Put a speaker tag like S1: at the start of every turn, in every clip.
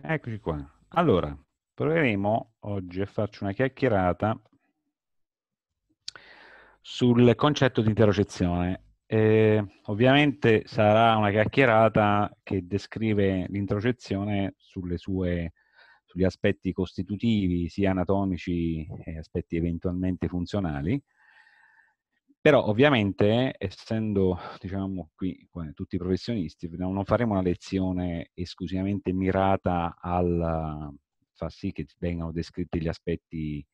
S1: Eccoci qua. Allora, proveremo oggi a farci una chiacchierata sul concetto di interocezione. Eh, ovviamente sarà una chiacchierata che descrive l'interocezione sugli aspetti costitutivi, sia anatomici che eh, aspetti eventualmente funzionali, però ovviamente, essendo, diciamo, qui tutti professionisti, non faremo una lezione esclusivamente mirata al far sì che vengano descritti gli aspetti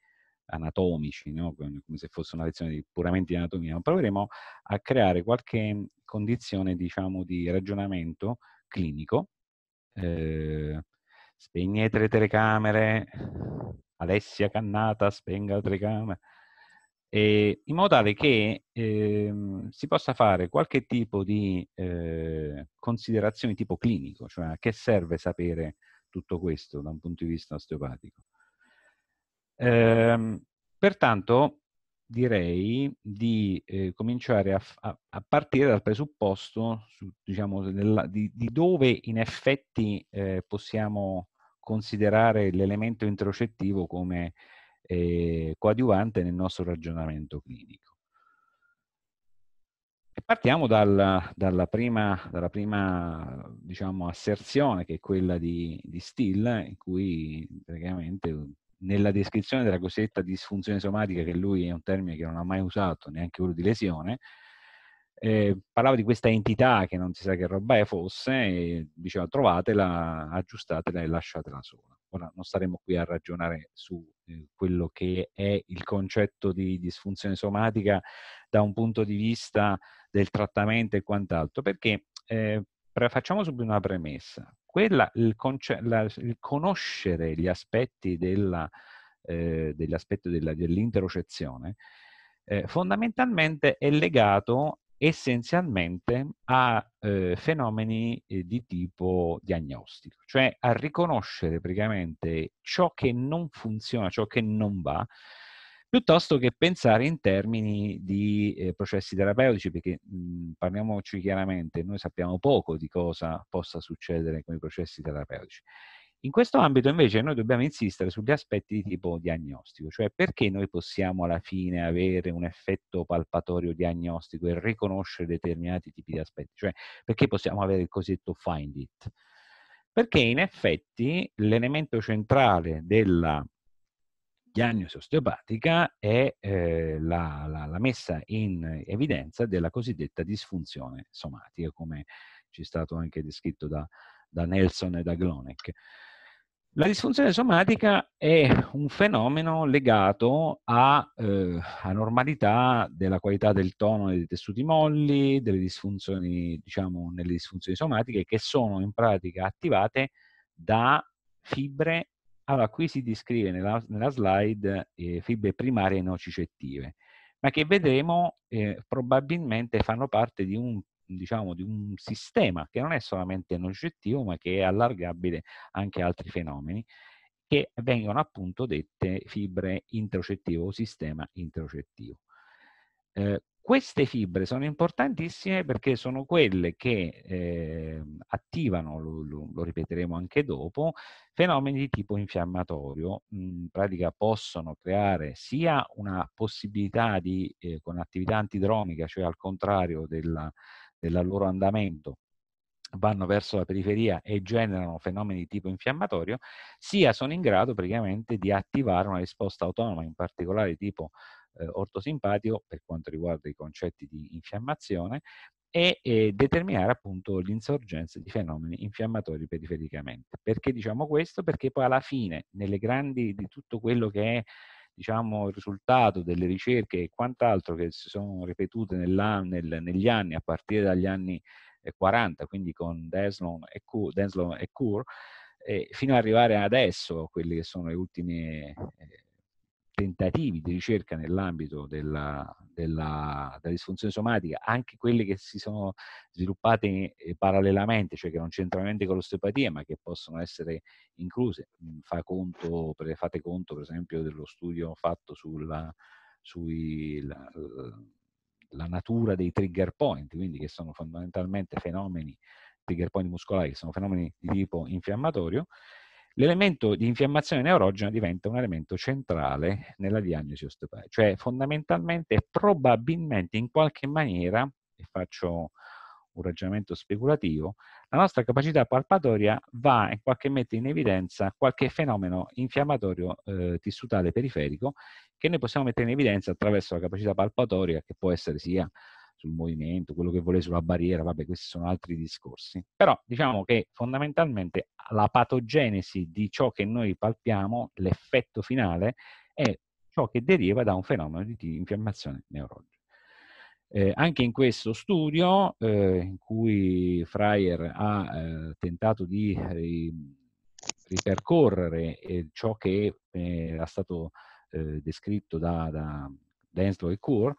S1: anatomici, no? come se fosse una lezione puramente di anatomia, ma proveremo a creare qualche condizione, diciamo, di ragionamento clinico. Eh, spegnete le telecamere, Alessia Cannata, spenga le telecamere eh, in modo tale che ehm, si possa fare qualche tipo di eh, considerazione tipo clinico, cioè a che serve sapere tutto questo da un punto di vista osteopatico. Eh, pertanto direi di eh, cominciare a, a, a, partire dal presupposto su, diciamo, della, di, di, dove in effetti eh, possiamo considerare l'elemento introcettivo come eh, coadiuvante nel nostro ragionamento clinico. E partiamo dal, dalla prima, dalla prima diciamo, asserzione, che è quella di, di Still, in cui praticamente nella descrizione della cosiddetta disfunzione somatica, che lui è un termine che non ha mai usato, neanche quello di lesione, eh, parlava di questa entità che non si sa che roba è fosse e diceva trovatela, aggiustatela e lasciatela sola. Ora non staremo qui a ragionare su eh, quello che è il concetto di disfunzione somatica da un punto di vista del trattamento e quant'altro, perché eh, facciamo subito una premessa. Quella, il, conce- la, il conoscere gli aspetti della, eh, della, dell'interocezione eh, fondamentalmente è legato essenzialmente a eh, fenomeni eh, di tipo diagnostico, cioè a riconoscere praticamente ciò che non funziona, ciò che non va, piuttosto che pensare in termini di eh, processi terapeutici, perché mh, mhmm, parliamoci chiaramente, noi sappiamo poco di cosa possa succedere con i processi terapeutici. In questo ambito invece noi dobbiamo insistere sugli aspetti di tipo diagnostico, cioè perché noi possiamo alla fine avere un effetto palpatorio diagnostico e riconoscere determinati tipi di aspetti, cioè perché possiamo avere il cosiddetto find it. Perché in effetti l'elemento centrale della diagnosi osteopatica è eh, la, la, la messa in evidenza della cosiddetta disfunzione somatica, come ci è stato anche descritto da, da Nelson e da Glonek. La disfunzione somatica è un fenomeno legato a eh, anormalità della qualità del tono dei tessuti molli, delle disfunzioni, diciamo, nelle disfunzioni somatiche che sono in pratica attivate da fibre. Allora, qui si descrive nella, nella slide eh, fibre primarie nocicettive, ma che vedremo eh, probabilmente fanno parte di un diciamo, di un sistema che non è solamente noggettivo, ma che è allargabile anche a altri fenomeni, che vengono appunto dette fibre interocettive o sistema introcettivo. Eh, queste fibre sono importantissime perché sono quelle che eh, attivano, lo, lo, lo, ripeteremo anche dopo, fenomeni di tipo infiammatorio. Mm, in pratica possono creare sia una possibilità di, eh, con attività antidromica, cioè al contrario della, del loro andamento vanno verso la periferia e generano fenomeni di tipo infiammatorio, sia sono in grado praticamente di attivare una risposta autonoma, in particolare di tipo eh, ortosimpatico per quanto riguarda i concetti di infiammazione e, e determinare appunto l'insorgenza di fenomeni infiammatori perifericamente. Perché diciamo questo? Perché poi alla fine, nelle grandi di tutto quello che è diciamo, il risultato delle ricerche e quant'altro che si sono ripetute nel, negli anni, a partire dagli anni 40, eh, quindi con Denslon e Cour, e fino ad arrivare adesso, quelle che sono le ultime eh, tentativi di ricerca nell'ambito della, della, della, disfunzione somatica, anche quelli che si sono sviluppati eh, parallelamente, cioè che non c'entrano niente con l'osteopatia, ma che possono essere incluse. Mm, fa conto, fate conto, per esempio, dello studio fatto sulla, sui, la, la natura dei trigger point, quindi che sono fondamentalmente fenomeni, trigger point muscolari, che sono fenomeni di tipo infiammatorio, l'elemento di infiammazione neurogena diventa un elemento centrale nella diagnosi osteopatica, cioè fondamentalmente e probabilmente in qualche maniera, e faccio un ragionamento speculativo, la nostra capacità palpatoria va in qualche mette in evidenza qualche fenomeno infiammatorio eh, tissutale periferico che noi possiamo mettere in evidenza attraverso la capacità palpatoria che può essere sia sul movimento, quello che vuole sulla barriera, vabbè, questi sono altri discorsi. Però diciamo che fondamentalmente la patogenesi di ciò che noi palpiamo, l'effetto finale, è ciò che deriva da un fenomeno di infiammazione neurologica. Eh, anche in questo studio, eh, in cui Fryer ha eh, tentato di eh, ripercorrere eh, ciò che eh, era stato descritto da, da Denslow e Cour,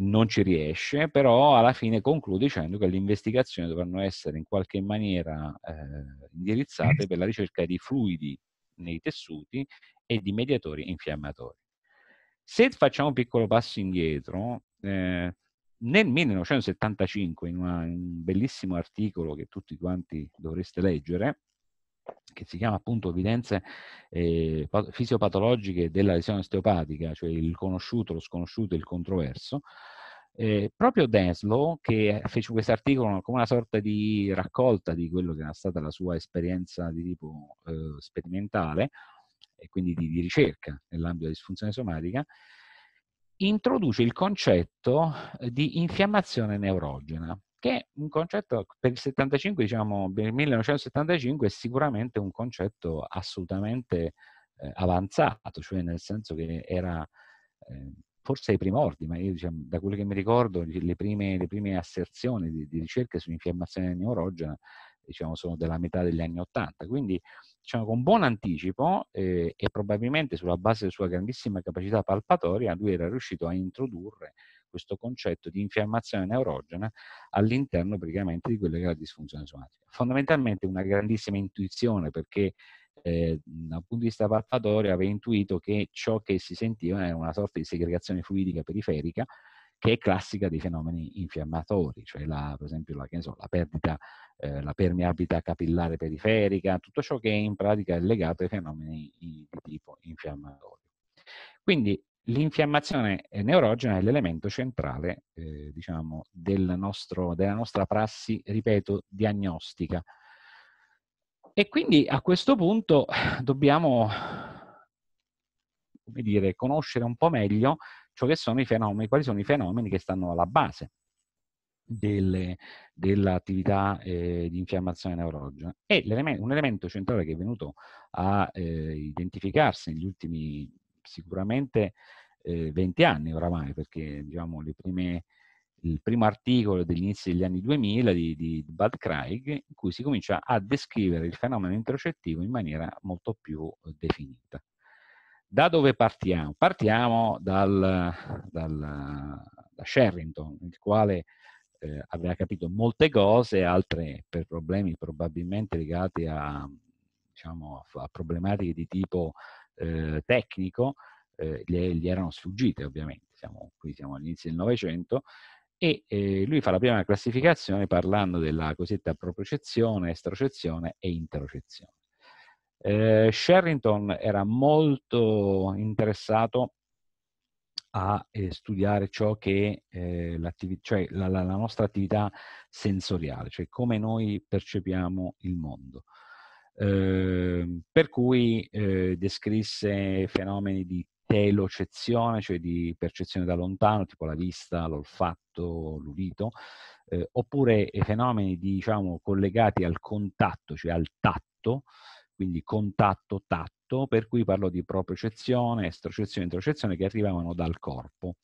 S1: non ci riesce, però alla fine conclude dicendo che le investigazioni dovranno essere in qualche maniera eh, indirizzate per la ricerca di fluidi nei tessuti e di mediatori infiammatori. Se facciamo un piccolo passo indietro, eh, nel 1975, in, una, in, un bellissimo articolo che tutti quanti dovreste leggere, che si chiama appunto evidenze eh, fisiopatologiche della lesione osteopatica, cioè il conosciuto, lo sconosciuto, e il controverso, eh, proprio Denslow, che fece questo articolo come una sorta di raccolta di quello che era stata la sua esperienza di tipo eh, sperimentale, e quindi di, di ricerca nell'ambito della disfunzione somatica, introduce il concetto eh, di infiammazione neurogena che è un concetto per il 75, diciamo, per il 1975 è sicuramente un concetto assolutamente eh, avanzato, cioè nel senso che era eh, forse ai primordi, ma io diciamo, da quello che mi ricordo le prime, le prime asserzioni di, di ricerche sull'infiammazione neurogena diciamo, sono della metà degli anni Ottanta. Quindi, diciamo, con buon anticipo eh, e probabilmente sulla base della sua grandissima capacità palpatoria, lui era riuscito a introdurre questo concetto di infiammazione neurogena all'interno praticamente di quella che è la disfunzione somatica. Fondamentalmente una grandissima intuizione perché eh, dal punto di vista palpatorio aveva intuito che ciò che si sentiva era una sorta di segregazione fluidica periferica che è classica dei fenomeni infiammatori, cioè la, per esempio la, so, la perdita, eh, la permeabilità capillare periferica, tutto ciò che in pratica è legato ai fenomeni di tipo infiammatorio. Quindi L'infiammazione neurogena è l'elemento centrale eh, diciamo, del nostro, della nostra prassi, ripeto, diagnostica. E quindi a questo punto dobbiamo come dire, conoscere un po' meglio ciò che sono i fenomeni, quali sono i fenomeni che stanno alla base dell'attività eh, di infiammazione neurogena. E un elemento centrale che è venuto a eh, identificarsi negli ultimi sicuramente eh, 20 anni oramai, perché diciamo, prime, il primo articolo dell'inizio degli anni 2000 di, di Bud Craig, in cui si comincia a descrivere il fenomeno introcettivo in maniera molto più eh, definita. Da dove partiamo? Partiamo dal, dal, da Sherrington, il quale eh, aveva capito molte cose, altre per problemi probabilmente legati a, diciamo, a problematiche di tipo eh, tecnico, eh, gli, erano sfuggite ovviamente, siamo, qui siamo all'inizio del Novecento, e eh, lui fa la prima classificazione parlando della cosiddetta propriocezione, estrocezione e interocezione. Eh, Sherrington era molto interessato a eh, studiare ciò che eh, cioè la, la, la, nostra attività sensoriale, cioè come noi percepiamo il mondo. Ehm, per cui eh, descrisse fenomeni di telocezione, cioè di percezione da lontano, tipo la vista, l'olfatto, l'udito, eh, oppure eh, fenomeni diciamo, collegati al contatto, cioè al tatto, quindi contatto-tatto, per cui parlo di propriocezione, estrocezione, introcezione, che arrivavano dal corpo.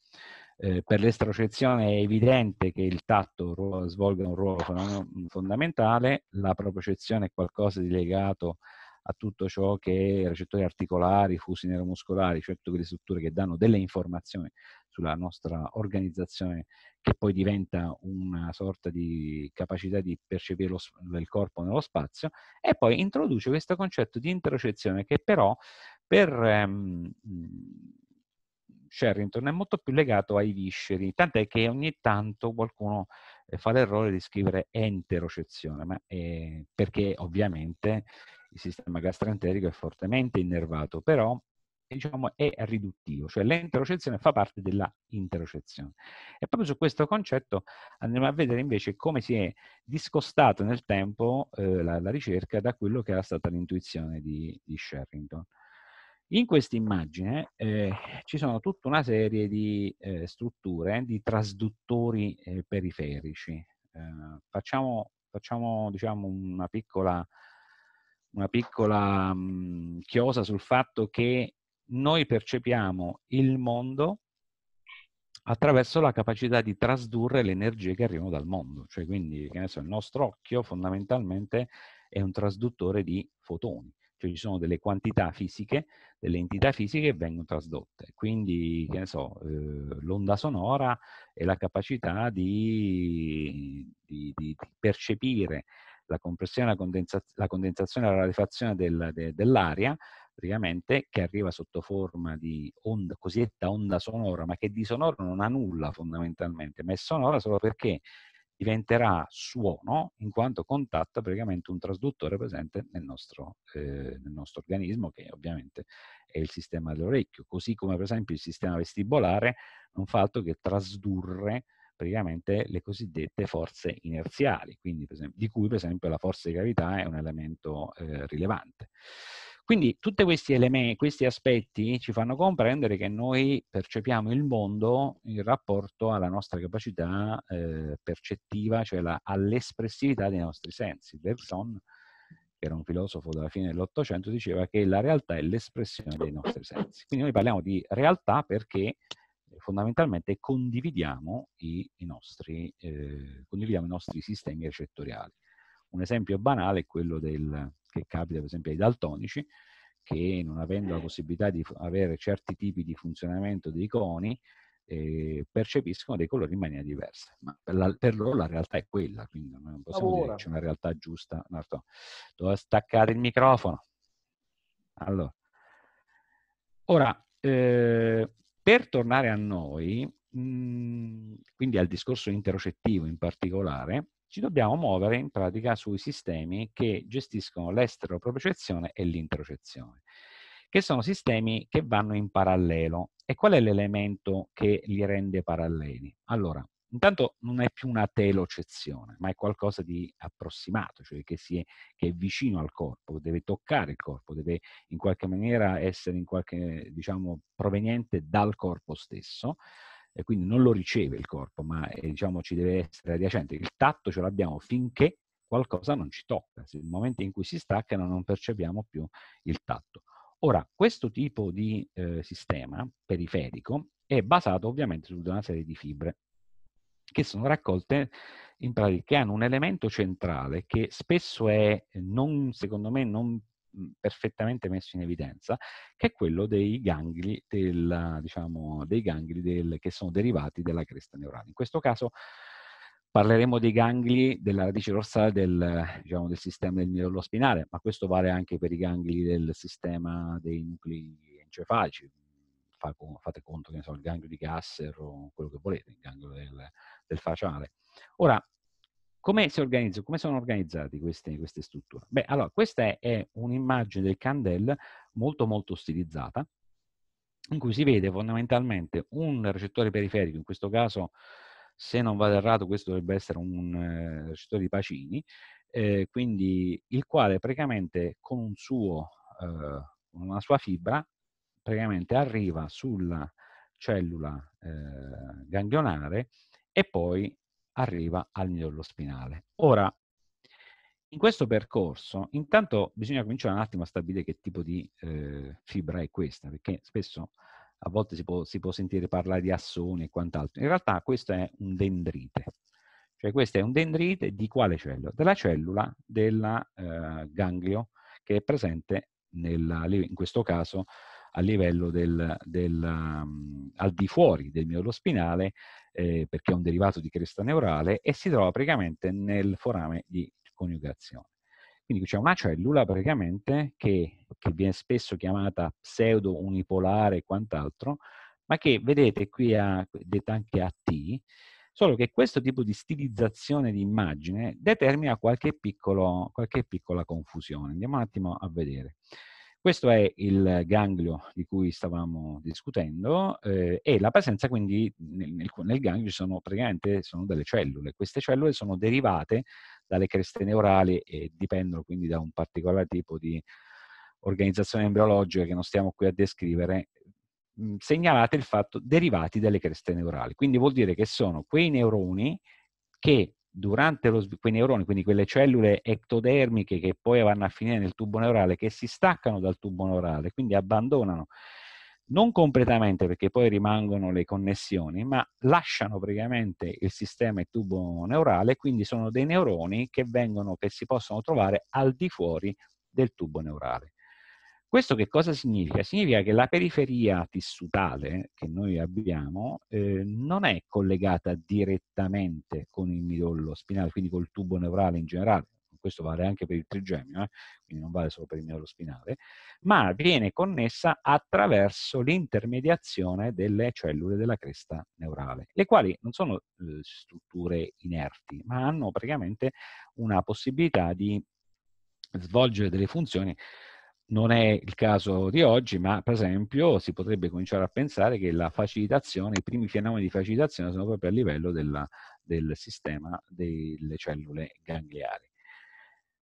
S1: Eh, per l'estrocezione è evidente che il tatto ruolo, svolga un ruolo mm, fondamentale, la propriocezione è qualcosa di legato a tutto ciò che è recettori articolari, fusi neuromuscolari, cioè tutte quelle strutture che danno delle informazioni sulla nostra organizzazione, che poi diventa una sorta di capacità di percepire lo, il corpo nello spazio, e poi introduce questo concetto di interocezione che però per ehm, mm, Sherrington è molto più legato ai visceri, tant'è che ogni tanto qualcuno eh, fa l'errore di scrivere enterocezione, ma è, eh, perché ovviamente il sistema gastroenterico è fortemente innervato, però diciamo, è riduttivo, cioè l'enterocezione fa parte della interocezione. E proprio su questo concetto andremo a vedere invece come si è discostata nel tempo eh, la, la, ricerca da quello che era stata l'intuizione di, di Sherrington. In questa immagine eh, ci sono tutta una serie di eh, strutture, di trasduttori eh, periferici. Eh, facciamo, facciamo diciamo, una piccola, una piccola mh, chiosa sul fatto che noi percepiamo il mondo attraverso la capacità di trasdurre le energie che arrivano dal mondo. Cioè quindi, che ne so, il nostro occhio fondamentalmente è un trasduttore di fotoni cioè ci sono delle quantità fisiche, delle entità fisiche che vengono trasdotte. Quindi, che ne so, eh, l'onda sonora è la capacità di, di, di, di percepire la compressione, la, condensa, la condensazione e la rarefazione del, de, dell'aria, praticamente, che arriva sotto forma di onda, cosiddetta onda sonora, ma che di sonoro non ha nulla fondamentalmente, ma è sonora solo perché diventerà suono in quanto contatta praticamente un trasduttore presente nel nostro, eh, nel nostro organismo che ovviamente è il sistema dell'orecchio, così come per esempio il sistema vestibolare non fa altro che trasdurre praticamente le cosiddette forze inerziali, quindi, esempio, di cui per esempio la forza di gravità è un elemento eh, rilevante. Quindi tutti questi elementi, questi aspetti ci fanno comprendere che noi percepiamo il mondo in rapporto alla nostra capacità eh, percettiva, cioè la, all'espressività dei nostri sensi. Bergson, che era un filosofo della fine dell'Ottocento, diceva che la realtà è l'espressione dei nostri sensi. Quindi noi parliamo di realtà perché eh, fondamentalmente condividiamo i, i, nostri, eh, condividiamo i nostri sistemi recettoriali. Un esempio banale è quello del, che capita per esempio ai daltonici, che non avendo la eh. possibilità di avere certi tipi di funzionamento dei coni, eh, percepiscono dei colori in maniera diversa, ma per, la, per loro la realtà è quella, quindi non possiamo Lavora. dire che c'è una realtà giusta. No, devo staccare il microfono. Allora, ora, eh, per tornare a noi, mh, mhmm, quindi al discorso interocettivo in particolare, ci dobbiamo muovere in pratica sui sistemi che gestiscono l'esteropropriocezione e l'introcezione, che sono sistemi che vanno in parallelo. E qual è l'elemento che li rende paralleli? Allora, intanto non è più una telocezione, ma è qualcosa di approssimato, cioè che, è, che è, vicino al corpo, deve toccare il corpo, deve in qualche maniera essere in qualche, diciamo, proveniente dal corpo stesso, e quindi non lo riceve il corpo, ma eh, diciamo ci deve essere adiacente. Il tatto ce l'abbiamo finché qualcosa non ci tocca, nel momento in cui si staccano non percepiamo più il tatto. Ora, questo tipo di eh, sistema periferico è basato ovviamente su una serie di fibre che sono raccolte in pratica, che hanno un elemento centrale che spesso è non, secondo me, non Mhmm, perfettamente messo in evidenza, che è quello dei gangli, del, diciamo, dei gangli del, che sono derivati della cresta neurale. In questo caso parleremo dei gangli della radice dorsale del, diciamo, del sistema del midollo spinale, ma questo vale anche per i gangli del sistema dei nuclei encefalici, fate conto che ne so, il ganglio di Gasser o quello che volete, il ganglio del, del, faciale. Ora, come si organizzano, come sono organizzate queste, queste, strutture? Beh, allora, questa è, è un'immagine del Candel molto molto stilizzata, in cui si vede fondamentalmente un recettore periferico, in questo caso, se non vado errato, questo dovrebbe essere un eh, recettore di Pacini, eh, quindi il quale praticamente con un suo, eh, una sua fibra praticamente arriva sulla cellula eh, ganglionare e poi arriva al midollo spinale. Ora, in questo percorso, intanto bisogna cominciare un attimo a stabilire che tipo di eh, fibra è questa, perché spesso a volte si può, si può sentire parlare di assoni e quant'altro. In realtà questo è un dendrite, cioè questo è un dendrite di quale cellula? Della cellula del eh, ganglio che è presente nella, in questo caso a livello del, del um, al di fuori del midollo spinale eh, perché è un derivato di cresta neurale, e si trova praticamente nel forame di coniugazione. Quindi diciamo, c'è una cellula praticamente che, che viene spesso chiamata pseudo unipolare e quant'altro, ma che vedete qui a, detta anche a T, solo che questo tipo di stilizzazione di immagine determina qualche, piccolo, qualche piccola confusione. Andiamo un attimo a vedere. Questo è il ganglio di cui stavamo discutendo eh, e la presenza quindi nel, nel, nel ganglio sono praticamente sono delle cellule. Queste cellule sono derivate dalle creste neurali e dipendono quindi da un particolare tipo di organizzazione embriologica che non stiamo qui a descrivere, mm, segnalate il fatto derivati dalle creste neurali. Quindi vuol dire che sono quei neuroni che durante lo sviluppo, quei neuroni, quindi quelle cellule ectodermiche che poi vanno a finire nel tubo neurale, che si staccano dal tubo neurale, quindi abbandonano, non completamente perché poi rimangono le connessioni, ma lasciano praticamente il sistema e il tubo neurale, quindi sono dei neuroni che, vengono, che si possono trovare al di fuori del tubo neurale. Questo che cosa significa? Significa che la periferia tissutale che noi abbiamo eh, non è collegata direttamente con il midollo spinale, quindi col tubo neurale in generale, questo vale anche per il trigemio, eh? quindi non vale solo per il midollo spinale, ma viene connessa attraverso l'intermediazione delle cellule della cresta neurale, le quali non sono eh, strutture inerti, ma hanno praticamente una possibilità di svolgere delle funzioni non è il caso di oggi, ma per esempio si potrebbe cominciare a pensare che la facilitazione, i primi fenomeni di facilitazione sono proprio a livello della, del sistema delle cellule
S2: gangliari.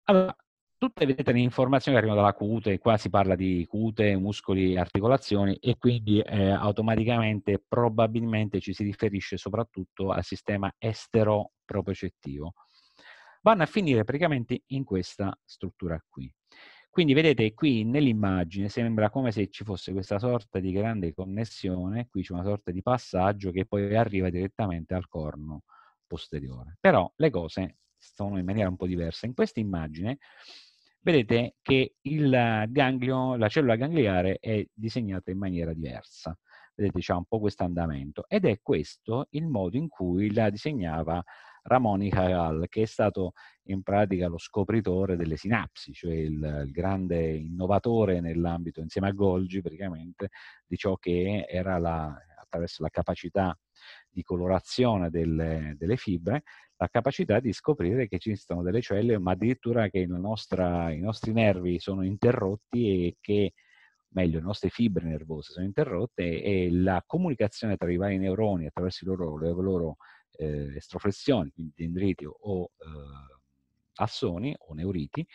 S2: Allora,
S1: tutte vedete le informazioni che arrivano dalla cute, qua si parla di cute, muscoli, articolazioni e quindi eh, automaticamente probabilmente ci si riferisce soprattutto al sistema estero-proprecettivo. Vanno a finire praticamente in questa struttura qui. Quindi vedete qui nell'immagine sembra come se ci fosse questa sorta di grande connessione, qui c'è una sorta di passaggio che poi arriva direttamente al corno posteriore. Però le cose sono in maniera un po' diversa. In questa immagine vedete che il ganglio, la cellula gangliare è disegnata in maniera diversa. Vedete c'è un po' questo andamento ed è questo il modo in cui la disegnava Ramon Cajal, che è stato in pratica lo scopritore delle sinapsi, cioè il, il grande innovatore nell'ambito, insieme a Golgi praticamente, di ciò che era la, attraverso la capacità di colorazione delle, delle, fibre, la capacità di scoprire che ci sono delle cellule, ma addirittura che nostra, i nostri nervi sono interrotti e che meglio, le nostre fibre nervose sono interrotte e la comunicazione tra i vari neuroni attraverso loro, le loro eh, estroflessioni, quindi dendriti o eh, assoni o neuriti,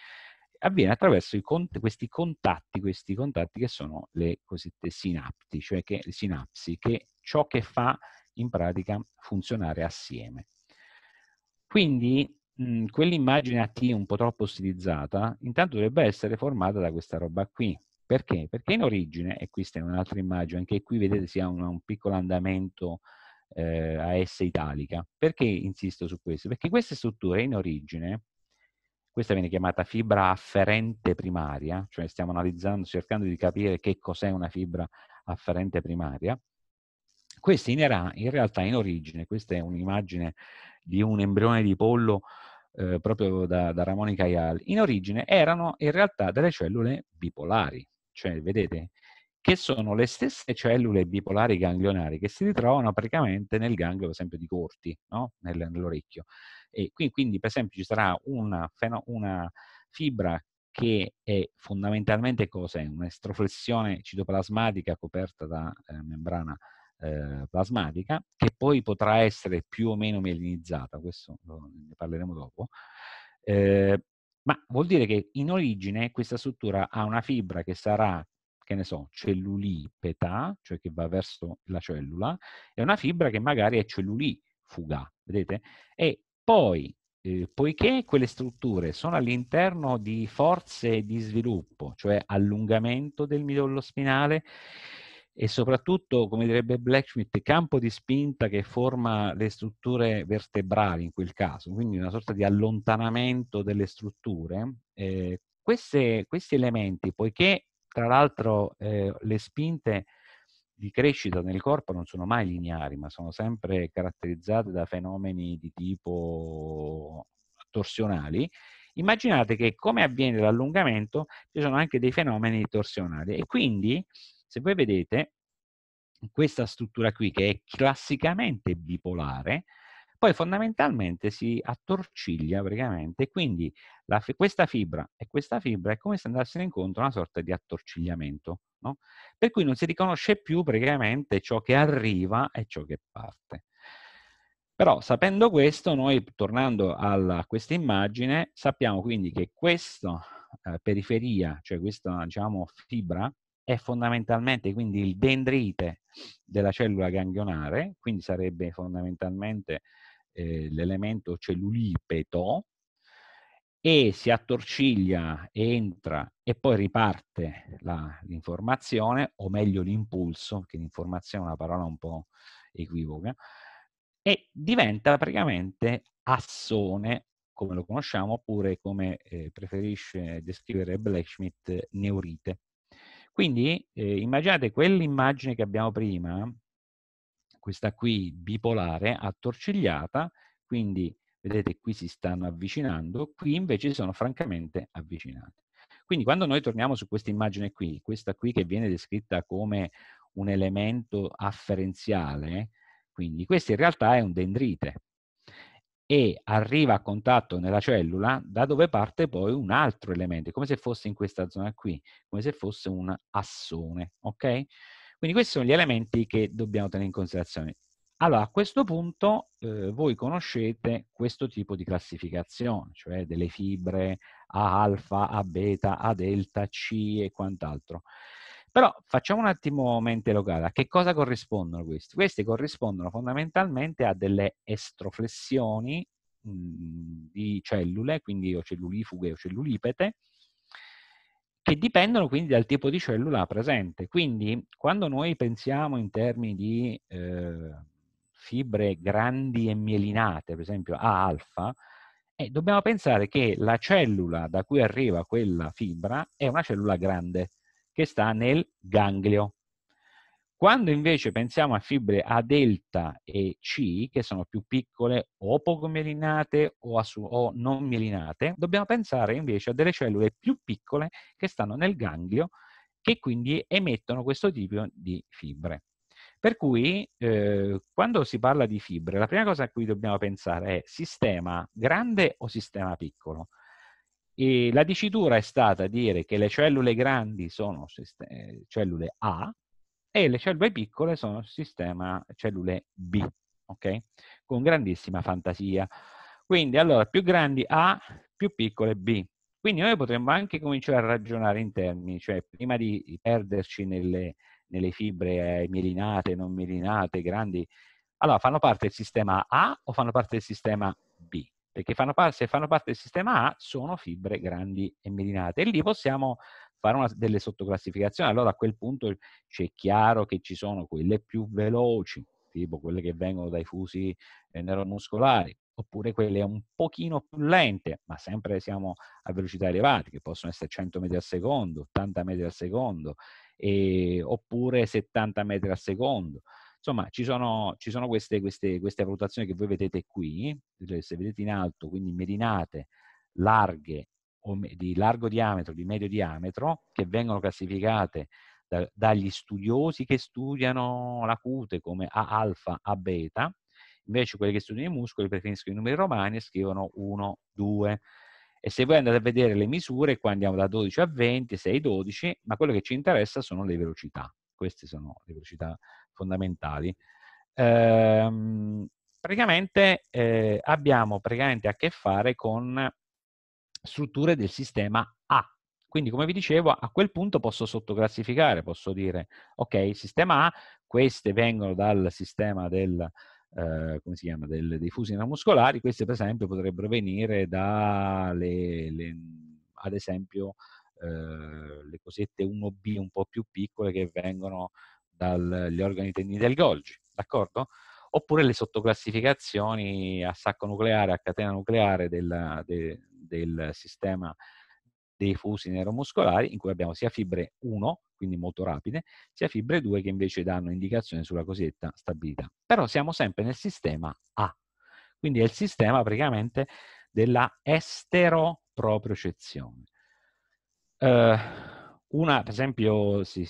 S1: avviene attraverso cont questi contatti, questi contatti che sono le cosiddette sinapti, cioè che, le sinapsi, che ciò che fa in pratica funzionare assieme. Quindi mhmm, quell'immagine a T un po' troppo stilizzata, intanto dovrebbe essere formata da questa roba qui. Perché? Perché in origine, e questa è un'altra immagine, anche qui vedete si ha un, un piccolo andamento eh, a S italica. Perché insisto su questo? Perché queste strutture in origine questa viene chiamata fibra afferente primaria, cioè stiamo analizzando, cercando di capire che cos'è una fibra afferente primaria. Questa in, realtà in origine, questa è un'immagine di un embrione di pollo eh, proprio da, da Ramoni Caial, in origine erano in realtà delle cellule bipolari, cioè vedete che sono le stesse cellule bipolari ganglionari che si ritrovano praticamente nel ganglio, per esempio, di Corti, no? nel, nell'orecchio. E qui, quindi, per esempio, ci sarà una, una fibra che è fondamentalmente cos'è? Un'estroflessione citoplasmatica coperta da eh, membrana eh, plasmatica, che poi potrà essere più o meno mielinizzata, questo ne parleremo dopo. Eh, ma vuol dire che in origine questa struttura ha una fibra che sarà che ne so, cellulipeta, cioè che va verso la cellula, e una fibra che magari è cellulifuga, vedete? E poi, eh, poiché quelle strutture sono all'interno di forze di sviluppo, cioè allungamento del midollo spinale, e soprattutto, come direbbe Blacksmith, campo di spinta che forma le strutture vertebrali in quel caso, quindi una sorta di allontanamento delle strutture, eh, queste, questi elementi, poiché tra l'altro eh, le spinte di crescita nel corpo non sono mai lineari, ma sono sempre caratterizzate da fenomeni di tipo torsionali. Immaginate che come avviene l'allungamento ci sono anche dei fenomeni torsionali e quindi se voi vedete questa struttura qui che è classicamente bipolare, poi fondamentalmente si attorciglia praticamente e quindi la, questa fibra e questa fibra è come se andassero incontro a una sorta di attorcigliamento, no? per cui non si riconosce più praticamente ciò che arriva e ciò che parte. Però sapendo questo, noi tornando a questa immagine, sappiamo quindi che questa eh, periferia, cioè questa diciamo, fibra, è fondamentalmente quindi il dendrite della cellula ganglionare, quindi sarebbe fondamentalmente eh, l'elemento cellulipeto e si attorciglia, entra e poi riparte l'informazione, o meglio l'impulso, che l'informazione è una parola un po' equivoca, e diventa praticamente assone, come lo conosciamo, oppure come eh, preferisce descrivere Blacksmith, neurite. Quindi eh, immaginate quell'immagine che abbiamo prima, questa qui bipolare attorcigliata, quindi vedete qui si stanno avvicinando, qui invece sono francamente avvicinate. Quindi quando noi torniamo su questa immagine qui, questa qui che viene descritta come un elemento afferenziale, quindi questo in realtà è un dendrite e arriva a contatto nella cellula da dove parte poi un altro elemento, come se fosse in questa zona qui, come se fosse un assone, ok? Quindi questi sono gli elementi che dobbiamo tenere in considerazione. Allora, a questo punto eh, voi conoscete questo tipo di classificazione, cioè delle fibre A alfa, A beta, A delta, C e quant'altro. Però facciamo un attimo mente locale. A che cosa corrispondono questi? Questi corrispondono fondamentalmente a delle estroflessioni mh, mm, di cellule, quindi o cellulifughe o cellulipete, che dipendono quindi dal tipo di cellula presente. Quindi quando noi pensiamo in termini di eh, fibre grandi e mielinate, per esempio A-alfa, eh, dobbiamo pensare che la cellula da cui arriva quella fibra è una cellula grande che sta nel ganglio. Quando invece pensiamo a fibre A delta e C, che sono più piccole o poco mielinate o, o, non mielinate, dobbiamo pensare invece a delle cellule più piccole che stanno nel ganglio, che quindi emettono questo tipo di fibre. Per cui, eh, quando si parla di fibre, la prima cosa a cui dobbiamo pensare è sistema grande o sistema piccolo. E la dicitura è stata dire che le cellule grandi sono eh, cellule A, e le cellule piccole sono il sistema cellule B, ok? Con grandissima fantasia. Quindi allora più grandi A, più piccole B. Quindi noi potremmo anche cominciare a ragionare in termini, cioè prima di perderci nelle, nelle fibre eh, mielinate, non mielinate, grandi, allora fanno parte del sistema A o fanno parte del sistema B? Perché fanno se fanno parte del sistema A sono fibre grandi e mielinate e lì possiamo fare una, delle sottoclassificazioni, allora a quel punto c'è chiaro che ci sono quelle più veloci, tipo quelle che vengono dai fusi eh, neuromuscolari, oppure quelle un pochino più lente, ma sempre siamo a velocità elevate, che possono essere 100 metri al secondo, 80 metri al secondo, e, oppure 70 metri al secondo. Insomma, ci sono, ci sono queste, queste, queste, valutazioni che voi vedete qui, se vedete in alto, quindi medinate, larghe di largo diametro, di medio diametro, che vengono classificate da, dagli studiosi che studiano la cute come A alfa, A beta, invece quelli che studiano i muscoli preferiscono i numeri romani e scrivono 1, 2. E se voi andate a vedere le misure, qua andiamo da 12 a 20, 6, 12, ma quello che ci interessa sono le velocità. Queste sono le velocità fondamentali. Ehm, praticamente eh, abbiamo praticamente a che fare con strutture del sistema A. Quindi, come vi dicevo, a quel punto posso sottoclassificare, posso dire, ok, il sistema A, queste vengono dal sistema del, eh, come si chiama, del, dei fusi neuromuscolari, queste per esempio potrebbero venire dalle, ad esempio, eh, le cosette 1B un po' più piccole che vengono dagli organi tendini del Golgi, d'accordo? Oppure le sottoclassificazioni a sacco nucleare, a catena nucleare della, de, del sistema dei fusi neuromuscolari in cui abbiamo sia fibre 1, quindi molto rapide, sia fibre 2 che invece danno indicazione sulla cosiddetta stabilità. Però siamo sempre nel sistema A, quindi è il sistema praticamente della esteropropriocezione. Eh, una, per esempio, si,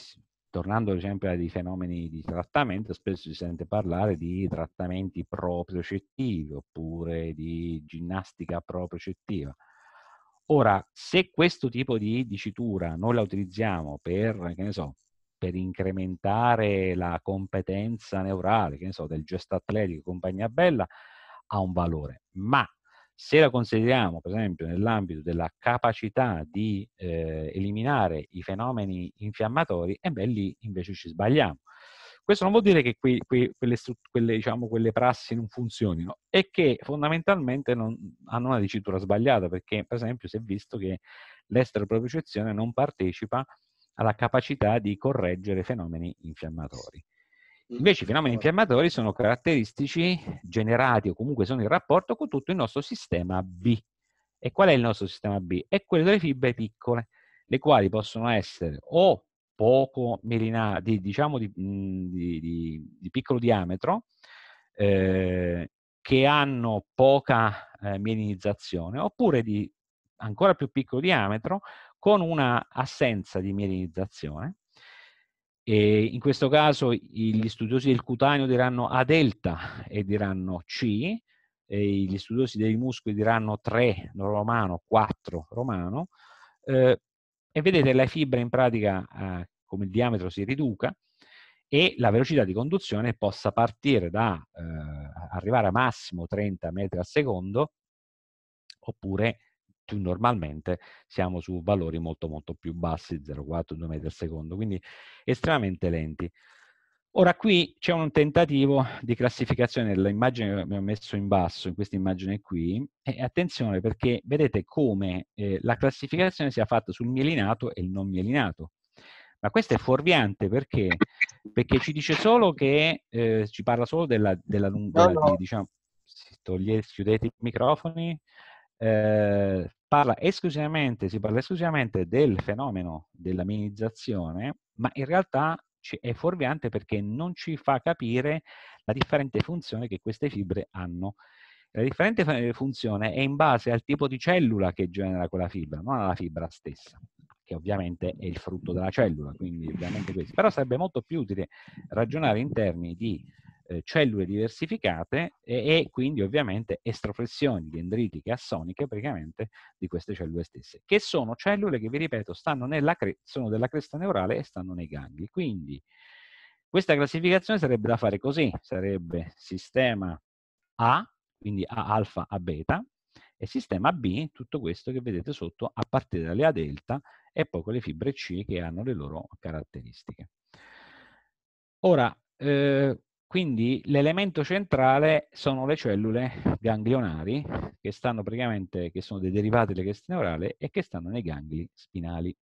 S1: tornando sempre ai fenomeni di trattamento, spesso si sente parlare di trattamenti propriocettivi oppure di ginnastica propriocettiva Ora, se questo tipo di dicitura noi la utilizziamo per, che ne so, per incrementare la competenza neurale, che ne so, del gesto atletico e compagnia bella, ha un valore. Ma se la consideriamo, per esempio, nell'ambito della capacità di eh, eliminare i fenomeni infiammatori, e beh, lì invece ci sbagliamo. Questo non vuol dire che qui, qui, quelle, quelle, diciamo, quelle, prassi non funzionino, è che fondamentalmente non, hanno una dicitura sbagliata, perché per esempio si è visto che l'estero non partecipa alla capacità di correggere fenomeni infiammatori. Mm, Invece i fenomeni infiammatori sono caratteristici generati o comunque sono in rapporto con tutto il nostro sistema B. E qual è il nostro sistema B? È quello delle fibre piccole, le quali possono essere o poco melinato, di, diciamo mhmm, di, di, di, piccolo diametro, eh, che hanno poca eh, mielinizzazione, oppure di ancora più piccolo diametro con una assenza di mielinizzazione. E in questo caso gli studiosi del cutaneo diranno A delta e diranno C, e gli studiosi dei muscoli diranno 3 romano, 4 romano, eh, e vedete la fibra in pratica eh, come il diametro si riduca e la velocità di conduzione possa partire da eh, arrivare a massimo 30 metri al secondo oppure più normalmente siamo su valori molto molto più bassi 0,4 2 metri al secondo quindi estremamente lenti Ora qui c'è un tentativo di classificazione dell'immagine che abbiamo messo in basso, in questa immagine qui, e attenzione perché vedete come eh, la classificazione sia fatta sul mielinato e il non mielinato. Ma questo è fuorviante perché? Perché ci dice solo che, eh, ci parla solo della, della lunga, no, no. Di, diciamo, togliete, chiudete i microfoni, eh, parla esclusivamente, si parla esclusivamente del fenomeno della minimizzazione, ma in realtà è fuorviante perché non ci fa capire la differente funzione che queste fibre hanno. La differente eh, funzione è in base al tipo di cellula che genera quella fibra, non alla fibra stessa, che ovviamente è il frutto della cellula, quindi ovviamente questo. Però sarebbe molto più utile ragionare in termini di eh, cellule diversificate e, e, quindi ovviamente estroflessioni dendritiche assoniche praticamente di queste cellule stesse, che sono cellule che vi ripeto stanno cre- sono della cresta neurale e stanno nei gangli. Quindi questa classificazione sarebbe da fare così, sarebbe sistema A, quindi A alfa, A beta, e sistema B, tutto questo che vedete sotto a partire dalle A delta e poi con le fibre C che hanno le loro caratteristiche. Ora, eh, quindi l'elemento centrale sono le cellule ganglionari che stanno praticamente, che sono dei derivati della chiastina orale e che stanno nei gangli spinali.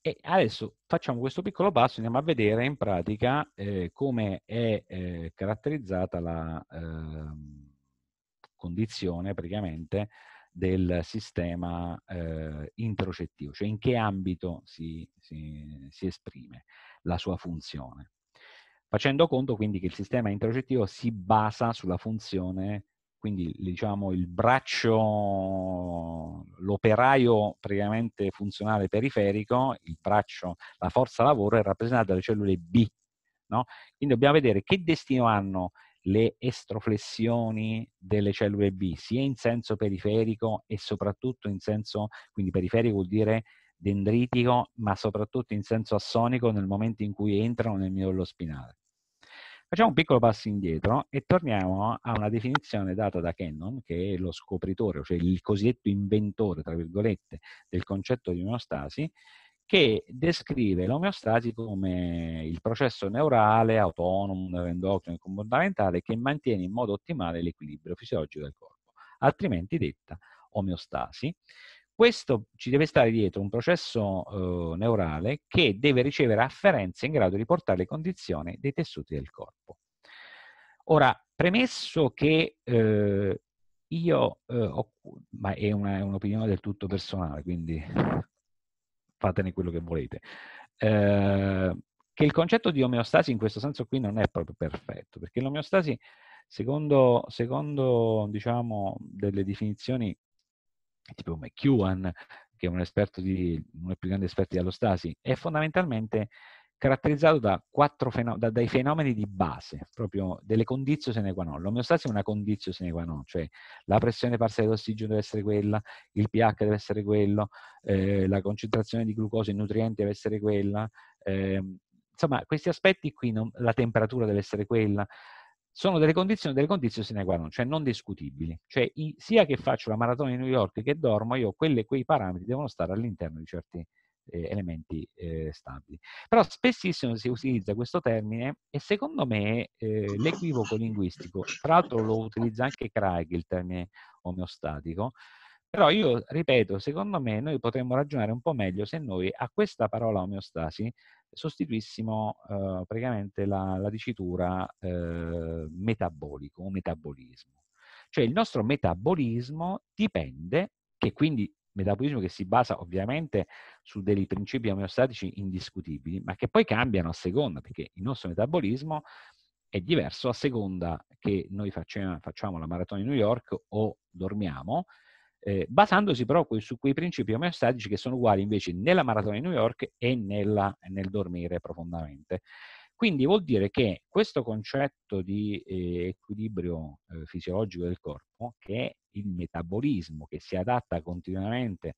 S1: E adesso facciamo questo piccolo passo, e andiamo a vedere in pratica eh, come è eh, caratterizzata la eh, condizione praticamente del sistema eh, introcettivo, cioè in che ambito si, si, si esprime la sua funzione facendo conto quindi che il sistema introcettivo si basa sulla funzione, quindi diciamo il braccio, l'operaio praticamente funzionale periferico, il braccio, la forza lavoro è rappresentata dalle cellule B. No? Quindi dobbiamo vedere che destino hanno le estroflessioni delle cellule B, sia in senso periferico e soprattutto in senso, quindi periferico vuol dire dendritico, ma soprattutto in senso assonico nel momento in cui entrano nel midollo spinale. Facciamo un piccolo passo indietro e torniamo a una definizione data da Cannon, che è lo scopritore, cioè il cosiddetto inventore, tra virgolette, del concetto di omeostasi, che descrive l'omeostasi come il processo neurale autonomo, neuroendocrino e comportamentale che mantiene in modo ottimale l'equilibrio fisiologico del corpo, altrimenti detta omeostasi, questo ci deve stare dietro un processo eh, neurale che deve ricevere afferenze in grado di portare le condizioni dei tessuti del corpo. Ora, premesso che eh, io eh, ho, ma è, una, è, un'opinione del tutto personale, quindi fatene quello che volete, eh, che il concetto di omeostasi in questo senso qui non è proprio perfetto, perché l'omeostasi, secondo, secondo diciamo, delle definizioni tipo McEwan, che è un esperto di, uno dei più grandi esperti di allostasi, è fondamentalmente caratterizzato da quattro fenomeni, da, dai fenomeni di base, proprio delle condizioni sine qua non. L'omeostasi è una condizione sine qua non, cioè la pressione parziale d'ossigeno deve essere quella, il pH deve essere quello, eh, la concentrazione di glucosio e nutrienti deve essere quella, eh, insomma questi aspetti qui, non, la temperatura deve essere quella, sono delle condizioni, delle condizioni sine qua non, cioè non discutibili. Cioè, i, sia che faccio la maratona di New York che dormo, io quelle, quei parametri devono stare all'interno di certi eh, elementi eh, stabili. Però spessissimo si utilizza questo termine e secondo me eh, l'equivoco linguistico, tra l'altro lo utilizza anche Craig il termine omeostatico, però io ripeto, secondo me noi potremmo ragionare un po' meglio se noi a questa parola omeostasi sostituissimo eh, praticamente la, la dicitura eh, metabolico o metabolismo. Cioè il nostro metabolismo dipende, che quindi metabolismo che si basa ovviamente su dei principi omeostatici indiscutibili, ma che poi cambiano a seconda, perché il nostro metabolismo è diverso a seconda che noi facciamo, facciamo la maratona di New York o dormiamo, eh, basandosi però su quei principi omeostatici che sono uguali invece nella maratona di New York e nella, nel dormire profondamente. Quindi vuol dire che questo concetto di eh, equilibrio eh, fisiologico del corpo, che è il metabolismo che si adatta continuamente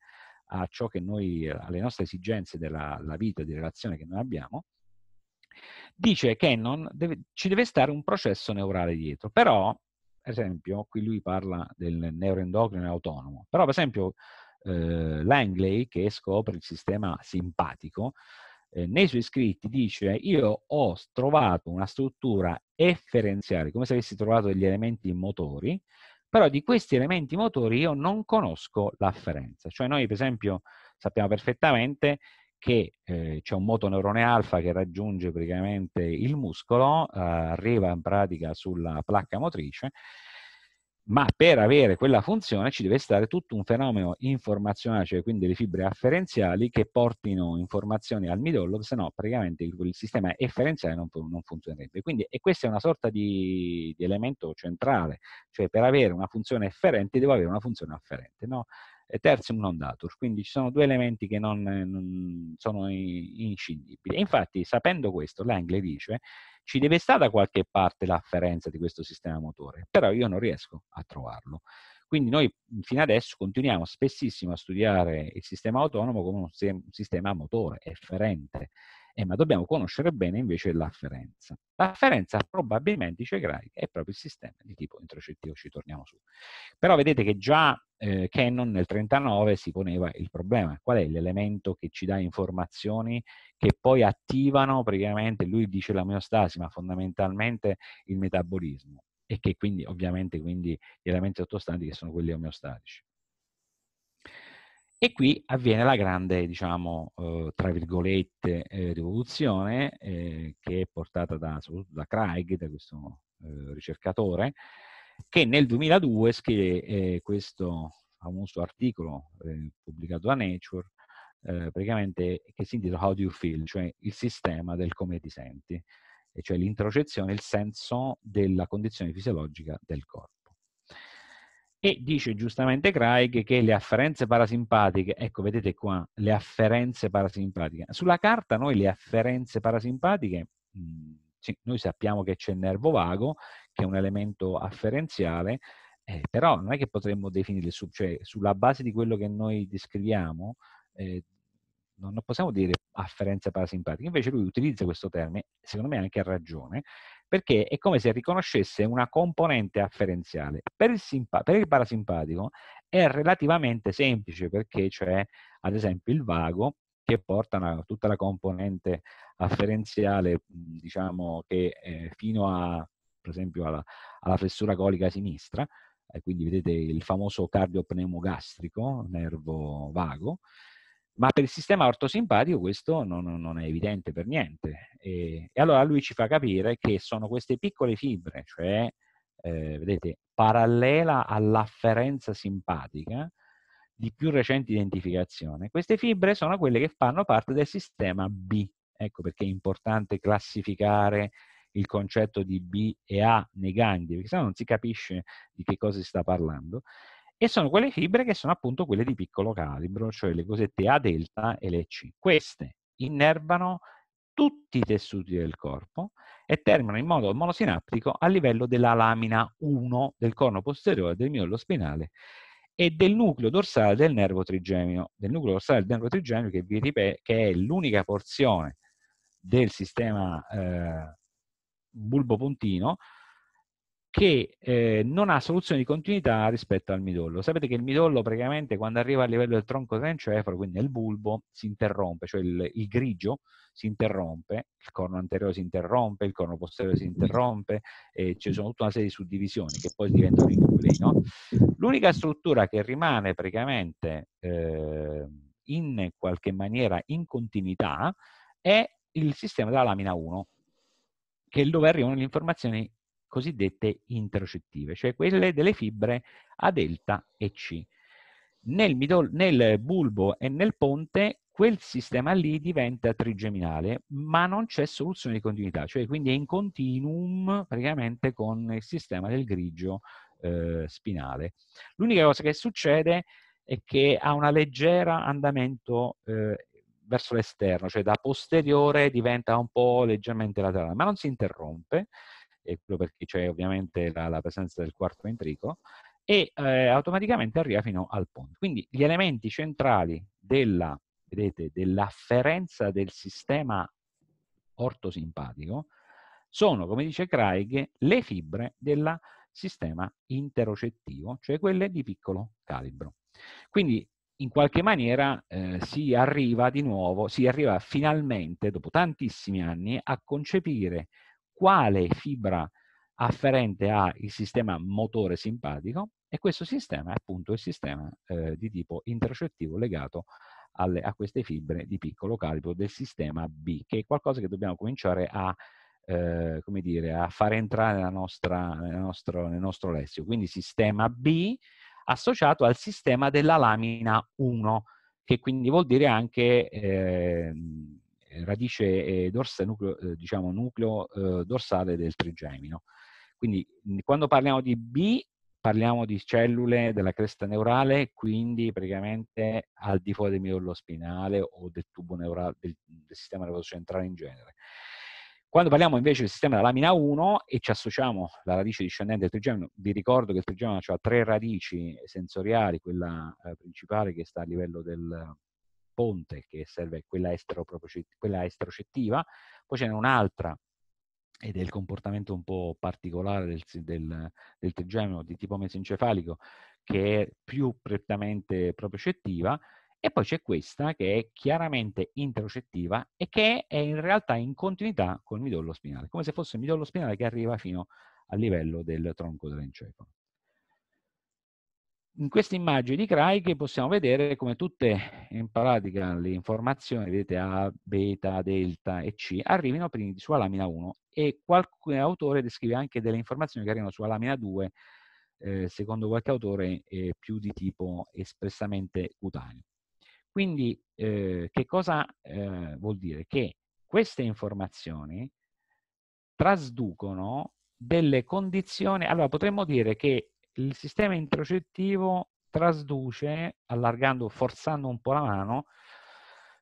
S1: a ciò che noi, alle nostre esigenze della, della vita, di relazione che noi abbiamo, dice che non deve, ci deve stare un processo neurale dietro. Però per esempio, qui lui parla del neuroendocrino autonomo, però per esempio eh, Langley, che scopre il sistema simpatico, eh, nei suoi scritti dice io ho trovato una struttura efferenziale, come se avessi trovato degli elementi motori, però di questi elementi motori io non conosco l'afferenza. Cioè noi per esempio sappiamo perfettamente che eh, c'è un motoneurone alfa che raggiunge praticamente il muscolo, eh, arriva in pratica sulla placca motrice, ma per avere quella funzione ci deve stare tutto un fenomeno informazionale, cioè quindi le fibre afferenziali che portino informazioni al midollo, se no praticamente il, sistema efferenziale non, non funzionerebbe. Quindi, e questo è una sorta di, di, elemento centrale, cioè per avere una funzione efferente devo avere una funzione afferente. No? e tertium non datur. Quindi ci sono due elementi che non, eh, non sono inscindibili. infatti, sapendo questo, Langley dice ci deve stare da qualche parte l'afferenza di questo sistema motore, però io non riesco a trovarlo. Quindi noi mhmm, fino adesso continuiamo spessissimo a studiare il sistema autonomo come un sistema motore efferente, eh, ma dobbiamo conoscere bene invece l'afferenza. L'afferenza probabilmente, dice Craig, è proprio il sistema di tipo introcettivo, ci torniamo su. Però vedete che già eh, Cannon nel 39 si poneva il problema, qual è l'elemento che ci dà informazioni che poi attivano praticamente, lui dice la l'omeostasi, ma fondamentalmente il metabolismo e che quindi ovviamente quindi, gli elementi sottostanti che sono quelli omeostatici. E qui avviene la grande, diciamo, eh, tra virgolette, eh, rivoluzione eh, che è portata da, da Craig, da questo eh, ricercatore, che nel 2002 scrive eh, questo famoso articolo eh, pubblicato da Nature, praticamente che si intitola How Do You Feel, cioè il sistema del come ti senti, cioè l'introcezione, il senso della condizione fisiologica del corpo. E dice giustamente Craig che le afferenze parasimpatiche, ecco vedete qua, le afferenze parasimpatiche. Sulla carta noi le afferenze parasimpatiche, mh, mm, sì, noi sappiamo che c'è il nervo vago, che è un elemento afferenziale, eh, però non è che potremmo definirle, su, cioè sulla base di quello che noi descriviamo, eh, non possiamo dire afferenze parasimpatiche, invece lui utilizza questo termine, secondo me anche a ragione, perché è come se riconoscesse una componente afferenziale. Per il, per il parasimpatico è relativamente semplice perché c'è ad esempio il vago che porta una, tutta la componente afferenziale, mhmm, diciamo che eh, fino a, per esempio, alla, alla flessura colica sinistra, eh, quindi vedete il famoso cardiopneumogastrico, nervo vago, ma per il sistema ortosimpatico questo non, non è evidente per niente. E, e, allora lui ci fa capire che sono queste piccole fibre, cioè, eh, vedete, parallela all'afferenza simpatica di più recente identificazione, queste fibre sono quelle che fanno parte del sistema B. Ecco perché è importante classificare il concetto di B e A nei gangli, perché sennò non si capisce di che cosa si sta parlando e sono quelle fibre che sono appunto quelle di piccolo calibro, cioè le cosette A delta e le C. Queste innervano tutti i tessuti del corpo e terminano in modo monosinaptico a livello della lamina 1 del corno posteriore del midollo spinale e del nucleo dorsale del nervo trigemino, del nucleo dorsale del nervo trigemino che, ripete, che è l'unica porzione del sistema eh, bulbo puntino che eh, non ha soluzione di continuità rispetto al midollo. Sapete che il midollo praticamente quando arriva a livello del tronco trencefalo, quindi nel bulbo, si interrompe, cioè il, il, grigio si interrompe, il corno anteriore si interrompe, il corno posteriore si interrompe, e ci sono tutta una serie di suddivisioni che poi diventano inutili. No? L'unica struttura che rimane praticamente eh, in qualche maniera in continuità è il sistema della lamina 1, che è dove arrivano le informazioni cosiddette intercettive, cioè quelle delle fibre A delta e C. Nel, nel, bulbo e nel ponte quel sistema lì diventa trigeminale, ma non c'è soluzione di continuità, cioè quindi è in continuum praticamente con il sistema del grigio eh, spinale. L'unica cosa che succede è che ha un leggero andamento eh, verso l'esterno, cioè da posteriore diventa un po' leggermente laterale, ma non si interrompe, e quello perché c'è ovviamente la, la, presenza del quarto ventrico, e eh, automaticamente arriva fino al ponte. Quindi gli elementi centrali dell'afferenza del sistema ortosimpatico sono, come dice Craig, le fibre del sistema interocettivo, cioè quelle di piccolo calibro. Quindi in qualche maniera eh, si arriva di nuovo, si arriva finalmente, dopo tantissimi anni, a concepire quale fibra afferente ha il sistema motore simpatico e questo sistema è appunto il sistema eh, di tipo intercettivo legato alle, a queste fibre di piccolo calibro del sistema B, che è qualcosa che dobbiamo cominciare a, eh, dire, a far entrare nella nostra, nel, nostro, nel nostro lessico. Quindi sistema B associato al sistema della lamina 1, che quindi vuol dire anche eh, eh, radice dorsa, nucleo, eh, diciamo, nucleo eh, dorsale del trigemino. Quindi mhmm, quando parliamo di B parliamo di cellule della cresta neurale, quindi praticamente al di fuori del midollo spinale o del tubo neurale, del, del sistema nervoso centrale in genere. Quando parliamo invece del sistema della lamina 1 e ci associamo alla radice discendente del trigemino, vi ricordo che il trigemino ha tre radici sensoriali, quella eh, principale che sta a livello del, ponte che serve quella, quella estrocettiva, poi ce n'è un'altra ed è il comportamento un po' particolare del, del, del trigemino di tipo mesencefalico che è più prettamente propriocettiva e poi c'è questa che è chiaramente introcettiva e che è in realtà in continuità col midollo spinale, come se fosse il midollo spinale che arriva fino al livello del tronco dell'encefalo in queste immagini di Craig possiamo vedere come tutte in pratica le informazioni, vedete A, beta, delta e C, arrivino quindi sulla lamina 1 e qualche autore descrive anche delle informazioni che arrivano sulla lamina 2, eh, secondo qualche autore eh, più di tipo espressamente cutaneo. Quindi eh, che cosa eh, vuol dire? Che queste informazioni trasducono delle condizioni, allora potremmo dire che il sistema introcettivo trasduce, allargando, forzando un po' la mano,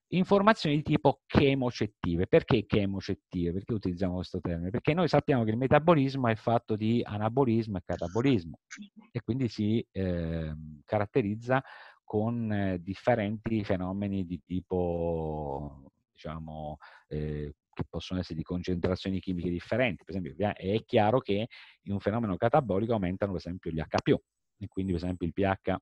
S1: informazioni di tipo chemocettive. Perché chemocettive? Perché utilizziamo questo termine? Perché noi sappiamo che il metabolismo è fatto di anabolismo e catabolismo e quindi si eh, caratterizza con eh, differenti fenomeni di tipo diciamo eh, che possono essere di concentrazioni chimiche differenti, per esempio è chiaro che in un fenomeno catabolico aumentano per esempio gli H+, e quindi per esempio il pH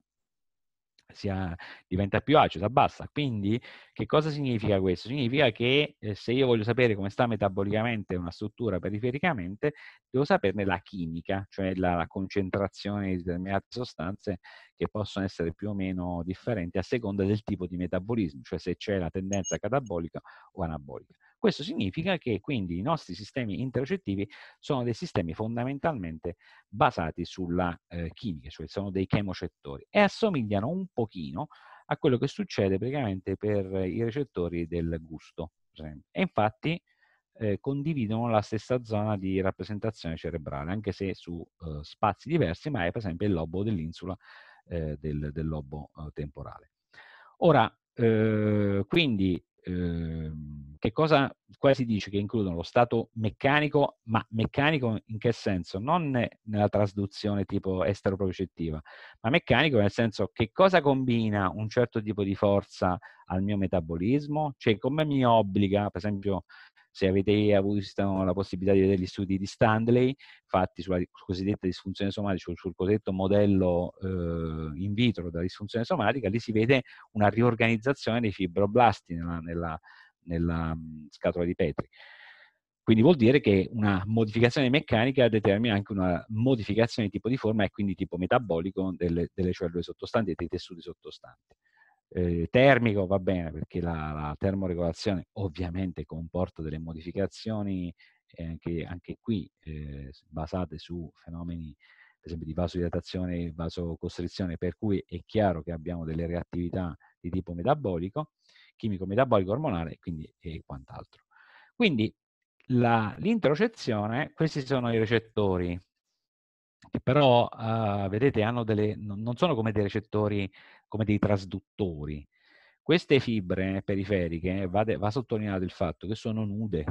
S1: sia, diventa più acido, si abbassa. Quindi che cosa significa questo? Significa che eh, se io voglio sapere come sta metabolicamente una struttura perifericamente, devo saperne la chimica, cioè la, la, concentrazione di determinate sostanze che possono essere più o meno differenti a seconda del tipo di metabolismo, cioè se c'è la tendenza catabolica o anabolica. Questo significa che quindi i nostri sistemi intercettivi sono dei sistemi fondamentalmente basati sulla eh, chimica, cioè sono dei chemocettori e assomigliano un pochino a quello che succede praticamente per i recettori del gusto. E infatti eh, condividono la stessa zona di rappresentazione cerebrale, anche se su eh, spazi diversi, ma è per esempio il lobo dell'insula eh, del, del, lobo eh, temporale. Ora, eh, quindi Ehm, che cosa qua si dice che includono lo stato meccanico, ma meccanico in che senso? Non nella trasduzione tipo esteroprocettiva, ma meccanico nel senso che cosa combina un certo tipo di forza al mio metabolismo, cioè come mi obbliga, per esempio se avete avuto la possibilità di vedere gli studi di Stanley fatti sulla cosiddetta disfunzione somatica, sul, cosiddetto modello eh, in vitro della disfunzione somatica, lì si vede una riorganizzazione dei fibroblasti nella, nella, nella scatola di Petri. Quindi vuol dire che una modificazione meccanica determina anche una modificazione di tipo di forma e quindi tipo metabolico delle, delle cellule sottostanti e dei tessuti sottostanti eh, termico va bene perché la, la, termoregolazione ovviamente comporta delle modificazioni anche, eh, anche, qui eh, basate su fenomeni per esempio di vasodilatazione e vasocostrizione, per cui è chiaro che abbiamo delle reattività di tipo metabolico, chimico-metabolico ormonale quindi, e quant'altro. Quindi l'introcezione questi sono i recettori, che però eh, vedete delle, non sono come dei recettori come dei trasduttori. Queste fibre periferiche, eh, va, de, va sottolineato il fatto che sono nude,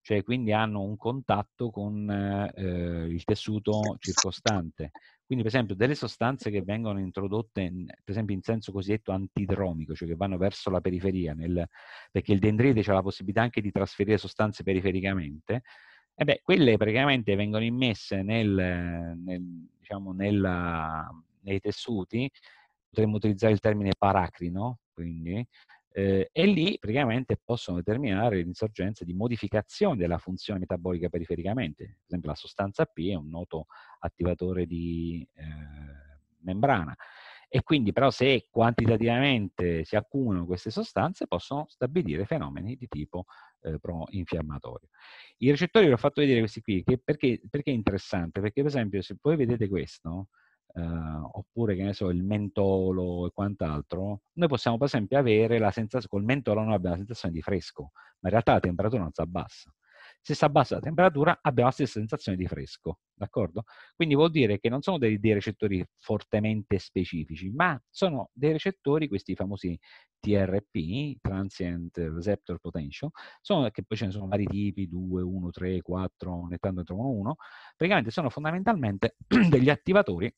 S1: cioè quindi hanno un contatto con eh, il tessuto circostante. Quindi per esempio delle sostanze che vengono introdotte in, per esempio in senso cosiddetto antidromico, cioè che vanno verso la periferia, nel, perché il dendrite ha la possibilità anche di trasferire sostanze perifericamente, e eh beh, quelle praticamente vengono immesse nel, nel, diciamo nella, nei tessuti potremmo utilizzare il termine paracrino, quindi, eh, e lì praticamente possono determinare l'insorgenza di modificazioni della funzione metabolica perifericamente. Per esempio la sostanza P è un noto attivatore di eh, membrana e quindi però se quantitativamente si accumulano queste sostanze possono stabilire fenomeni di tipo eh, pro-infiammatorio. I recettori vi ho fatto vedere questi qui, che perché, perché, è interessante? Perché per esempio se voi vedete questo, Uh, oppure che ne so, il mentolo e quant'altro, noi possiamo per esempio avere la sensazione, col mentolo noi abbiamo la sensazione di fresco, ma in realtà la temperatura non si abbassa. Se si abbassa la temperatura abbiamo la stessa sensazione di fresco, d'accordo? Quindi vuol dire che non sono dei, dei recettori fortemente specifici, ma sono dei recettori, questi famosi TRP, Transient Receptor Potential, sono, che poi ce ne sono vari tipi, 2, 1, 3, 4, ne ne trovano uno, praticamente sono fondamentalmente degli attivatori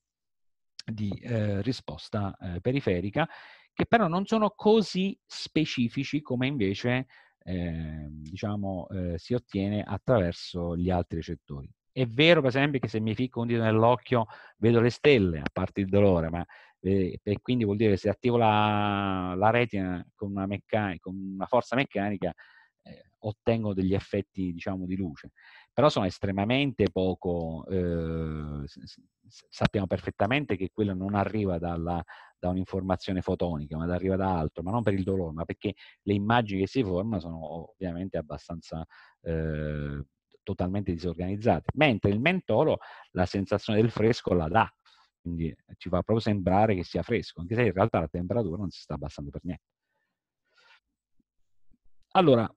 S1: di eh, risposta eh, periferica, che però non sono così specifici come invece eh, diciamo, ehm, si ottiene attraverso gli altri recettori. È vero, per esempio, che se mi ficco un dito nell'occhio vedo le stelle, a parte il dolore, ma eh, e quindi vuol dire che se attivo la, la retina con una, meccanica, con una forza meccanica eh, ottengo degli effetti diciamo, di luce però sono estremamente poco, eh, sappiamo perfettamente che quello non arriva dalla, da un'informazione fotonica, ma arriva da altro, ma non per il dolore, ma perché le immagini che si formano sono ovviamente abbastanza eh, totalmente disorganizzate, mentre il mentolo la sensazione del fresco la dà, quindi ci fa proprio sembrare che sia fresco, anche se in realtà la temperatura non si sta abbassando per niente. Allora,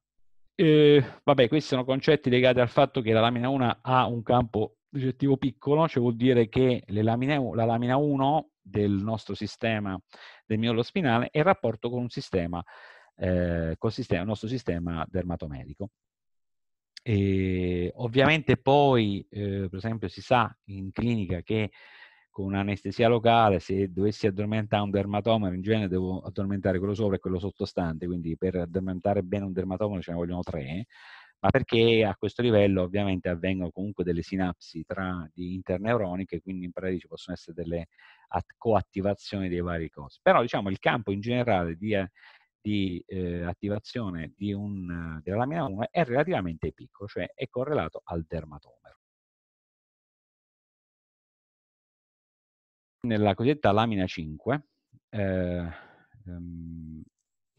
S1: eh, vabbè, questi sono concetti legati al fatto che la lamina 1 ha un campo ricettivo piccolo, cioè vuol dire che lamine, la lamina 1 del nostro sistema del miolo spinale è in rapporto con un sistema, eh, col sistema, il nostro sistema dermatomedico. E ovviamente poi, eh, per esempio, si sa in clinica che con un'anestesia locale, se dovessi addormentare un dermatomero, in genere devo addormentare quello sopra e quello sottostante, quindi per addormentare bene un dermatomero ce ne vogliono tre, ma perché a questo livello ovviamente avvengono comunque delle sinapsi tra di interneuroniche, quindi in pratica ci possono essere delle coattivazioni dei vari cosi. Però diciamo il campo in generale di, di eh, attivazione di un, della lamina 1 è relativamente piccolo, cioè è correlato al dermatomero. nella cosiddetta lamina 5, eh, ehm,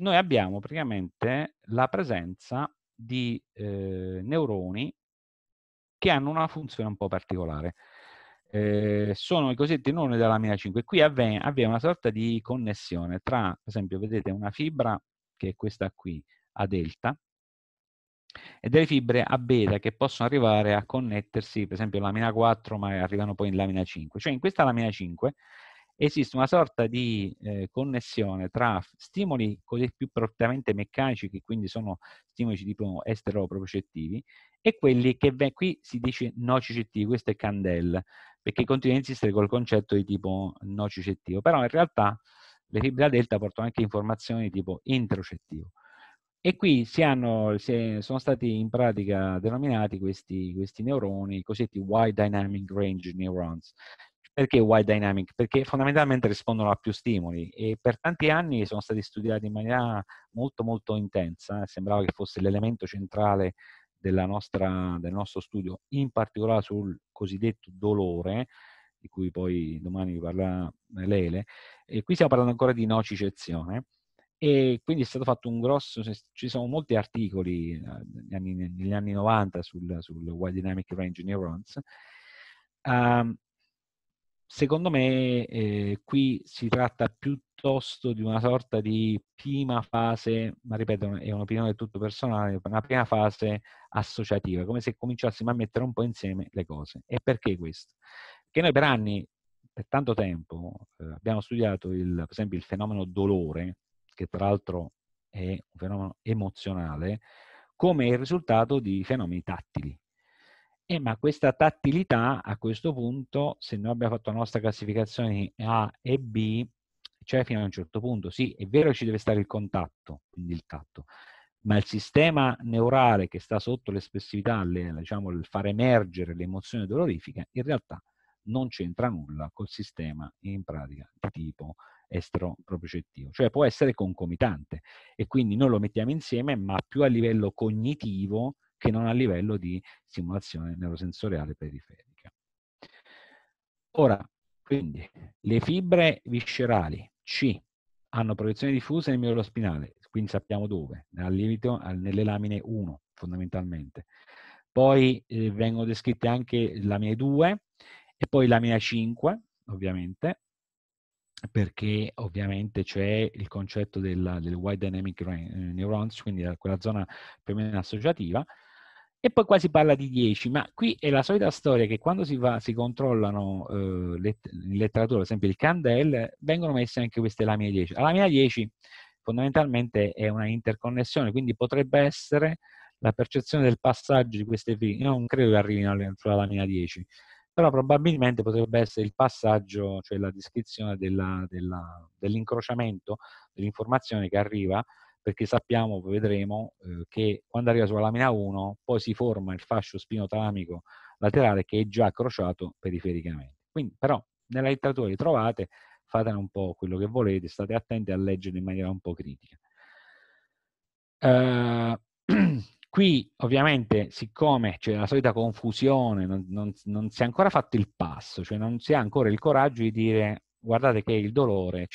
S1: noi abbiamo praticamente la presenza di eh, neuroni che hanno una funzione un po' particolare. Eh, sono i cosiddetti neuroni della lamina 5. Qui avviene, avviene una sorta di connessione tra, per esempio, vedete una fibra che è questa qui, a delta, e delle fibre a beta che possono arrivare a connettersi, per esempio, in lamina 4, ma arrivano poi in lamina 5. Cioè in questa lamina 5 esiste una sorta di eh, connessione tra stimoli così più propriamente meccanici, che quindi sono stimoli di tipo esteropropocettivi, e quelli che qui si dice nocicettivi, questo è Candel, perché continua a insistere col concetto di tipo nocicettivo, però in realtà le fibre a delta portano anche informazioni di tipo introcettivo. E qui si hanno, si sono stati in pratica denominati questi, questi neuroni, i cosiddetti wide dynamic range neurons. Perché wide dynamic? Perché fondamentalmente rispondono a più stimoli e per tanti anni sono stati studiati in maniera molto molto intensa, sembrava che fosse l'elemento centrale nostra, del nostro studio, in particolare sul cosiddetto dolore, di cui poi domani vi parlerà Lele. E qui stiamo parlando ancora di nocicezione e quindi è stato fatto un grosso, ci sono molti articoli eh, negli anni, negli anni 90 sul, sul Wide Dynamic Range Neurons. Um, ehm, secondo me eh, qui si tratta piuttosto di una sorta di prima fase, ma ripeto è un'opinione del tutto personale, una prima fase associativa, come se cominciassimo a mettere un po' insieme le cose. E perché questo? Perché noi per anni, per tanto tempo, eh, abbiamo studiato il, per esempio il fenomeno dolore, che tra l'altro è un fenomeno emozionale, come il risultato di fenomeni tattili. Eh, ma questa tattilità a questo punto, se noi abbiamo fatto la nostra classificazione A e B, cioè fino a un certo punto. Sì, è vero che ci deve stare il contatto, quindi il tatto, ma il sistema neurale che sta sotto l'espressività, le, diciamo, il far emergere l'emozione dolorifica, in realtà non c'entra nulla col sistema in pratica di tipo estropropriocettivo, cioè può essere concomitante e quindi noi lo mettiamo insieme ma più a livello cognitivo che non a livello di stimolazione neurosensoriale periferica. Ora, quindi, le fibre viscerali C hanno proiezione diffusa nel midollo spinale, quindi sappiamo dove, dal lievito nelle lamine 1 fondamentalmente. Poi eh, vengono descritte anche lamine 2 e poi lamina 5, ovviamente, perché ovviamente c'è il concetto del, del wide dynamic eh, neurons, quindi quella zona più o meno associativa, e poi qua si parla di 10, ma qui è la solita storia che quando si, va, si controllano eh, let, in letteratura, ad esempio il Candel, vengono messe anche queste lamine 10. La lamina 10 fondamentalmente è una interconnessione, quindi potrebbe essere la percezione del passaggio di queste figure. Io non credo che arrivino sulla lamina 10, però probabilmente potrebbe essere il passaggio, cioè la descrizione della, della, dell'incrociamento dell'informazione che arriva, perché sappiamo, vedremo, eh, che quando arriva sulla lamina 1 poi si forma il fascio spinotalamico laterale che è già crociato perifericamente. Quindi però nella letteratura li trovate, fatene un po' quello che volete, state attenti a leggere in maniera un po' critica. Uh, Qui ovviamente, siccome c'è la solita confusione, non, non, non si è ancora fatto il passo, cioè non si ha ancora il coraggio di dire guardate che il dolore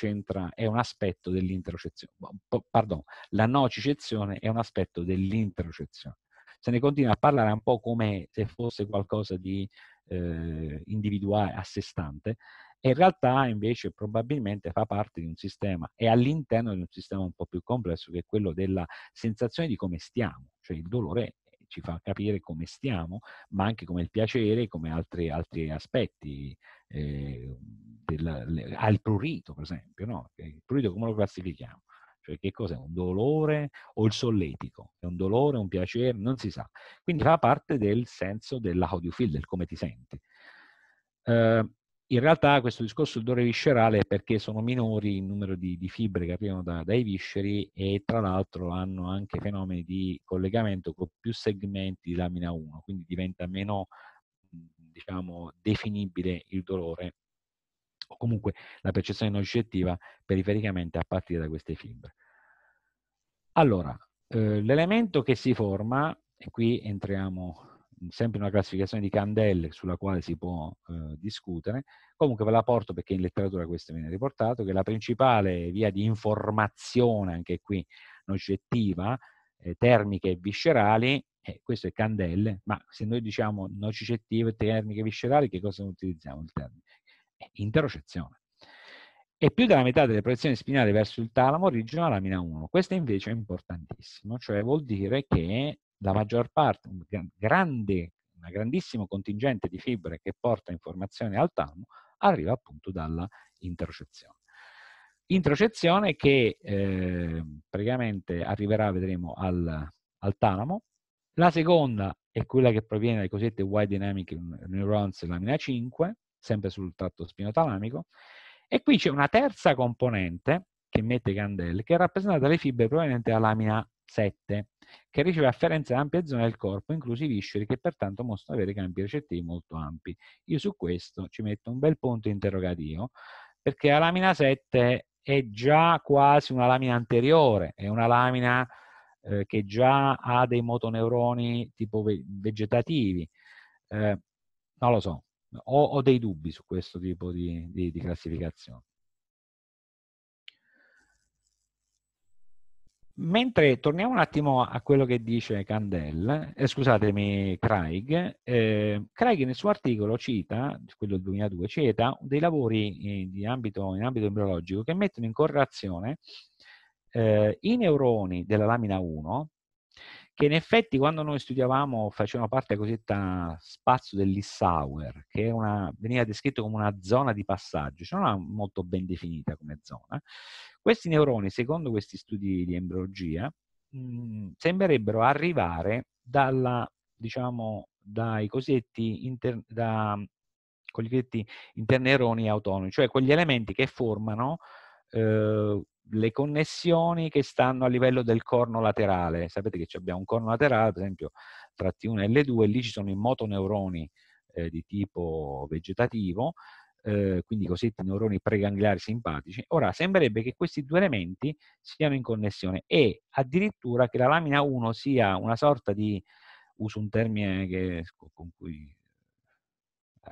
S1: è un aspetto dell'interocezione, boh, pardon, la nocicezione è un aspetto dell'interocezione. Se ne continua a parlare un po' come se fosse qualcosa di eh, individuale, a sé stante, e in realtà invece probabilmente fa parte di un sistema, è all'interno di un sistema un po' più complesso che è quello della sensazione di come stiamo, cioè il dolore eh, ci fa capire come stiamo, ma anche come il piacere, come altri, altri aspetti, eh, del, al prurito per esempio, no? il prurito come lo classifichiamo? cioè che cos'è un dolore o il solletico, è un dolore, un piacere, non si sa. Quindi fa parte del senso della feel, del come ti senti. Eh, in realtà questo discorso del dolore viscerale è perché sono minori il numero di, di fibre che arrivano da, dai visceri e tra l'altro hanno anche fenomeni di collegamento con più segmenti di lamina 1, quindi diventa meno diciamo, definibile il dolore o comunque la percezione oggettiva perifericamente a partire da queste fibre. Allora, eh, l'elemento che si forma, e qui entriamo Mhmm, sempre una classificazione di candele sulla quale si può eh, discutere, comunque ve la porto perché in letteratura questo viene riportato, che la principale via di informazione, anche qui nocettiva, eh, termiche e viscerali, eh, questo è candele, ma se noi diciamo nocicettive, termiche e viscerali, che cosa utilizziamo il termine? Eh, interocezione. E più della metà delle proiezioni spinali verso il talamo originano la lamina 1. Questo invece è importantissimo, cioè vuol dire che la maggior parte, un grande, una grandissimo contingente di fibre che porta informazione al talmo arriva appunto dalla interocezione. Introcezione che eh, praticamente arriverà, vedremo, al, al talamo. La seconda è quella che proviene dai cosiddetti Y dynamic neurons lamina 5, sempre sul tratto spinotalamico. E qui c'è una terza componente che mette Candel, che è rappresentata dalle fibre provenienti dalla lamina 7, che riceve afferenza a ampie zone del corpo, inclusi i visceri, che pertanto mostrano avere campi recettivi molto ampi. Io su questo ci metto un bel punto interrogativo, perché la lamina 7 è già quasi una lamina anteriore, è una lamina eh, che già ha dei motoneuroni tipo vegetativi. Eh, non lo so, ho, ho, dei dubbi su questo tipo di, di, di classificazione. Mentre torniamo un attimo a quello che dice Candel, eh, scusatemi Craig, eh, Craig nel suo articolo cita, quello del 2002, cita dei lavori eh, in ambito, in ambito embriologico che mettono in correlazione eh, i neuroni della lamina 1, che in effetti quando noi studiavamo facevano parte della cosiddetta spazio dell'Issauer, che una, veniva descritto come una zona di passaggio, cioè non era molto ben definita come zona, questi neuroni, secondo questi studi di embriologia, mh, mm, sembrerebbero arrivare dalla, diciamo, dai cosiddetti inter, da, interneuroni autonomi, cioè quegli elementi che formano eh, le connessioni che stanno a livello del corno laterale. Sapete che abbiamo un corno laterale, ad esempio, tra T1 e L2, lì ci sono i motoneuroni eh, di tipo vegetativo eh, quindi i cosiddetti neuroni pregangliari simpatici. Ora, sembrerebbe che questi due elementi siano in connessione e addirittura che la lamina 1 sia una sorta di, uso un termine che, cui,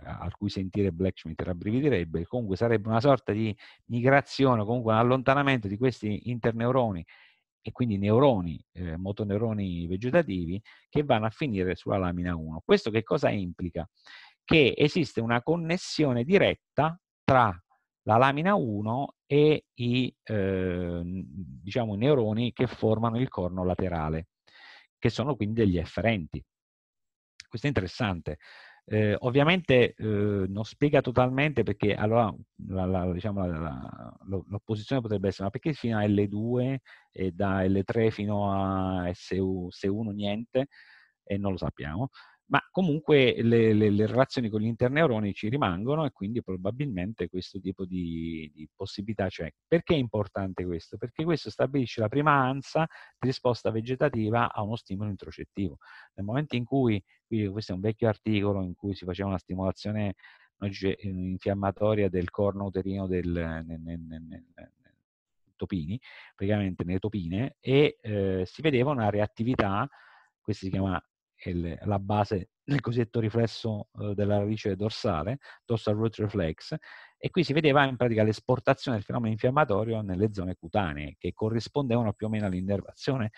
S1: al cui sentire Blackschmidt rabbrividirebbe, comunque sarebbe una sorta di migrazione, comunque un allontanamento di questi interneuroni e quindi neuroni, eh, motoneuroni vegetativi, che vanno a finire sulla lamina 1. Questo che cosa implica? che esiste una connessione diretta tra la lamina 1 e i eh, diciamo, neuroni che formano il corno laterale, che sono quindi degli efferenti. Questo è interessante. Eh, ovviamente eh, non spiega totalmente perché allora diciamo l'opposizione diciamo, potrebbe essere ma perché fino a L2 e da L3 fino a S1 niente e non lo sappiamo ma comunque le, le, le, relazioni con gli interneuroni ci rimangono e quindi probabilmente questo tipo di, di possibilità c'è. Perché è importante questo? Perché questo stabilisce la prima ansia di risposta vegetativa a uno stimolo introcettivo. Nel momento in cui, questo è un vecchio articolo in cui si faceva una stimolazione infiammatoria del corno uterino del, nel, nel, nel, topini, praticamente nelle topine, e eh, si vedeva una reattività, questa si chiama il, la base del cosiddetto riflesso eh, della radice dorsale, dorsal root reflex, e qui si vedeva in pratica l'esportazione del fenomeno infiammatorio nelle zone cutanee, che corrispondevano più o meno all'innervazione,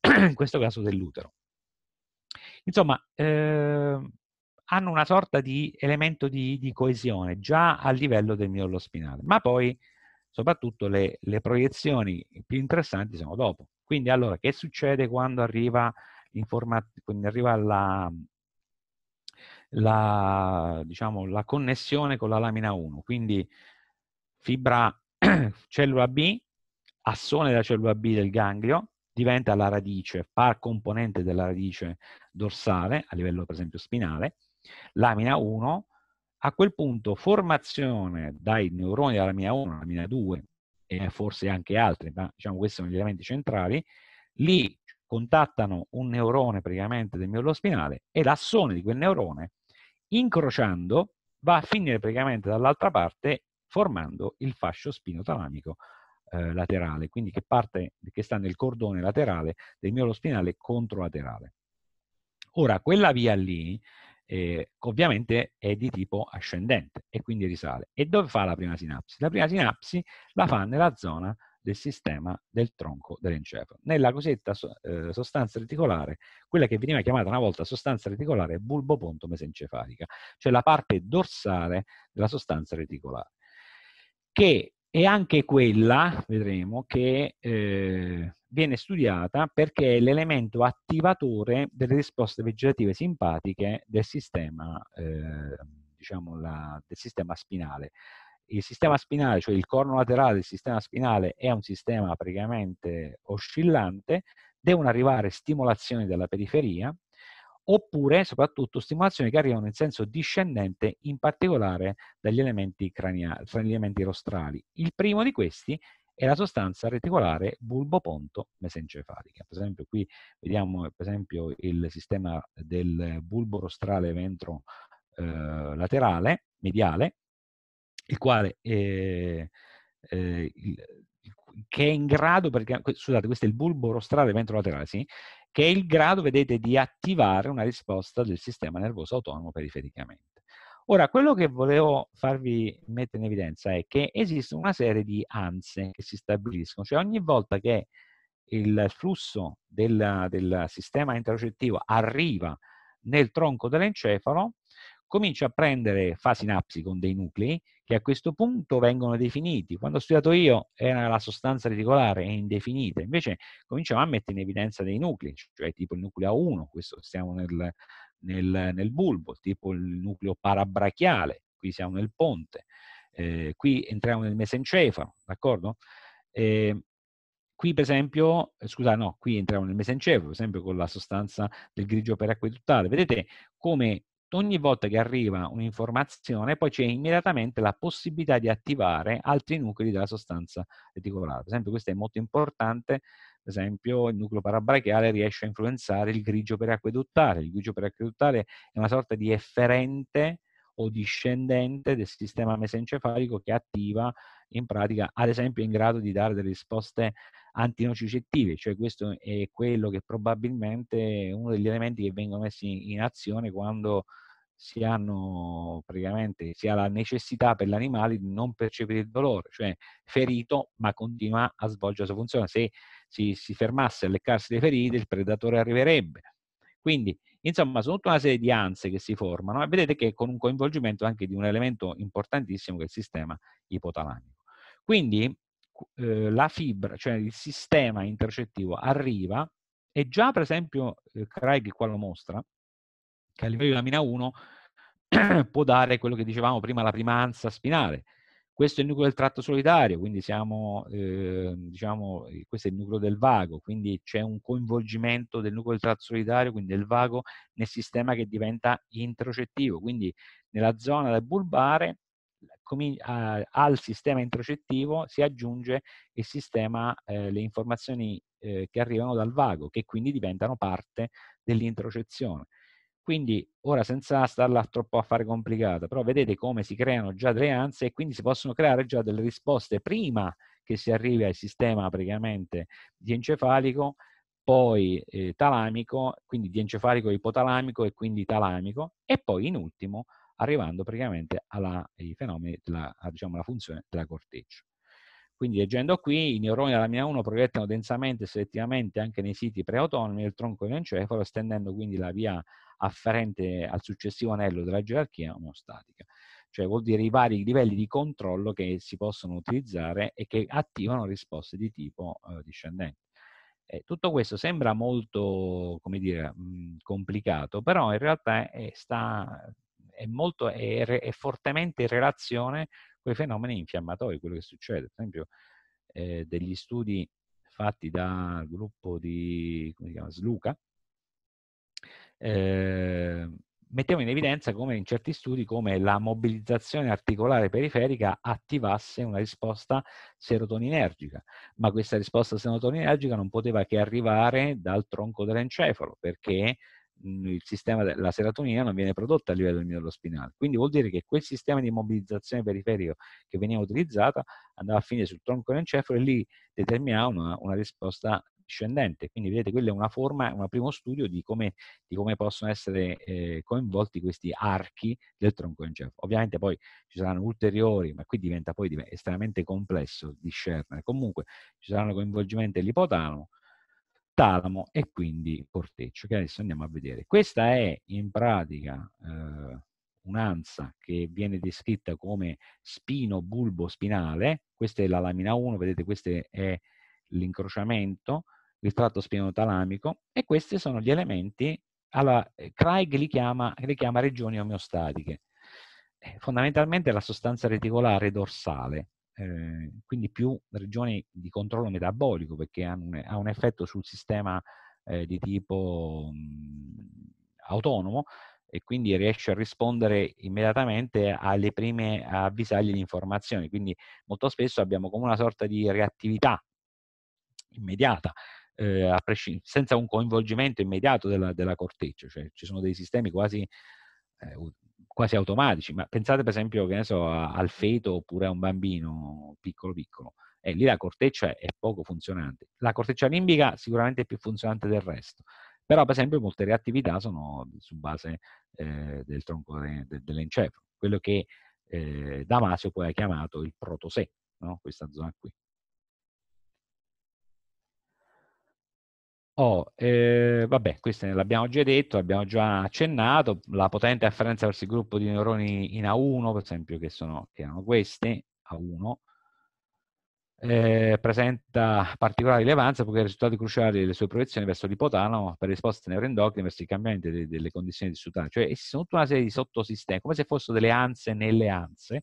S1: in questo caso dell'utero. Insomma, eh, hanno una sorta di elemento di, di, coesione già a livello del miolo spinale, ma poi soprattutto le, le proiezioni più interessanti sono dopo. Quindi allora, che succede quando arriva informatico, arriva la, mhmm, la, diciamo, la connessione con la lamina 1, quindi fibra cellula B, assone della cellula B del ganglio, diventa la radice, par componente della radice dorsale, a livello per esempio spinale, lamina 1, a quel punto formazione dai neuroni della lamina 1, lamina 2 e forse anche altri, ma diciamo questi sono gli elementi centrali, lì contattano un neurone praticamente del miolo spinale e l'assone di quel neurone, incrociando, va a finire praticamente dall'altra parte formando il fascio spinotalamico eh, laterale, quindi che parte che sta nel cordone laterale del miolo spinale controlaterale. Ora, quella via lì eh, ovviamente è di tipo ascendente e quindi risale. E dove fa la prima sinapsi? La prima sinapsi la fa nella zona del sistema del tronco dell'encefalo. Nella cosiddetta eh, sostanza reticolare, quella che veniva chiamata una volta sostanza reticolare bulboponto mesencefalica, cioè la parte dorsale della sostanza reticolare, che è anche quella, vedremo, che eh, viene studiata perché è l'elemento attivatore delle risposte vegetative simpatiche del sistema, eh, diciamo la, del sistema spinale il sistema spinale, cioè il corno laterale del sistema spinale è un sistema praticamente oscillante, devono arrivare stimolazioni dalla periferia oppure soprattutto stimolazioni che arrivano in senso discendente in particolare dagli elementi, craniali, gli elementi rostrali. Il primo di questi è la sostanza reticolare bulboponto mesencefalica. Per esempio qui vediamo per esempio, il sistema del bulbo rostrale ventro eh, laterale, mediale, il quale eh, eh, che è in grado, perché, scusate, questo è il bulbo rostrale ventrolaterale, sì, che è in grado, vedete, di attivare una risposta del sistema nervoso autonomo perifericamente. Ora, quello che volevo farvi mettere in evidenza è che esiste una serie di anse che si stabiliscono, cioè ogni volta che il flusso del, del sistema interocettivo arriva nel tronco dell'encefalo, comincia a prendere fasinapsi con dei nuclei che a questo punto vengono definiti. Quando ho studiato io era la sostanza reticolare, è indefinita, invece cominciamo a mettere in evidenza dei nuclei, cioè tipo il nucleo a 1, questo siamo nel, nel, nel bulbo, tipo il nucleo parabrachiale, qui siamo nel ponte, eh, qui entriamo nel mesencefalo, d'accordo? Eh, qui per esempio, eh, scusa, no, qui entriamo nel mesencefalo, per esempio con la sostanza del grigio per acqueduttale. Vedete come ogni volta che arriva un'informazione poi c'è immediatamente la possibilità di attivare altri nuclei della sostanza reticolare. Per esempio questo è molto importante, per esempio il nucleo parabrachiale riesce a influenzare il grigio periacqueduttare. Il grigio periacqueduttare è una sorta di efferente o discendente del sistema mesencefalico che attiva in pratica, ad esempio, è in grado di dare delle risposte antinocicettive, cioè questo è quello che probabilmente è uno degli elementi che vengono messi in azione quando si hanno praticamente si ha la necessità per l'animale di non percepire il dolore, cioè ferito ma continua a svolgere la sua funzione. Se si, si fermasse a leccarsi le ferite, il predatore arriverebbe. Quindi, insomma, sono tutta una serie di ansie che si formano e vedete che con un coinvolgimento anche di un elemento importantissimo che è il sistema ipotalamico. Quindi eh, la fibra, cioè il sistema intercettivo arriva e già per esempio eh, Craig qua lo mostra, che a livello di lamina 1 può dare quello che dicevamo prima, la primanza spinale. Questo è il nucleo del tratto solitario, quindi siamo, ehm, diciamo, eh, diciamo, questo è il nucleo del vago, quindi c'è un coinvolgimento del nucleo del tratto solitario, quindi del vago, nel sistema che diventa introcettivo. Quindi nella zona del bulbare eh, al sistema introcettivo si aggiunge il sistema, eh, le informazioni eh, che arrivano dal vago, che quindi diventano parte dell'introcezione. Quindi, ora senza starla troppo a fare complicata, però vedete come si creano già delle ansie e quindi si possono creare già delle risposte prima che si arrivi al sistema praticamente diencefalico, poi eh, talamico, quindi diencefalico ipotalamico e quindi talamico, e poi in ultimo arrivando praticamente ai fenomeni della diciamo, la funzione della corteccia. Quindi leggendo qui, i neuroni della mia 1 proiettano densamente e selettivamente anche nei siti preautonomi del tronco dell'encefalo, estendendo quindi la via afferente al successivo anello della gerarchia omostatica. Cioè vuol dire i vari livelli di controllo che si possono utilizzare e che attivano risposte di tipo eh, discendente. Eh, tutto questo sembra molto, come dire, mh, mm, complicato, però in realtà è, eh, sta è, molto, è, è fortemente in relazione con i fenomeni infiammatori, quello che succede. Per esempio, eh, degli studi fatti dal gruppo di chiama, Sluca, eh, mettiamo in evidenza come in certi studi come la mobilizzazione articolare periferica attivasse una risposta serotoninergica, ma questa risposta serotoninergica non poteva che arrivare dal tronco dell'encefalo, perché il sistema della serotonina non viene prodotta a livello del midollo spinale. Quindi vuol dire che quel sistema di mobilizzazione periferico che veniva utilizzata andava a finire sul tronco dell'encefalo e lì determinava una, una, risposta discendente. Quindi vedete, quella è una forma, un primo studio di come, di come possono essere eh, coinvolti questi archi del tronco encefalo. Ovviamente poi ci saranno ulteriori, ma qui diventa poi estremamente complesso discernere. Comunque ci saranno coinvolgimenti dell'ipotalamo, talamo e quindi corteccio, che adesso andiamo a vedere. Questa è in pratica eh, un'ansa che viene descritta come spino bulbo spinale, questa è la lamina 1, vedete questo è l'incrociamento, il tratto spinotalamico e questi sono gli elementi, alla, eh, Craig li chiama, li chiama regioni omeostatiche. Eh, fondamentalmente la sostanza reticolare dorsale, Ehm, quindi più regioni di controllo metabolico perché ha un, ha un effetto sul sistema eh, di tipo mh, mm, autonomo e quindi riesce a rispondere immediatamente alle prime avvisaglie di informazioni. Quindi molto spesso abbiamo come una sorta di reattività immediata, eh, prescind- senza un coinvolgimento immediato della, della corteccia, cioè ci sono dei sistemi quasi eh, quasi automatici, ma pensate per esempio che ne so, al feto oppure a un bambino piccolo piccolo, e lì la corteccia è poco funzionante. La corteccia limbica sicuramente è più funzionante del resto, però per esempio molte reattività sono su base eh, del tronco de, de, dell'encefalo, quello che eh, Damasio poi ha chiamato il protosè, no? questa zona qui. Oh, eh, vabbè, questo l'abbiamo già detto, abbiamo già accennato, la potente afferenza verso il gruppo di neuroni in A1, per esempio, che, sono, che erano questi, A1, eh, presenta particolare rilevanza perché i risultati cruciali delle sue proiezioni verso l'ipotalamo per risposte neuroendocrine verso i cambiamenti de delle condizioni di sudare, cioè sono tutta una serie di sottosistemi, come se fossero delle anse nelle anse,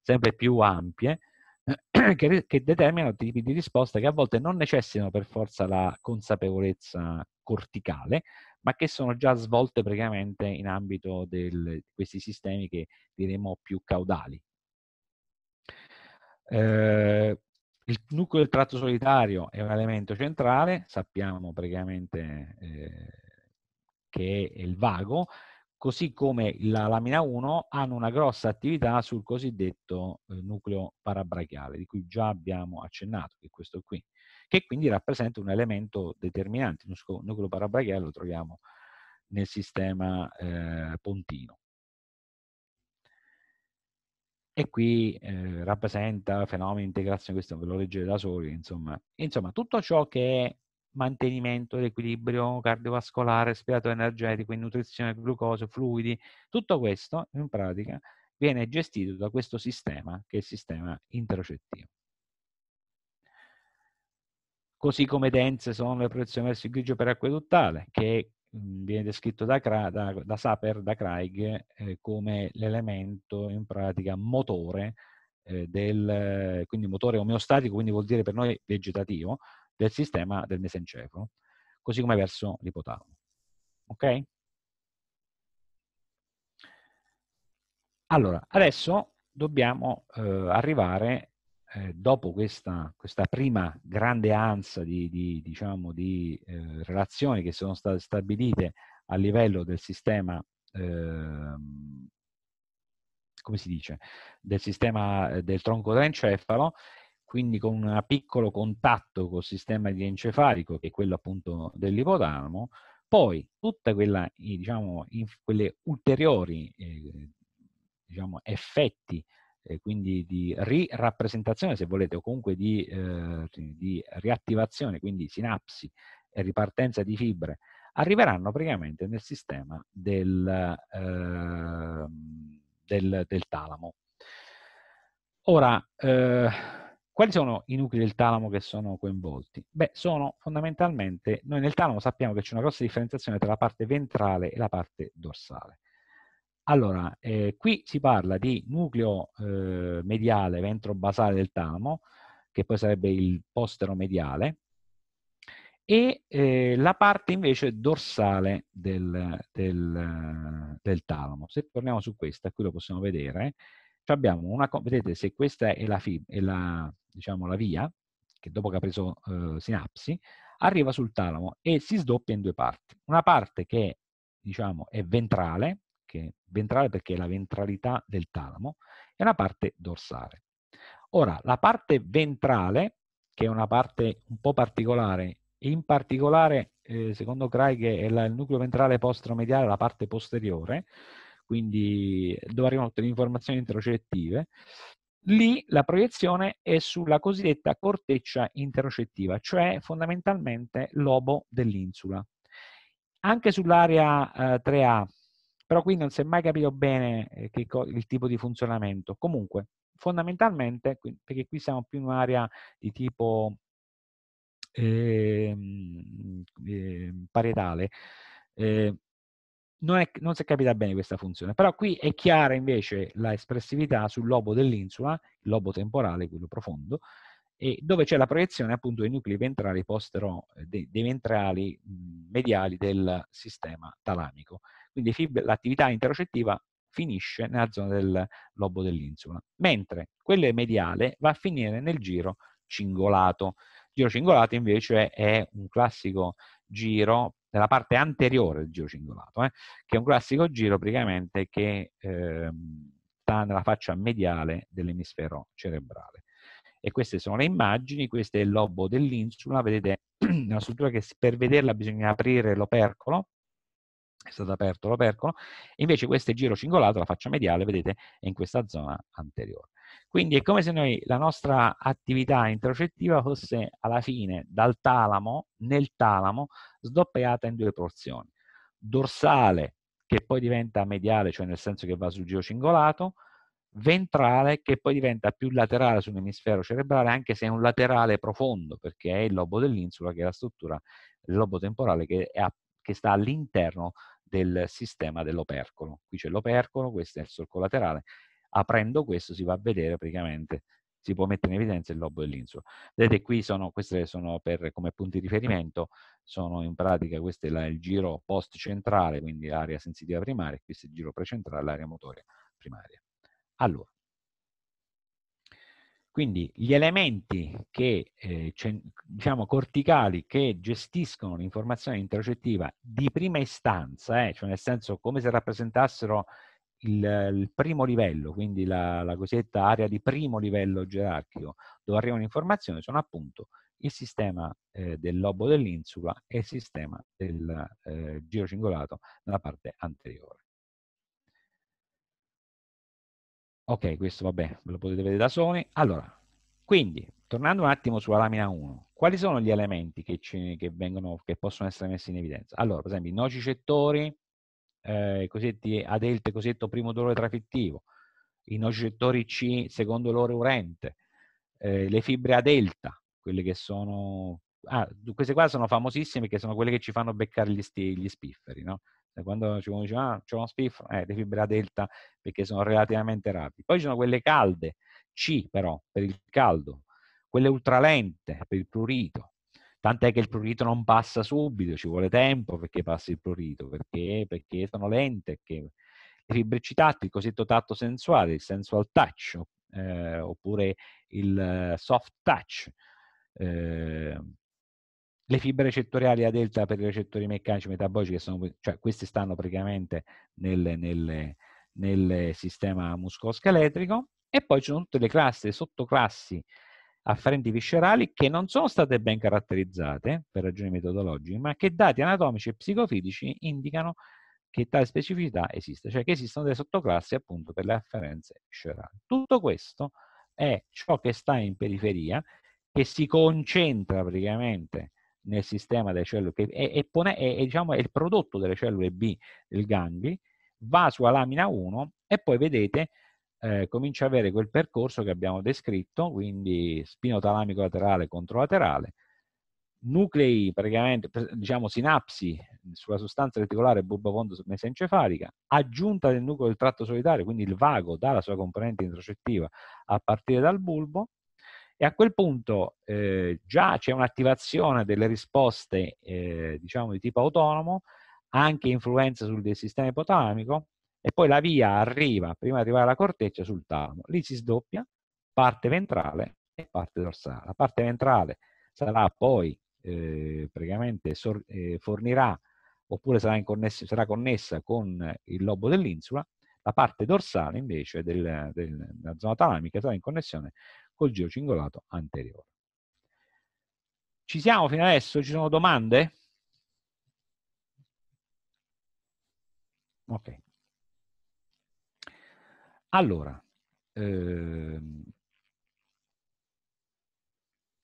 S1: sempre più ampie, che, che, determinano tipi di risposte che a volte non necessitano per forza la consapevolezza corticale, ma che sono già svolte praticamente in ambito di questi sistemi che diremo più caudali. Eh, il nucleo del tratto solitario è un elemento centrale, sappiamo praticamente eh, che è il vago, così come la lamina 1, hanno una grossa attività sul cosiddetto eh, nucleo parabrachiale, di cui già abbiamo accennato, che è questo qui, che quindi rappresenta un elemento determinante. Il nucleo parabrachiale lo troviamo nel sistema eh, pontino. E qui eh, rappresenta fenomeni di integrazione, questo ve lo leggete da soli, insomma. insomma tutto ciò che è mantenimento dell'equilibrio cardiovascolare, respirato energetico, in nutrizione, glucosio, fluidi, tutto questo in pratica viene gestito da questo sistema che è il sistema interocettivo. Così come dense sono le proiezioni verso il grigio per acqueduttale, che viene descritto da, da, da Saper, da Craig, eh, come l'elemento in pratica motore, eh, del, quindi motore omeostatico, quindi vuol dire per noi vegetativo, del sistema del mesencefalo, così come verso l'ipotalamo. Ok? Allora, adesso dobbiamo eh, arrivare, eh, dopo questa, questa, prima grande ansia di, di, diciamo, di eh, relazioni che sono state stabilite a livello del sistema, ehm, come si dice, del sistema eh, del tronco dell'encefalo, quindi con un piccolo contatto col sistema diencefalico, che è quello appunto dell'ipotalamo, poi tutte diciamo, quelle ulteriori eh, diciamo, effetti eh, quindi di rirappresentazione, se volete, o comunque di, eh, di, riattivazione, quindi sinapsi e ripartenza di fibre, arriveranno praticamente nel sistema del, eh, del, del talamo. Ora, eh, quali sono i nuclei del talamo che sono coinvolti? Beh, sono fondamentalmente, noi nel talamo sappiamo che c'è una grossa differenziazione tra la parte ventrale e la parte dorsale. Allora, eh, qui si parla di nucleo eh, mediale basale del talamo, che poi sarebbe il postero mediale, e eh, la parte invece dorsale del, del, del, talamo. Se torniamo su questa, qui lo possiamo vedere, eh, abbiamo una, vedete se questa è la, fib, è la, diciamo, la via, che dopo che ha preso eh, sinapsi, arriva sul talamo e si sdoppia in due parti. Una parte che diciamo, è ventrale, che, ventrale perché è la ventralità del talamo, e una parte dorsale. Ora, la parte ventrale, che è una parte un po' particolare, in particolare, eh, secondo Craig, è la, il nucleo ventrale postromediale, la parte posteriore, quindi dove arrivano tutte le informazioni interocettive, lì la proiezione è sulla cosiddetta corteccia interocettiva, cioè fondamentalmente lobo dell'insula. Anche sull'area eh, 3A, però qui non si è mai capito bene eh, il tipo di funzionamento. Comunque, fondamentalmente, perché qui siamo più in un'area di tipo ehm, ehm, eh, parietale, non, è, non si è capita bene questa funzione, però qui è chiara invece la espressività sul lobo dell'insula, il lobo temporale, quello profondo, e dove c'è la proiezione appunto dei nuclei ventrali postero, eh, dei, dei ventrali mediali del sistema talamico. Quindi l'attività interocettiva finisce nella zona del lobo dell'insula, mentre quella mediale va a finire nel giro cingolato. Il giro cingolato invece è un classico giro nella parte anteriore del giro cingolato, eh, che è un classico giro praticamente che eh, sta nella faccia mediale dell'emisfero cerebrale. E queste sono le immagini, questo è il lobo dell'insula, vedete una struttura che per vederla bisogna aprire l'opercolo, è stato aperto l'opercolo, invece questo è giro cingolato, la faccia mediale, vedete, è in questa zona anteriore. Quindi è come se noi, la nostra attività introcettiva fosse alla fine dal talamo, nel talamo, sdoppiata in due porzioni. Dorsale, che poi diventa mediale, cioè nel senso che va sul giro cingolato, ventrale, che poi diventa più laterale sull'emisfero cerebrale, anche se è un laterale profondo, perché è il lobo dell'insula, che è la struttura, il lobo temporale, che, è, che sta all'interno del sistema dell'opercolo. Qui c'è l'opercolo, questo è il solco laterale. Aprendo questo si va a vedere praticamente, si può mettere in evidenza il lobo dell'insula. Vedete qui sono, queste sono per, come punti di riferimento, sono in pratica questo è la, il giro post centrale, quindi l'area sensitiva primaria, questo è il giro precentrale, l'area motoria primaria. Allora, quindi gli elementi che, eh, diciamo corticali che gestiscono l'informazione intercettiva di prima istanza, eh, cioè nel senso come se rappresentassero il, il primo livello, quindi la, la, cosiddetta area di primo livello gerarchico, dove arriva un'informazione, sono appunto il sistema eh, del lobo dell'insula e il sistema del eh, giro cingolato nella parte anteriore. Ok, questo vabbè, ve lo potete vedere da soli. Allora, quindi, tornando un attimo sulla lamina 1, quali sono gli elementi che, ci, che, vengono, che possono essere messi in evidenza? Allora, per esempio, i nocicettori, eh, cosiddetti a delta, cosiddetto primo dolore trafittivo, i nocicettori C, secondo dolore urente, eh, le fibre a delta, quelle che sono... Ah, queste qua sono famosissime perché sono quelle che ci fanno beccare gli, sti, gli spifferi, no? Cioè, quando ci dice ah, c'è uno spiff, eh, defibrilla delta perché sono relativamente rapidi. Poi ci sono quelle calde, C però, per il caldo, quelle ultralente per il prurito, tant'è che il prurito non passa subito, ci vuole tempo perché passi il prurito, perché, perché sono lente, perché le fibre citate, il cosiddetto tatto sensuale, il sensual touch, eh, oppure il eh, soft touch, eh, le fibre recettoriali a delta per i recettori meccanici metabolici, che sono, cioè queste stanno praticamente nel, nel, nel sistema muscoloscheletrico, e poi ci sono tutte le classi, le sottoclassi afferenti viscerali che non sono state ben caratterizzate per ragioni metodologiche, ma che dati anatomici e psicofisici indicano che tale specificità esiste, cioè che esistono delle sottoclassi appunto per le afferenze viscerali. Tutto questo è ciò che sta in periferia, che si concentra praticamente nel sistema delle cellule, che diciamo è, è, pone, è, è diciamo, il prodotto delle cellule B del gangli, va sulla lamina 1 e poi vedete eh, comincia a avere quel percorso che abbiamo descritto, quindi spinotalamico laterale controlaterale, nuclei, praticamente, diciamo sinapsi sulla sostanza reticolare bulbofondo mesencefalica, aggiunta del nucleo del tratto solitario, quindi il vago dalla sua componente introcettiva a partire dal bulbo, e a quel punto eh, già c'è un'attivazione delle risposte, eh, diciamo, di tipo autonomo, anche influenza sul sistema ipotalamico, e poi la via arriva, prima di arrivare alla corteccia, sul talamo. Lì si sdoppia parte ventrale e parte dorsale. La parte ventrale sarà poi, eh, praticamente, sor- eh, fornirà oppure sarà connessa, sarà, connessa con il lobo dell'insula, la parte dorsale invece del, del, della zona talamica sarà in connessione col giro cingolato anteriore. Ci siamo fino adesso? Ci sono domande? Ok. Allora, ehm,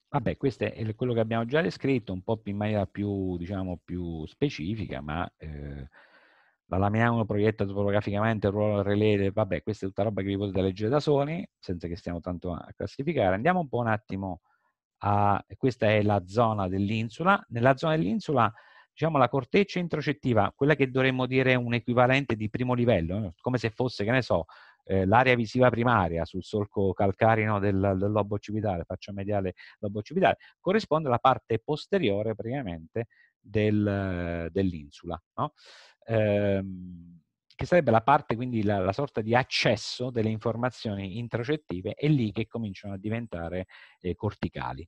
S1: vabbè, questo è quello che abbiamo già descritto, un po' in maniera più, diciamo, più specifica, ma eh, la Lamiano proietta topograficamente il ruolo relay, vabbè, questa è tutta roba che vi potete leggere da soli, senza che stiamo tanto a classificare. Andiamo un po' un attimo a, questa è la zona dell'insula, nella zona dell'insula diciamo la corteccia introcettiva, quella che dovremmo dire un equivalente di primo livello, eh, come se fosse, che ne so, eh, l'area visiva primaria sul solco calcarino del, del lobo occipitale, faccia mediale lobo occipitale, corrisponde alla parte posteriore praticamente del, dell'insula, no? ehm, che sarebbe la parte, quindi la, la, sorta di accesso delle informazioni intracettive, è lì che cominciano a diventare eh, corticali.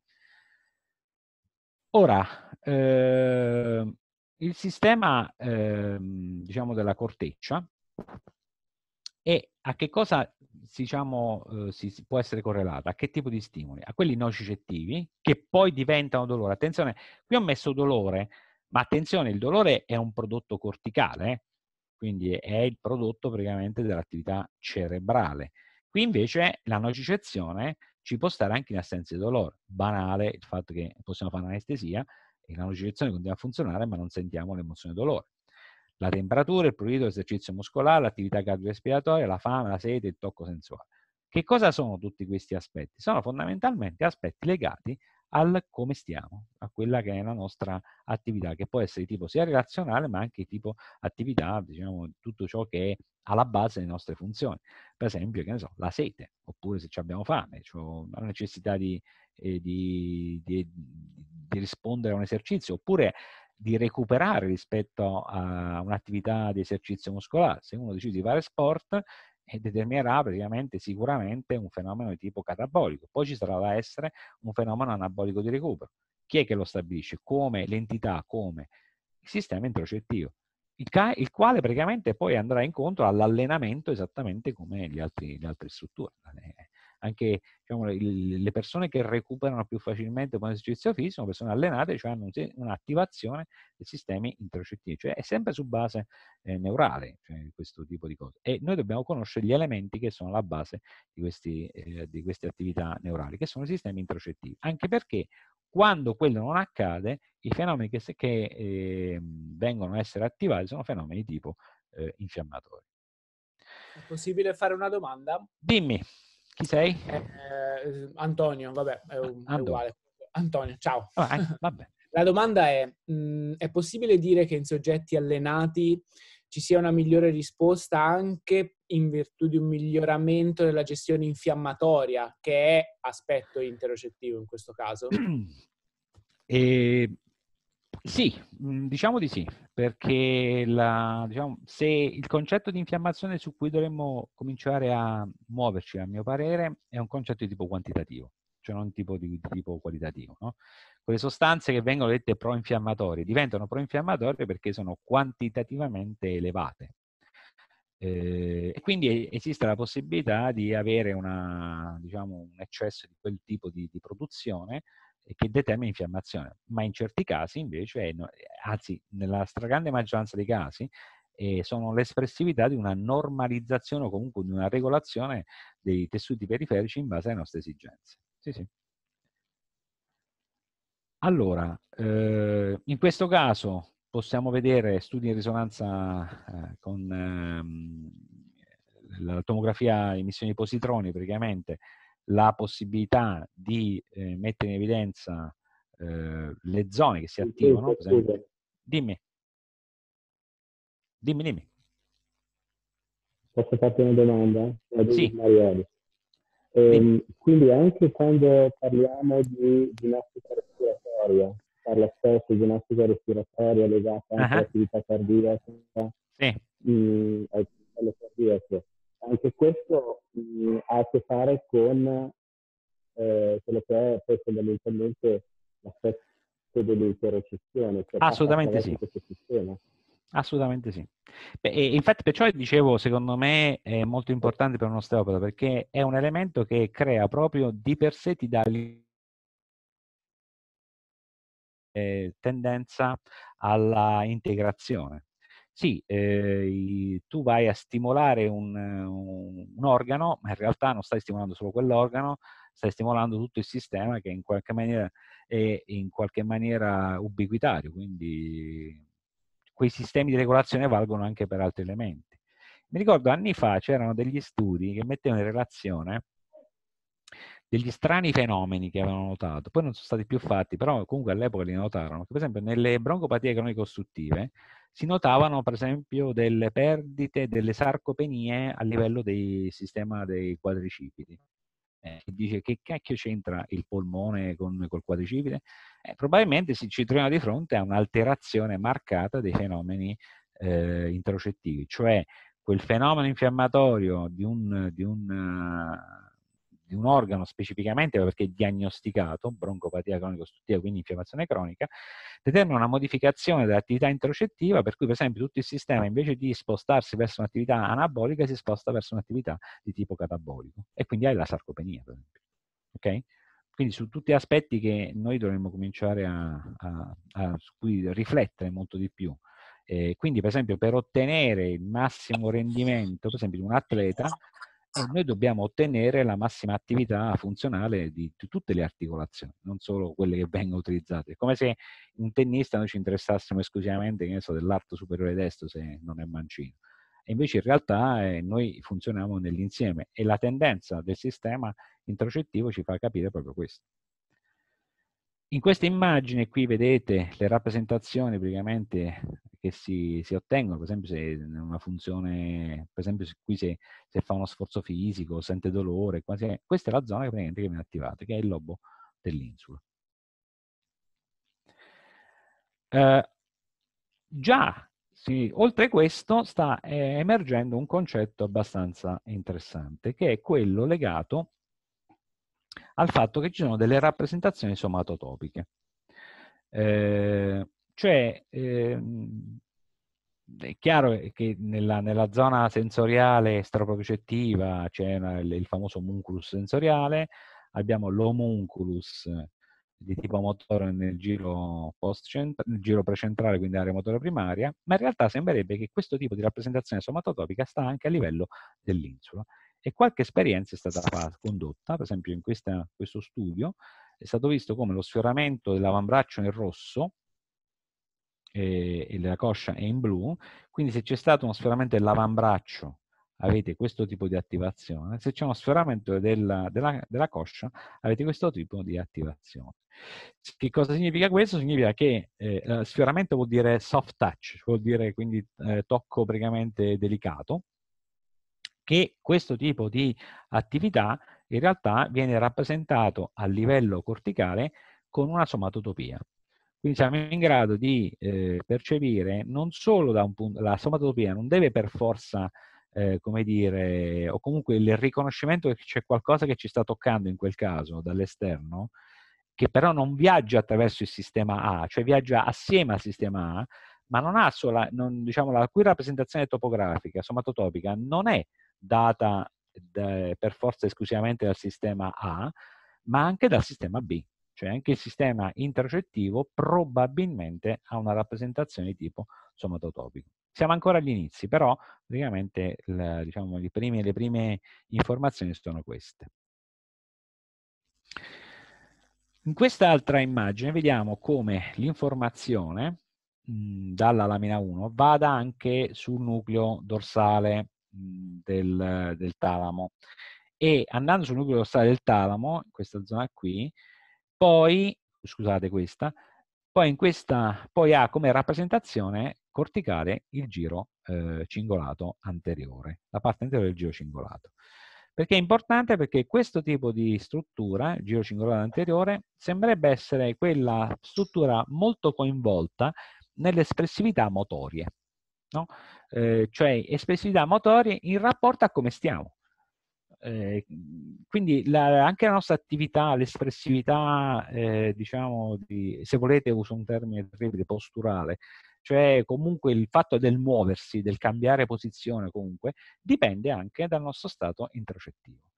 S1: Ora, eh, il sistema eh, diciamo della corteccia e a che cosa diciamo, eh, si, si, può essere correlata? A che tipo di stimoli? A quelli nocicettivi che poi diventano dolore. Attenzione, qui ho messo dolore, ma attenzione, il dolore è un prodotto corticale, eh? quindi è il prodotto praticamente dell'attività cerebrale. Qui invece la nocicezione ci può stare anche in assenza di dolore. Banale il fatto che possiamo fare anestesia e la nocicezione continua a funzionare ma non sentiamo l'emozione di dolore la temperatura, il prurito, l'esercizio muscolare, l'attività cardiorespiratoria, la fame, la sete, il tocco sensuale. Che cosa sono tutti questi aspetti? Sono fondamentalmente aspetti legati al come stiamo, a quella che è la nostra attività, che può essere di tipo sia relazionale, ma anche di tipo attività, diciamo, tutto ciò che è alla base delle nostre funzioni. Per esempio, che ne so, la sete, oppure se abbiamo fame, cioè la necessità di, eh, di, di, di rispondere a un esercizio, oppure di recuperare rispetto a un'attività di esercizio muscolare. Se uno decide di fare sport, eh, determinerà praticamente sicuramente un fenomeno di tipo catabolico. Poi ci sarà da essere un fenomeno anabolico di recupero. Chi è che lo stabilisce? Come l'entità, come il sistema introcettivo, il, ca- il quale praticamente poi andrà incontro all'allenamento esattamente come gli altri, le altre strutture anche diciamo, le persone che recuperano più facilmente con esercizio fisico sono persone allenate, cioè hanno un'attivazione dei sistemi introcettivi, cioè è sempre su base eh, neurale cioè, questo tipo di cose. E noi dobbiamo conoscere gli elementi che sono la base di, questi, eh, di queste attività neurali, che sono i sistemi introcettivi, anche perché quando quello non accade, i fenomeni che, che eh, vengono a essere attivati sono fenomeni tipo eh, infiammatori. È possibile fare una domanda? Dimmi. Chi sei? Eh, eh, Antonio, vabbè, è, ah, un, è uguale. Antonio, ciao. Oh, La domanda è, mh, mm, è possibile dire che in soggetti allenati ci sia una migliore risposta anche in virtù di un miglioramento della gestione infiammatoria,
S3: che è
S2: aspetto interocettivo in questo caso?
S1: E sì, mm, diciamo di sì, perché la, diciamo, se il concetto di infiammazione su cui dovremmo cominciare a muoverci, a mio parere, è un concetto di tipo quantitativo, cioè non tipo di, di tipo qualitativo. No? Quelle sostanze che vengono dette pro-infiammatorie diventano pro-infiammatorie perché sono quantitativamente elevate. Eh, e quindi esiste la possibilità di avere una, diciamo, un eccesso di quel tipo di, di produzione che determina infiammazione, ma in certi casi invece, è, anzi nella stragrande maggioranza dei casi, eh, sono l'espressività di una normalizzazione o comunque di una regolazione dei tessuti periferici in base alle nostre esigenze. Sì, sì. Allora, eh, in questo caso possiamo vedere studi in risonanza eh, con ehm, la tomografia emissioni positroni praticamente la possibilità di eh, mettere in evidenza eh, le zone che si attivano. Dimmi. Dimmi, dimmi.
S3: Posso farti una domanda? Una sì. Ehm, quindi anche quando
S1: parliamo di
S2: ginnastica respiratoria,
S3: parla spesso di ginnastica
S1: respiratoria legata anche uh -huh. all'attività cardiaca, sì. mh, mm, alle cardiache, anche questo mh, ha a che fare con eh, quello che è poi fondamentalmente l'aspetto dell'intercezione.
S2: Cioè Assolutamente sì.
S1: Assolutamente sì. Beh, infatti perciò dicevo, secondo me è molto importante per un osteopata perché è un elemento che crea proprio di per sé ti dà eh, tendenza alla integrazione sì, eh, tu vai a stimolare un, un, un, organo, ma in realtà non stai stimolando solo quell'organo, stai stimolando tutto il sistema che in qualche maniera è in qualche maniera ubiquitario, quindi quei sistemi di regolazione valgono anche per altri elementi. Mi ricordo anni fa c'erano degli studi che mettevano in relazione degli strani fenomeni che avevano notato, poi non sono stati più fatti, però comunque all'epoca li notarono, che per esempio nelle broncopatie cronico-ostruttive si notavano per esempio delle perdite delle sarcopenie a livello del sistema dei quadricipiti. Eh, dice che cacchio c'entra il polmone con, col quadricipite? Eh, probabilmente si, ci troviamo di fronte a un'alterazione marcata dei fenomeni eh, interocettivi, cioè quel fenomeno infiammatorio di un, di un di un organo specificamente perché è diagnosticato, broncopatia cronico-ostruttiva, quindi infiammazione cronica, determina una modificazione dell'attività introcettiva per cui per esempio tutto il sistema invece di spostarsi verso un'attività anabolica si sposta verso un'attività di tipo catabolico e quindi hai la sarcopenia per esempio. Okay? Quindi su tutti gli aspetti che noi dovremmo cominciare a, a, a su cui riflettere molto di più. Eh, quindi per esempio per ottenere il massimo rendimento per esempio di un atleta Ah. noi dobbiamo ottenere la massima attività funzionale di, tutte le articolazioni, non solo quelle che vengono utilizzate. È come se un tennista noi ci interessassimo esclusivamente so, dell'arto superiore destro se non è mancino. E invece in realtà eh, noi funzioniamo nell'insieme e la tendenza del sistema introcettivo ci fa capire proprio questo. In questa immagine qui vedete le rappresentazioni praticamente che si, si ottengono, per esempio se una funzione, per esempio se qui se, se fa uno sforzo fisico, sente dolore, quasi, questa è la zona che praticamente che viene attivata, che è il lobo dell'insula. Eh, già, sì, oltre questo sta eh, emergendo un concetto abbastanza interessante, che è quello legato al fatto che ci sono delle rappresentazioni somatotopiche. Eh, cioè, eh, è chiaro che nella, nella zona sensoriale straprocettiva c'è una, il famoso munculus sensoriale, abbiamo l'omunculus di tipo motore nel giro, nel giro precentrale, quindi area motore primaria, ma in realtà sembrerebbe che questo tipo di rappresentazione somatotopica sta anche a livello dell'insula e qualche esperienza è stata condotta, per esempio in questa, questo studio è stato visto come lo sfioramento dell'avambraccio nel rosso eh, e la coscia è in blu, quindi se c'è stato uno sfioramento dell'avambraccio avete questo tipo di attivazione, se c'è uno sfioramento della, della, della, coscia avete questo tipo di attivazione. Che cosa significa questo? Significa che eh, eh, sfioramento vuol dire soft touch, vuol dire quindi eh, tocco praticamente delicato, che questo tipo di attività in realtà viene rappresentato a livello corticale con una somatotopia. Quindi siamo in grado di eh, percepire non solo da un punto, la somatotopia non deve per forza, eh, come dire, o comunque il riconoscimento che c'è qualcosa che ci sta toccando in quel caso dall'esterno, che però non viaggia attraverso il sistema A, cioè viaggia assieme al sistema A, ma non ha sola, non, diciamo, la cui rappresentazione topografica, somatotopica, non è data per forza esclusivamente dal sistema A, ma anche dal sistema B, cioè anche il sistema intercettivo probabilmente ha una rappresentazione di tipo somatotopico. Siamo ancora agli inizi, però praticamente la, diciamo, le, prime, le prime informazioni sono queste. In quest'altra immagine vediamo come l'informazione dalla lamina 1 vada anche sul nucleo dorsale Mhmm, del, del talamo. E andando sul nucleo dorsale del talamo, in questa zona qui, poi, scusate questa, poi, in questa, poi ha come rappresentazione corticale il giro eh, cingolato anteriore, la parte anteriore del giro cingolato. Perché è importante? Perché questo tipo di struttura, il giro cingolato anteriore, sembrerebbe essere quella struttura molto coinvolta nelle espressività motorie no? eh, cioè espressività motoria in rapporto a come stiamo. Eh, quindi la, anche la nostra attività, l'espressività, eh, diciamo, di, se volete uso un termine terribile, posturale, cioè comunque il fatto del muoversi, del cambiare posizione comunque, dipende anche dal nostro stato introcettivo.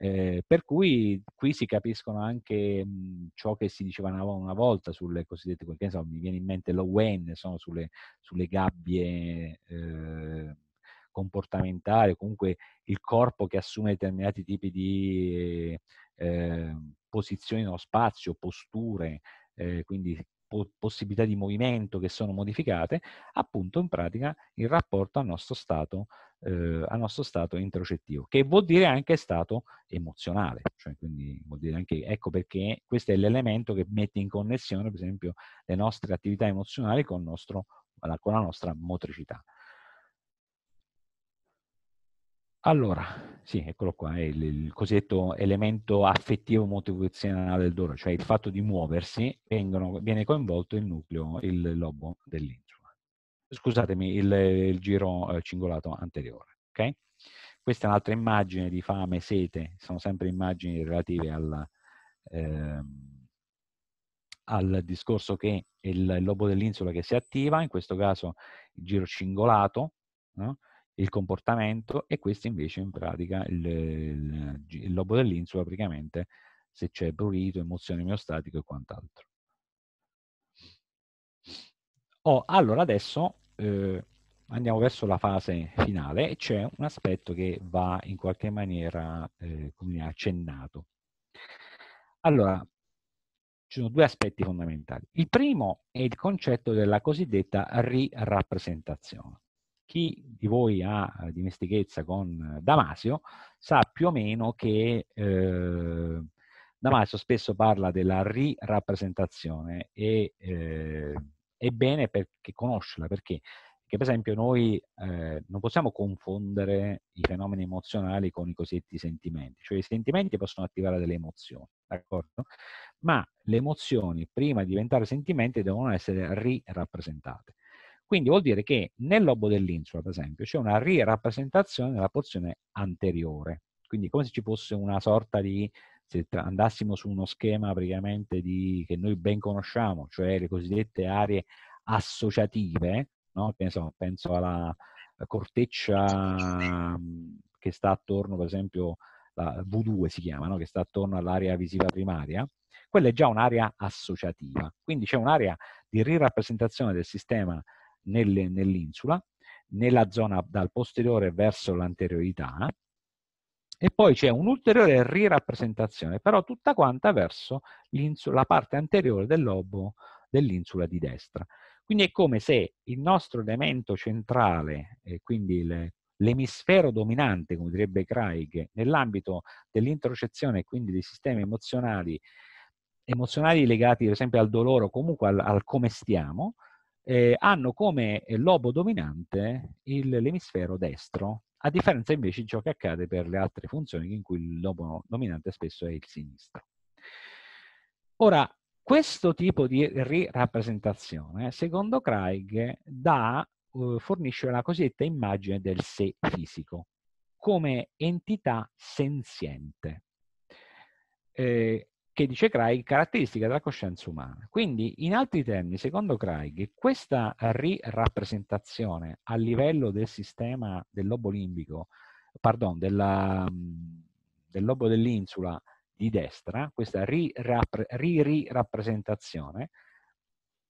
S1: Eh, per cui qui si capiscono anche mh, mhmm, ciò che si diceva una, una volta sulle cosiddette, che so, mi viene in mente l'Owen, sono sulle, sulle gabbie eh, comportamentali, comunque il corpo che assume determinati tipi di eh, posizioni nello spazio, posture, ehm, quindi po- possibilità di movimento che sono modificate, appunto in pratica in rapporto al nostro stato, eh, al nostro stato introcettivo, che vuol dire anche stato emozionale, cioè quindi vuol dire anche, ecco perché questo è l'elemento che mette in connessione, per esempio, le nostre attività emozionali con, nostro, con la nostra motricità. Allora, sì, eccolo qua, è il, il cosiddetto elemento affettivo motivazionale del dolore, cioè il fatto di muoversi, vengono, viene coinvolto il nucleo, il lobo dell'insula. Scusatemi, il, il giro eh, cingolato anteriore, ok? Questa è un'altra immagine di fame, sete, sono sempre immagini relative al, eh, al discorso che è il lobo dell'insula che si attiva, in questo caso il giro cingolato, no? il comportamento e questo invece in pratica il, il, il lobo dell'insula praticamente se c'è prurito, emozione miostatica e quant'altro. Oh, allora adesso eh, andiamo verso la fase finale e c'è un aspetto che va in qualche maniera eh, accennato. Allora, ci sono due aspetti fondamentali. Il primo è il concetto della cosiddetta rirappresentazione. Chi di voi ha eh, dimestichezza con eh, Damasio sa più o meno che eh, Damasio spesso parla della rirappresentazione e eh, è bene perché conoscerla, perché che per esempio noi eh, non possiamo confondere i fenomeni emozionali con i cosiddetti sentimenti, cioè i sentimenti possono attivare delle emozioni, d'accordo? Ma le emozioni, prima di diventare sentimenti, devono essere rirappresentate. Quindi vuol dire che nel lobo dell'insula, ad esempio, c'è una rirappresentazione della porzione anteriore. Quindi come se ci fosse una sorta di, se andassimo su uno schema praticamente di, che noi ben conosciamo, cioè le cosiddette aree associative, no? penso, penso, alla corteccia mm, che sta attorno, per esempio, la V2 si chiama, no? che sta attorno all'area visiva primaria, quella è già un'area associativa. Quindi c'è un'area di rirappresentazione del sistema nell'insula, nella zona dal posteriore verso l'anteriorità, e poi c'è un'ulteriore rirappresentazione, però tutta quanta verso la parte anteriore del lobo dell'insula di destra. Quindi è come se il nostro elemento centrale, e quindi l'emisfero dominante, come direbbe Craig, nell'ambito dell'introcezione e quindi dei sistemi emozionali, emozionali legati per esempio al dolore o comunque al, al come stiamo, eh, hanno come eh, lobo dominante il, l'emisfero destro, a differenza invece di ciò che accade per le altre funzioni in cui il lobo dominante spesso è il sinistro. Ora, questo tipo di rirappresentazione, secondo Craig, dà, eh, fornisce la cosiddetta immagine del sé fisico come entità senziente. Eh, che dice Craig, caratteristica della coscienza umana. Quindi, in altri termini, secondo Craig, questa rirappresentazione a livello del sistema del lobo limbico, pardon, della, mm, del lobo dell'insula di destra, questa rirappresentazione,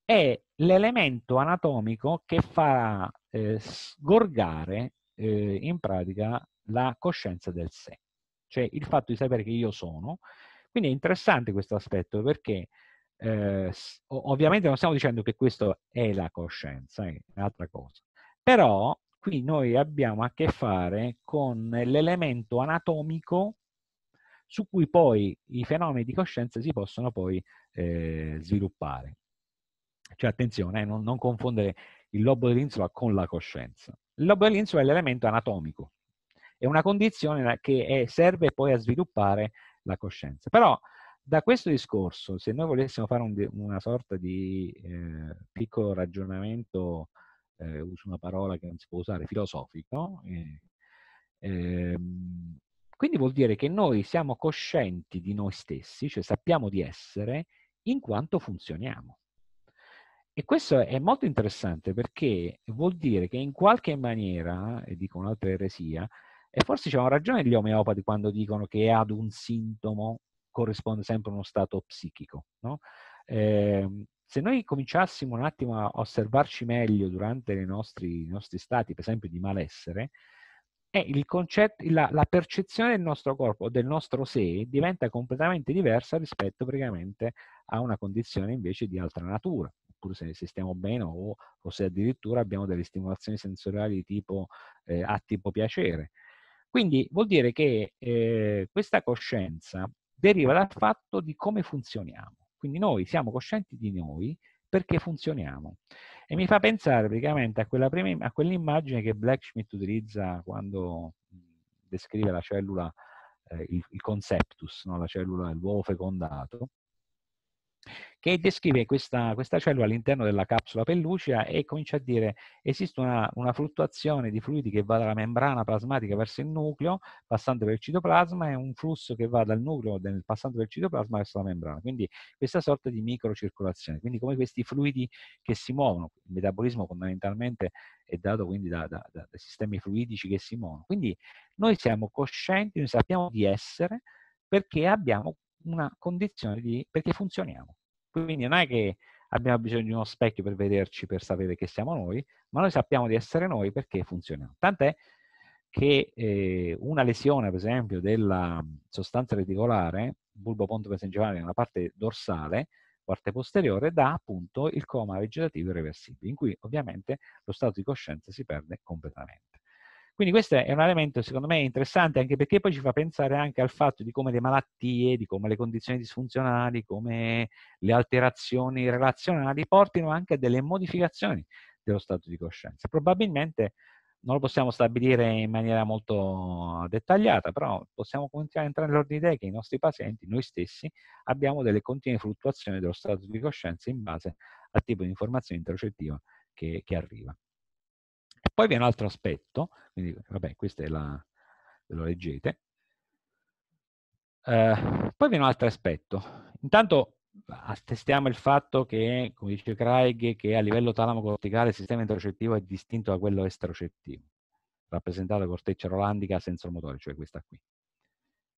S1: è l'elemento anatomico che farà eh, sgorgare eh, in pratica la coscienza del sé, cioè il fatto di sapere che io sono, quindi è interessante questo aspetto perché eh, ovviamente non stiamo dicendo che questo è la coscienza, è un'altra cosa, però qui noi abbiamo a che fare con l'elemento anatomico su cui poi i fenomeni di coscienza si possono poi eh, sviluppare. Cioè attenzione, eh, non, non, confondere il lobo dell'insula con la coscienza. Il lobo dell'insula è l'elemento anatomico, è una condizione che è, serve poi a sviluppare la coscienza. Però da questo discorso, se noi volessimo fare un, una sorta di eh, piccolo ragionamento, eh, uso una parola che non si può usare, filosofico, eh, ehm, quindi vuol dire che noi siamo coscienti di noi stessi, cioè sappiamo di essere, in quanto funzioniamo. E questo è molto interessante perché vuol dire che in qualche maniera, e dico un'altra eresia, e forse c'è una ragione gli omeopati quando dicono che ad un sintomo corrisponde sempre uno stato psichico. No? Eh, se noi cominciassimo un attimo a osservarci meglio durante nostri, i nostri stati, per esempio di malessere, eh, concetto, la, la, percezione del nostro corpo, del nostro sé, diventa completamente diversa rispetto praticamente a una condizione invece di altra natura, oppure se, se stiamo bene o, o, se addirittura abbiamo delle stimolazioni sensoriali tipo eh, a tipo piacere. Quindi vuol dire che eh, questa coscienza deriva dal fatto di come funzioniamo. Quindi noi siamo coscienti di noi perché funzioniamo. E mi fa pensare praticamente a, prima, a quell'immagine che Blacksmith utilizza quando mm, descrive la cellula, eh, il, il, conceptus, no? la cellula, l'uovo fecondato, che descrive questa, questa cellula all'interno della capsula pellucea e comincia a dire esiste una, una, fluttuazione di fluidi che va dalla membrana plasmatica verso il nucleo, passando per il citoplasma, e un flusso che va dal nucleo del, passando per il citoplasma verso la membrana. Quindi questa sorta di microcircolazione, quindi come questi fluidi che si muovono, il metabolismo fondamentalmente è dato quindi da, da, da, da sistemi fluidici che si muovono. Quindi noi siamo coscienti, noi sappiamo di essere, perché abbiamo una condizione di... perché funzioniamo. Quindi non è che abbiamo bisogno di uno specchio per vederci, per sapere che siamo noi, ma noi sappiamo di essere noi perché funzioniamo. Tant'è che eh, una lesione, per esempio, della sostanza reticolare, bulbo ponte pontomesengerale nella parte dorsale, parte posteriore, dà appunto il coma vegetativo irreversibile, in cui ovviamente lo stato di coscienza si perde completamente. Quindi questo è un elemento secondo me interessante anche perché poi ci fa pensare anche al fatto di come le malattie, di come le condizioni disfunzionali, come le alterazioni relazionali portino anche a delle modificazioni dello stato di coscienza. Probabilmente non lo possiamo stabilire in maniera molto dettagliata, però possiamo continuare a entrare nell'ordine di idee che i nostri pazienti, noi stessi, abbiamo delle continue fluttuazioni dello stato di coscienza in base al tipo di informazione intercettiva che, che arriva. Poi vi è un altro aspetto, quindi vabbè, questa è la, ve lo leggete. Eh, poi vi è un altro aspetto. Intanto attestiamo il fatto che, come dice Craig, che a livello talamo-corticale il sistema interocettivo è distinto da quello esterocettivo, rappresentato da corteccia rolandica senza il motore, cioè questa qui.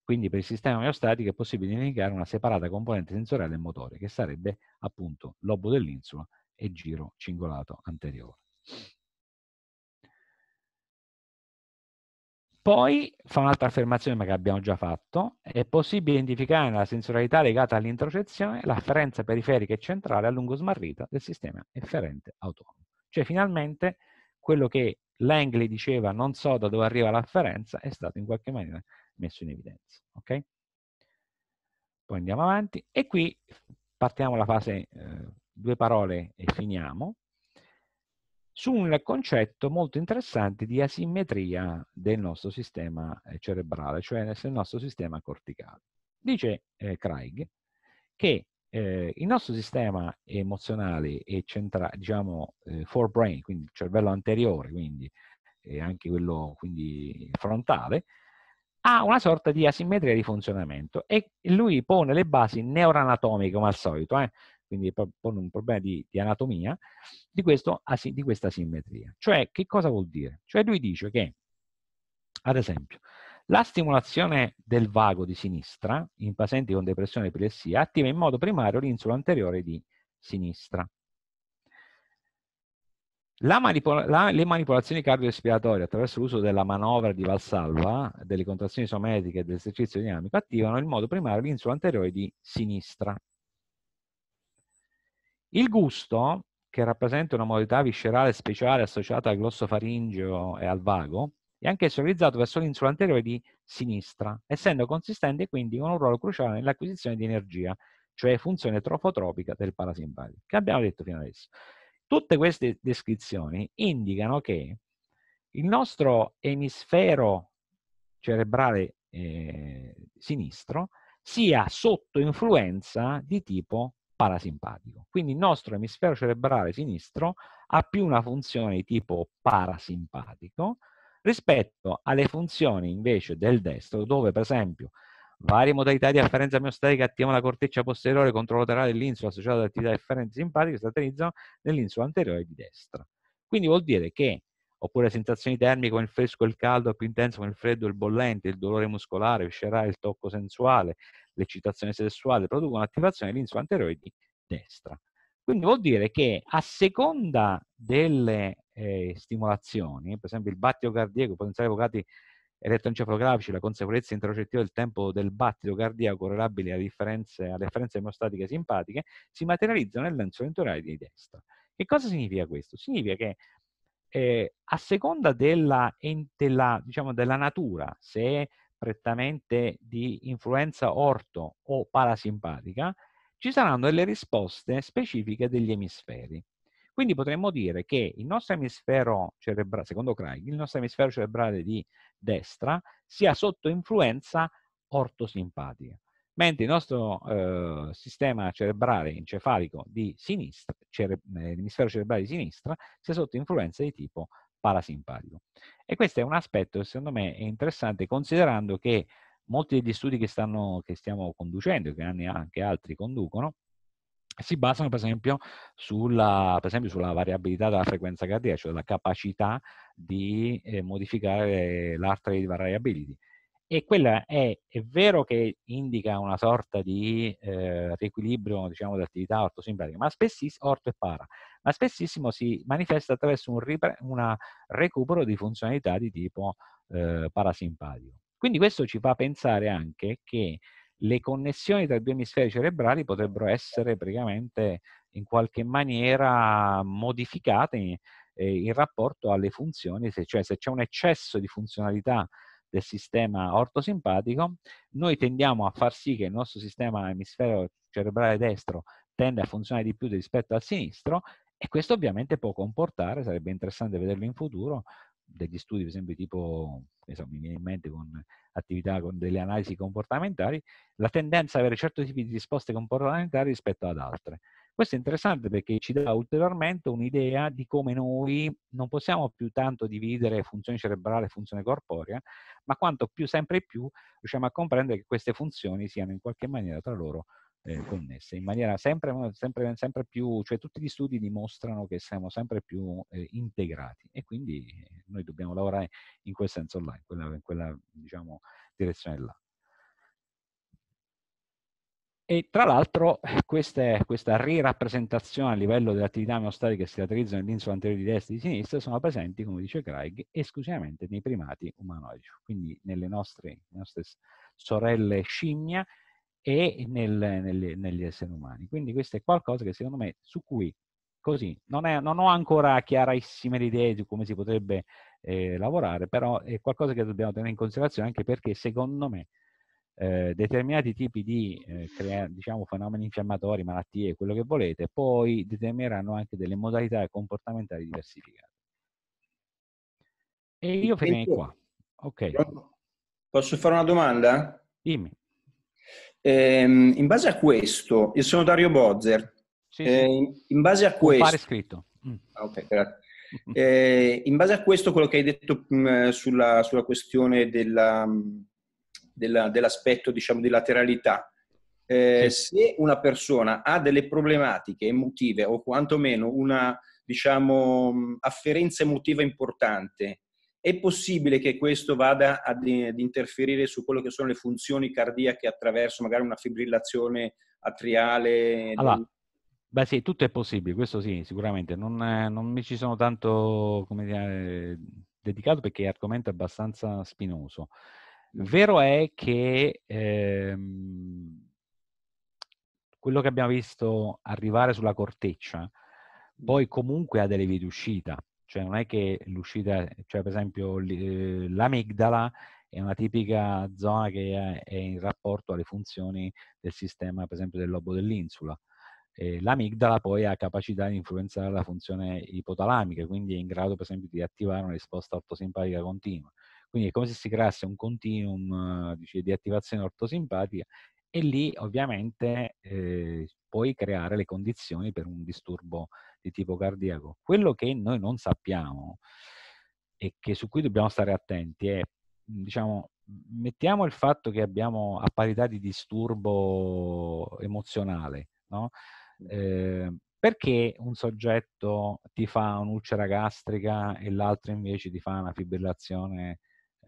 S1: Quindi per il sistema omeostatico è possibile identificare una separata componente sensoriale e motore, che sarebbe appunto lobo dell'insula e giro cingolato anteriore. Poi fa un'altra affermazione, ma che abbiamo già fatto, è possibile identificare nella sensorialità legata all'introcezione l'afferenza periferica e centrale a lungo smarrita del sistema efferente autonomo. Cioè finalmente quello che Langley diceva non so da dove arriva l'afferenza è stato in qualche maniera messo in evidenza. Okay? Poi andiamo avanti e qui partiamo la fase eh, due parole e finiamo su un concetto molto interessante di asimmetria del nostro sistema eh, cerebrale, cioè del nostro sistema corticale. Dice eh, Craig che eh, il nostro sistema emozionale e centrale, diciamo, eh, forebrain, quindi il cervello anteriore, quindi eh, anche quello quindi, frontale, ha una sorta di asimmetria di funzionamento e lui pone le basi neuroanatomiche, come al solito, eh? quindi pone un problema di, di anatomia, di, questo, di questa simmetria. Cioè, che cosa vuol dire? Cioè lui dice che, ad esempio, la stimolazione del vago di sinistra in pazienti con depressione e epilessia attiva in modo primario l'insula anteriore di sinistra. Manipola la, le manipolazioni cardio-respiratorie attraverso l'uso della manovra di Valsalva, delle contrazioni sometiche e dell'esercizio dinamico attivano in modo primario l'insula anteriore di sinistra. Il gusto, che rappresenta una modalità viscerale speciale associata al glossofaringeo e al vago, è anch'esso realizzato verso l'insula anteriore di sinistra, essendo consistente quindi con un ruolo cruciale nell'acquisizione di energia, cioè funzione trofotropica del parasimpatico, che abbiamo detto fino adesso. Tutte queste descrizioni indicano che il nostro emisfero cerebrale eh, sinistro sia sotto influenza di tipo parasimpatico. Quindi il nostro emisfero cerebrale sinistro ha più una funzione di tipo parasimpatico rispetto alle funzioni invece del destro, dove per esempio varie modalità di afferenza miostatica attivano la corteccia posteriore contro controlaterale dell'insula associata ad attività simpatica simpatiche si caratterizzano nell'insula anteriore di destra. Quindi vuol dire che oppure sensazioni termiche come il fresco e il caldo, più intenso come il freddo e il bollente, il dolore muscolare, viscerale, il tocco sensuale, l'eccitazione sessuale, producono attivazione dell'insula anteriore di destra. Quindi vuol dire che a seconda delle eh, stimolazioni, per esempio il battito cardiaco, potenziali evocati elettroencefalografici, la consapevolezza introcettiva del tempo del battito cardiaco correlabili alle differenze, alle differenze emostatiche simpatiche, si materializzano nel lenzo ventrale di destra. Che cosa significa questo? Significa che eh, a seconda della, della, diciamo, della natura, se è prettamente di influenza orto o parasimpatica, ci saranno delle risposte specifiche degli emisferi. Quindi potremmo dire che il nostro emisfero cerebrale, secondo Craig, il nostro emisfero cerebrale di destra sia sotto influenza ortosimpatica mentre il nostro eh, sistema cerebrale encefalico di sinistra, cere l'emisfero cerebrale di sinistra, sia sotto influenza di tipo parasimpatico. E questo è un aspetto che secondo me è interessante considerando che molti degli studi che, stanno, che stiamo conducendo, che anche altri conducono, si basano per esempio, sulla, per esempio sulla variabilità della frequenza cardiaca, cioè la capacità di eh, modificare l'artery variability, e quella è, è, vero che indica una sorta di eh, riequilibrio diciamo, di attività ma spessissimo, orto e para, ma spessissimo si manifesta attraverso un una recupero di funzionalità di tipo eh, parasimpatico. Quindi questo ci fa pensare anche che le connessioni tra i due emisferi cerebrali potrebbero essere praticamente in qualche maniera modificate in, eh, in rapporto alle funzioni, se, cioè se c'è un eccesso di funzionalità del sistema ortosimpatico, noi tendiamo a far sì che il nostro sistema emisfero cerebrale destro tende a funzionare di più rispetto al sinistro e questo ovviamente può comportare, sarebbe interessante vederlo in futuro, degli studi per esempio tipo, so, mi viene in mente con attività, con delle analisi comportamentali, la tendenza ad avere certi tipi di risposte comportamentali rispetto ad altre. Questo è interessante perché ci dà ulteriormente un'idea di come noi non possiamo più tanto dividere funzione cerebrale e funzione corporea, ma quanto più sempre più riusciamo a comprendere che queste funzioni siano in qualche maniera tra loro eh, connesse, in maniera sempre, sempre, sempre, più, cioè tutti gli studi dimostrano che siamo sempre più eh, integrati e quindi noi dobbiamo lavorare in quel senso là, in quella, in quella diciamo, direzione là. E tra l'altro queste, questa rirappresentazione a livello delle attività miostatiche che si caratterizzano nell'insula anteriore di destra e di sinistra sono presenti, come dice Craig, esclusivamente nei primati umanoidi, quindi nelle nostre, nostre sorelle scimmia e nel, nel, negli esseri umani. Quindi questo è qualcosa che secondo me su cui così non, è, non ho ancora chiarissime idee di come si potrebbe eh, lavorare, però è qualcosa che dobbiamo tenere in considerazione anche perché secondo me eh, determinati tipi di eh, crea- diciamo, fenomeni infiammatori, malattie, quello che volete, poi determineranno anche delle modalità comportamentali
S3: diversificate.
S1: E io finirei qua.
S3: Ok. Posso fare una domanda? Dimmi. Ehm, in base a questo, io sono Dario Bozzer. Sì, sì. Ehm, in base a questo... Compare
S1: scritto. Mm.
S3: Ah, ok, grazie. Ehm, in base a questo, quello che hai detto mh, mm, sulla, sulla questione della, mm, della, dell'aspetto diciamo, di lateralità. Eh, sì. Se una persona ha delle problematiche emotive o quantomeno una diciamo, afferenza emotiva importante, è possibile che questo vada ad, ad interferire su quello che sono le funzioni cardiache attraverso magari una fibrillazione atriale? Allora, del...
S1: Beh sì, tutto è possibile, questo sì, sicuramente. Non, non mi ci sono tanto dire, dedicato perché è argomento abbastanza spinoso. Vero è che ehm, quello che abbiamo visto arrivare sulla corteccia poi comunque ha delle vie di uscita, cioè non è che l'uscita, cioè per esempio eh, l'amigdala è una tipica zona che è in rapporto alle funzioni del sistema, per esempio, del lobo dell'insula. Eh, l'amigdala poi ha capacità di influenzare la funzione ipotalamica, quindi è in grado, per esempio, di attivare una risposta autosimpatica continua. Quindi è come se si creasse un continuum eh, dice, di attivazione ortosimpatica e lì ovviamente eh, puoi creare le condizioni per un disturbo di tipo cardiaco. Quello che noi non sappiamo e che, su cui dobbiamo stare attenti è, diciamo, mettiamo il fatto che abbiamo a parità di disturbo emozionale, no? eh, perché un soggetto ti fa un'ulcera gastrica e l'altro invece ti fa una fibrillazione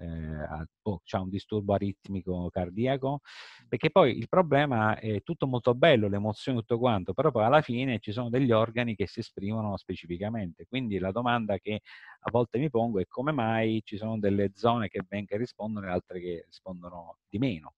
S1: eh, o boh, c'è un disturbo aritmico cardiaco, perché poi il problema è tutto molto bello, le emozioni, tutto quanto, però poi alla fine ci sono degli organi che si esprimono specificamente. Quindi la domanda che a volte mi pongo è come mai ci sono delle zone che ben che rispondono e altre che rispondono di meno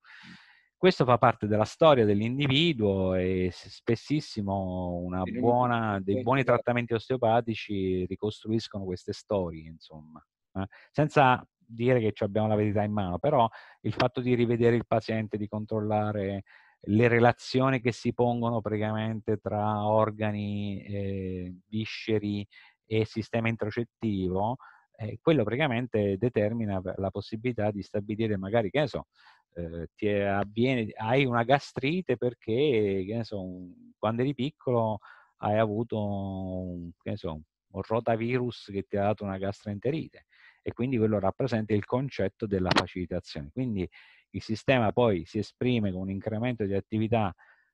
S1: questo fa parte della storia dell'individuo e spessissimo buona, dei buoni trattamenti osteopatici ricostruiscono queste storie, insomma, eh? senza dire che abbiamo la verità in mano, però il fatto di rivedere il paziente, di controllare le relazioni che si pongono praticamente tra organi, eh, visceri e sistema introcettivo, eh, quello praticamente determina la possibilità di stabilire magari, che ne so, eh, ti avviene, hai una gastrite perché, che ne so, un, quando eri piccolo hai avuto, un, che ne so, un rotavirus che ti ha dato una gastroenterite e quindi quello rappresenta il concetto della facilitazione. Quindi il sistema poi si esprime con un incremento di attività,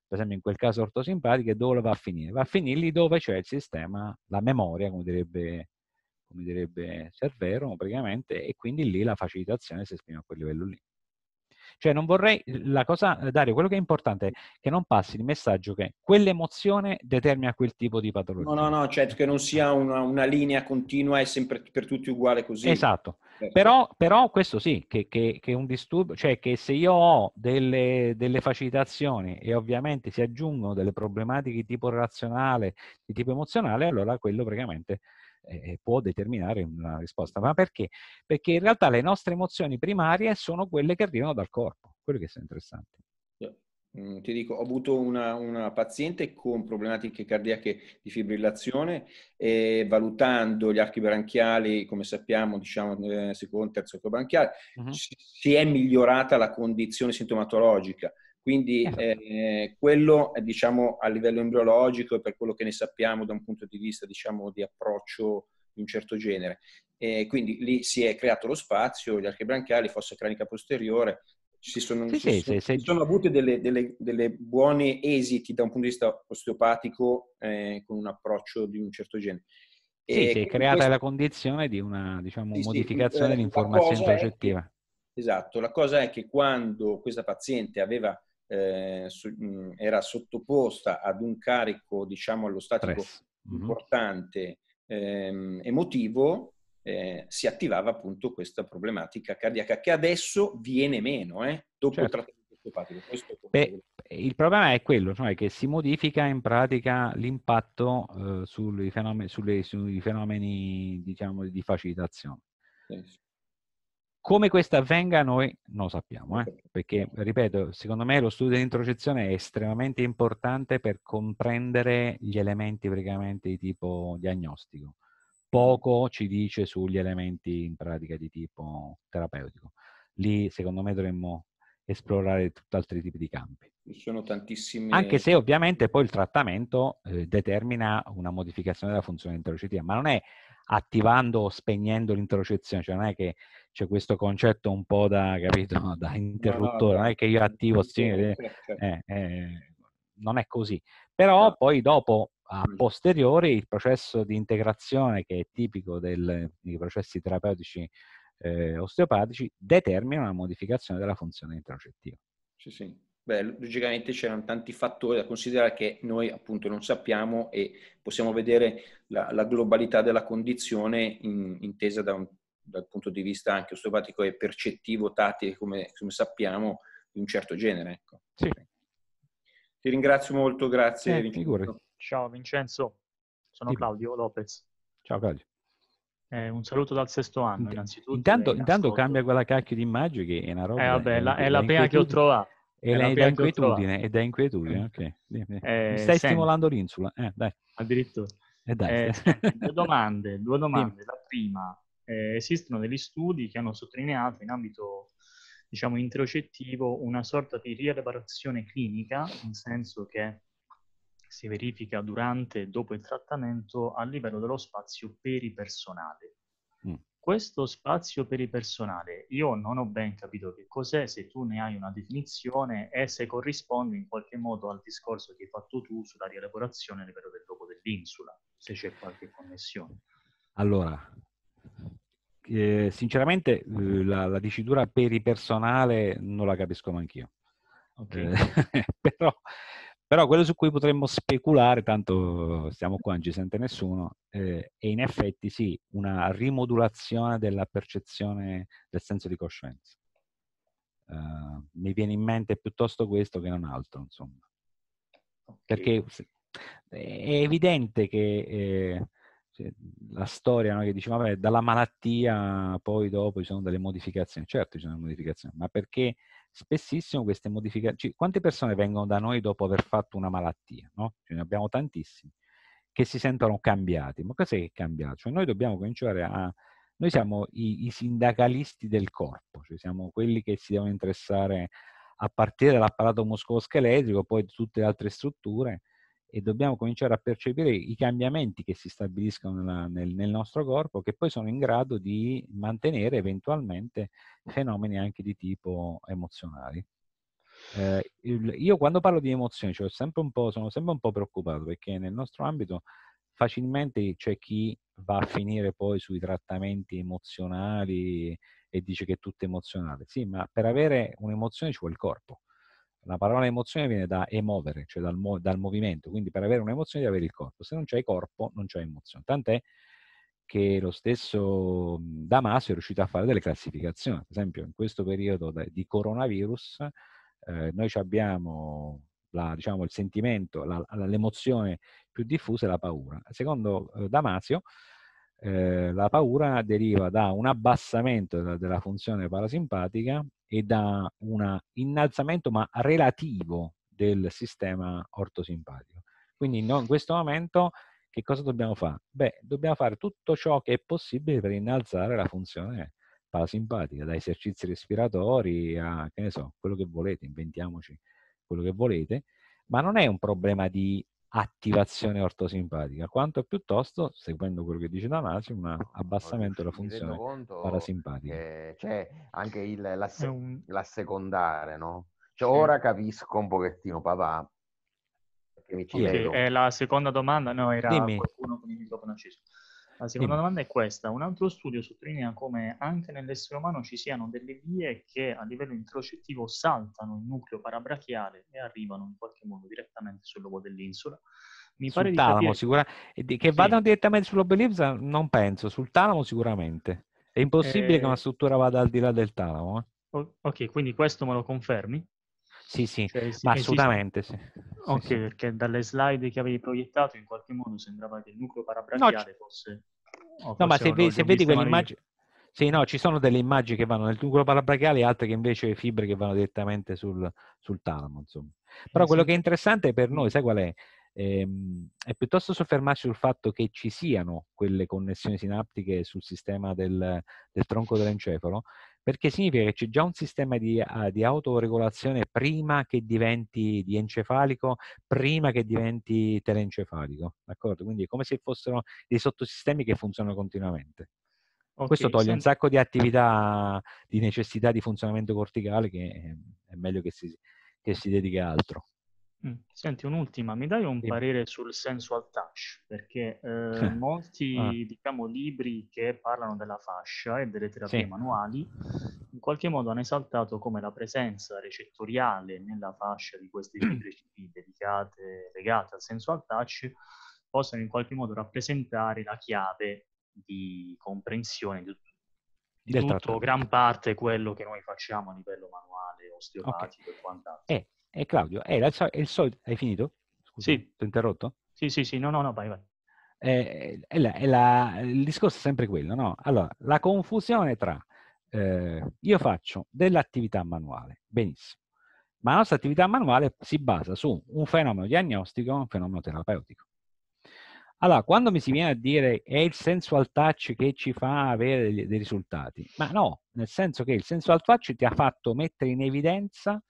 S1: per esempio in quel caso ortosimpatiche, dove va a finire? Va a finire lì dove c'è il sistema, la memoria, come direbbe, come direbbe Cervero, praticamente, e quindi lì la facilitazione si esprime a quel livello lì. Cioè non vorrei, la cosa, Dario, quello che è importante è che non passi il messaggio che quell'emozione determina quel tipo di patologia.
S3: No, no, no, certo che non sia una, una linea continua e sempre per tutti uguale così. Esatto. Però,
S1: però, questo sì, che, che, che, un disturbo, cioè che se io ho delle, delle facilitazioni e ovviamente si aggiungono delle problematiche di tipo relazionale, di tipo emozionale, allora quello praticamente eh, può determinare una risposta. Ma perché? Perché in realtà le nostre emozioni primarie sono quelle che arrivano dal corpo, quello che è interessante.
S3: Mm, ti dico, ho avuto una, una, paziente con problematiche cardiache di fibrillazione e valutando gli archi branchiali, come sappiamo, diciamo, nel eh, secondo, terzo arco branchiale,
S2: uh-huh. si
S3: è migliorata la condizione sintomatologica quindi eh, quello è diciamo, a livello embriologico e per quello che ne sappiamo da un punto di vista diciamo, di approccio di un certo genere. E quindi lì si è creato lo spazio, gli archi branchiali, fossa cranica posteriore, si sono, sì, si, sì, si sì. sono avute delle, delle, delle, buone esiti da un punto di vista osteopatico eh, con un approccio di un certo genere. Sì, si è creata questo... la
S1: condizione di una diciamo, modificazione eh, dell'informazione soggettiva.
S3: Esatto, la cosa è che quando questa paziente aveva eh, su, mh, era sottoposta ad un carico, diciamo, allo statico mm-hmm. importante ehm, emotivo, eh, si attivava appunto questa problematica cardiaca che adesso viene meno eh, dopo certo. il trattamento osteopatico. Questo
S1: Beh, il problema è quello, cioè che si modifica in pratica l'impatto eh, sui, fenomeni, sulle, sui fenomeni diciamo, di facilitazione. Sì. Come questo avvenga noi non lo sappiamo, eh? perché, ripeto, secondo me lo studio di introcezione è estremamente importante per comprendere gli elementi praticamente di tipo diagnostico. Poco ci dice sugli elementi in pratica di tipo terapeutico. Lì, secondo me, dovremmo esplorare tutt'altri tipi di campi.
S3: Ci sono tantissimi... Anche se
S1: ovviamente poi il trattamento eh, determina una modificazione della funzione introcettiva, ma non è attivando o spegnendo l'intercezione, cioè non è che c'è questo concetto un po' da, capito, da interruttore, non è che io attivo, eh, sì, eh, eh, non è così. Però certo. poi dopo, a mm. posteriori, il processo di integrazione che è tipico del, dei processi terapeutici eh, osteopatici determina una modificazione della funzione intercettiva. Sì, sì.
S3: Beh, logicamente c'erano tanti fattori da considerare che noi appunto non sappiamo e possiamo vedere la, la globalità della condizione in, intesa da un, dal punto di vista anche osteopatico e percettivo, tattico, come, come sappiamo, di un certo genere. Ecco. Sì. Ti ringrazio molto, grazie. Eh, Vincenzo.
S2: Ciao Vincenzo, sono sì.
S3: Claudio Lopez.
S1: Ciao Claudio.
S2: Eh, un saluto dal sesto anno, innanzitutto.
S1: Intanto, intanto cambia quella cacchio di immagine che è una roba. Eh, vabbè, è, la, è la pena che ho trovato. E lei da inquietudine, e eh. da inquietudine, ok. Eh, stai sen- stimolando l'insula, eh, dai. Addirittura. Eh, dai. Eh, due domande,
S2: due domande. La prima, eh, esistono degli studi che hanno sottolineato in ambito diciamo, introcettivo una sorta di rielaborazione clinica, nel senso che si verifica durante e dopo il trattamento a livello dello spazio peripersonale questo spazio per il personale, io non ho ben capito che cos'è, se tu ne hai una definizione e se corrisponde in qualche modo al discorso che hai fatto tu sulla rielaborazione a livello del dopo dell'insula, se c'è qualche connessione.
S1: Allora, eh, sinceramente eh, la, la, dicitura per il personale non la capisco neanche io. Okay. Eh, però però quello su cui potremmo speculare, tanto stiamo qua, non ci sente nessuno, eh, è in effetti sì, una rimodulazione della percezione del senso di coscienza. Uh, mi viene in mente piuttosto questo che non altro, insomma. Perché è evidente che eh, cioè, la storia no, che diceva, vabbè, dalla malattia poi dopo ci sono delle modificazioni, certo ci sono delle modificazioni, ma perché Spessissimo queste modificazioni, quante persone vengono da noi dopo aver fatto una malattia? No? Ce ne abbiamo tantissimi che si sentono cambiati. Ma cos'è che è cambiato? Cioè noi dobbiamo cominciare a... Noi siamo i, i sindacalisti del corpo, cioè siamo quelli che si devono interessare a partire dall'apparato muscoloscheletrico, poi tutte le altre strutture, e dobbiamo cominciare a percepire i cambiamenti che si stabiliscono nella, nel, nel, nostro corpo che poi sono in grado di mantenere eventualmente fenomeni anche di tipo emozionali. Eh, il, io quando parlo di emozioni cioè sempre sono sempre un po' preoccupato perché nel nostro ambito facilmente c'è chi va a finire poi sui trattamenti emozionali e dice che è tutto emozionale. Sì, ma per avere un'emozione ci vuole il corpo la parola emozione viene da emovere, cioè dal, dal movimento, quindi per avere un'emozione devi avere il corpo. Se non c'è il corpo, non c'è emozione. Tant'è che lo stesso mhmm, Damasio è riuscito a fare delle classificazioni. Ad esempio, in questo periodo di coronavirus, eh, noi abbiamo la, diciamo, il sentimento, la, l'emozione più diffusa è la paura. Secondo eh, Damasio, eh, la paura deriva da un abbassamento della, funzione parasimpatica e da un innalzamento ma relativo del sistema ortosimpatico. Quindi in questo momento che cosa dobbiamo fare? Beh, dobbiamo fare tutto ciò che è possibile per innalzare la funzione parasimpatica, da esercizi respiratori a, che ne so, quello che volete, inventiamoci quello che volete, ma non è un problema di attivazione ortosimpatica, quanto piuttosto, seguendo quello che dice Damasi, un abbassamento della funzione parasimpatica.
S3: C'è anche il, la, la secondare, no? Cioè, sì. Ora capisco un pochettino, papà. Che mi ci è
S2: la seconda domanda, no? Era Dimmi. qualcuno con il microfono acceso. La seconda domanda è questa. Un altro studio sottolinea come anche nell'essere umano ci siano delle vie che a livello introcettivo saltano il nucleo parabrachiale e arrivano in qualche modo direttamente sul lobo dell'insula. Mi sul pare talamo, di capire... sicura...
S1: Che sì. vadano direttamente sull'obelisca non penso, sul talamo sicuramente. È impossibile eh... che una struttura vada al di là del talamo.
S2: Eh? Ok, quindi questo me lo confermi? Sì, sì, cioè, sì assolutamente sì. Ok, sì. perché dalle slide che avevi proiettato in qualche modo sembrava che il nucleo parabrachiale no, fosse... no, ma se, ve, se vedi quell'immagine...
S1: Sì, no, ci sono delle immagini che vanno nel nucleo parabrachiale e altre che invece fibre che vanno direttamente sul, sul talamo, insomma. Però eh, quello che è interessante per noi, sai qual è? e, ehm, e piuttosto soffermarsi sul fatto che ci siano quelle connessioni sinaptiche sul sistema del, del tronco dell'encefalo, perché significa che c'è già un sistema di, ah, di, autoregolazione prima che diventi di encefalico, prima che diventi telencefalico, d'accordo? Quindi è come se fossero dei sottosistemi che funzionano continuamente. Okay, Questo toglie un sacco di attività di necessità di funzionamento corticale che ehm, è meglio che si, che si dedichi a altro.
S2: Mm. Senti, un'ultima, mi dai un Sì. parere sul sensual touch? Perché eh, molti, Ah, diciamo, libri che parlano della fascia e delle terapie sì, manuali, in qualche modo hanno esaltato come la presenza recettoriale nella fascia di queste cicatrici dedicate, legate al sensual touch, possano in qualche modo rappresentare la chiave di comprensione di, tut- di tutto, o gran parte quello che noi facciamo a livello manuale, Ok. osteopatico e quant'altro. Eh,
S1: e Claudio, è, la, è il solito... Hai finito? Scusa, sì. Ti ho interrotto? Sì, sì, sì, no, no, no, vai, vai. Eh, è la, è la, il discorso è sempre quello, no? Allora, la confusione tra eh, io faccio dell'attività manuale, benissimo, ma la nostra attività manuale si basa su un fenomeno diagnostico e un fenomeno terapeutico. Allora, quando mi si viene a dire è il sensual touch che ci fa avere dei risultati, ma no, nel senso che il sensual touch ti ha fatto mettere in evidenza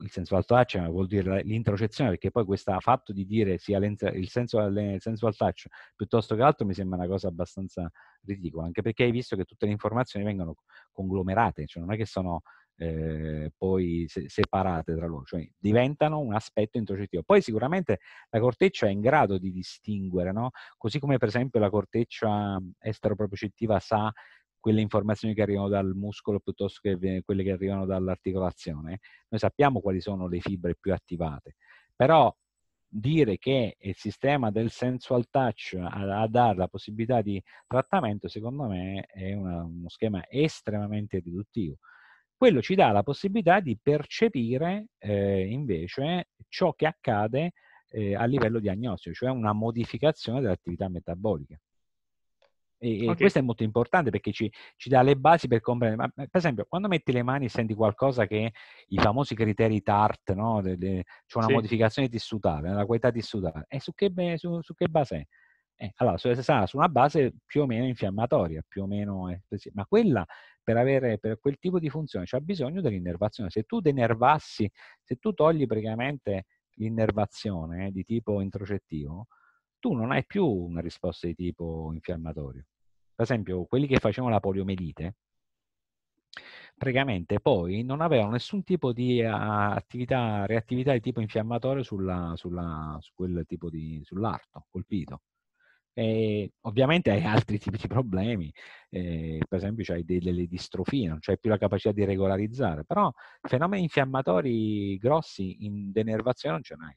S1: il senso alto touch ma vuol dire l'introcezione perché poi questo fatto di dire sia il senso, il senso al touch piuttosto che altro mi sembra una cosa abbastanza ridicola anche perché hai visto che tutte le informazioni vengono conglomerate cioè non è che sono eh, poi se- separate tra loro, cioè diventano un aspetto introcettivo. Poi sicuramente la corteccia è in grado di distinguere, no? così come per esempio la corteccia estero sa quelle informazioni che arrivano dal muscolo piuttosto che quelle che arrivano dall'articolazione, noi sappiamo quali sono le fibre più attivate, però dire che il sistema del sensual touch ha dato la possibilità di trattamento, secondo me, è una, uno schema estremamente riduttivo. Quello ci dà la possibilità di percepire eh, invece ciò che accade eh, a livello diagnostico, cioè una modificazione dell'attività metabolica. E, okay. e questo è molto importante perché ci, ci dà le basi per comprendere. Ma, per esempio, quando metti le mani e senti qualcosa che i famosi criteri TART, no? De, de, c'è una sì. modificazione tissutale, una qualità tissutale, e su che, su, su che base è? Eh, allora, su, su una base più o meno infiammatoria, più o meno, eh, ma quella per avere per quel tipo di funzione c'è bisogno dell'innervazione. Se tu denervassi, se tu togli praticamente l'innervazione eh, di tipo introcettivo, tu non hai più una risposta di tipo infiammatorio. Per esempio, quelli che facevano la poliomielite, praticamente poi non avevano nessun tipo di ah, attività, reattività di tipo infiammatorio sulla, sulla, su quel tipo di, sull'arto colpito. E ovviamente hai altri tipi di problemi, eh, per esempio hai delle distrofie, non c'è più la capacità di regolarizzare, però fenomeni infiammatori grossi in denervazione non ce n'hai.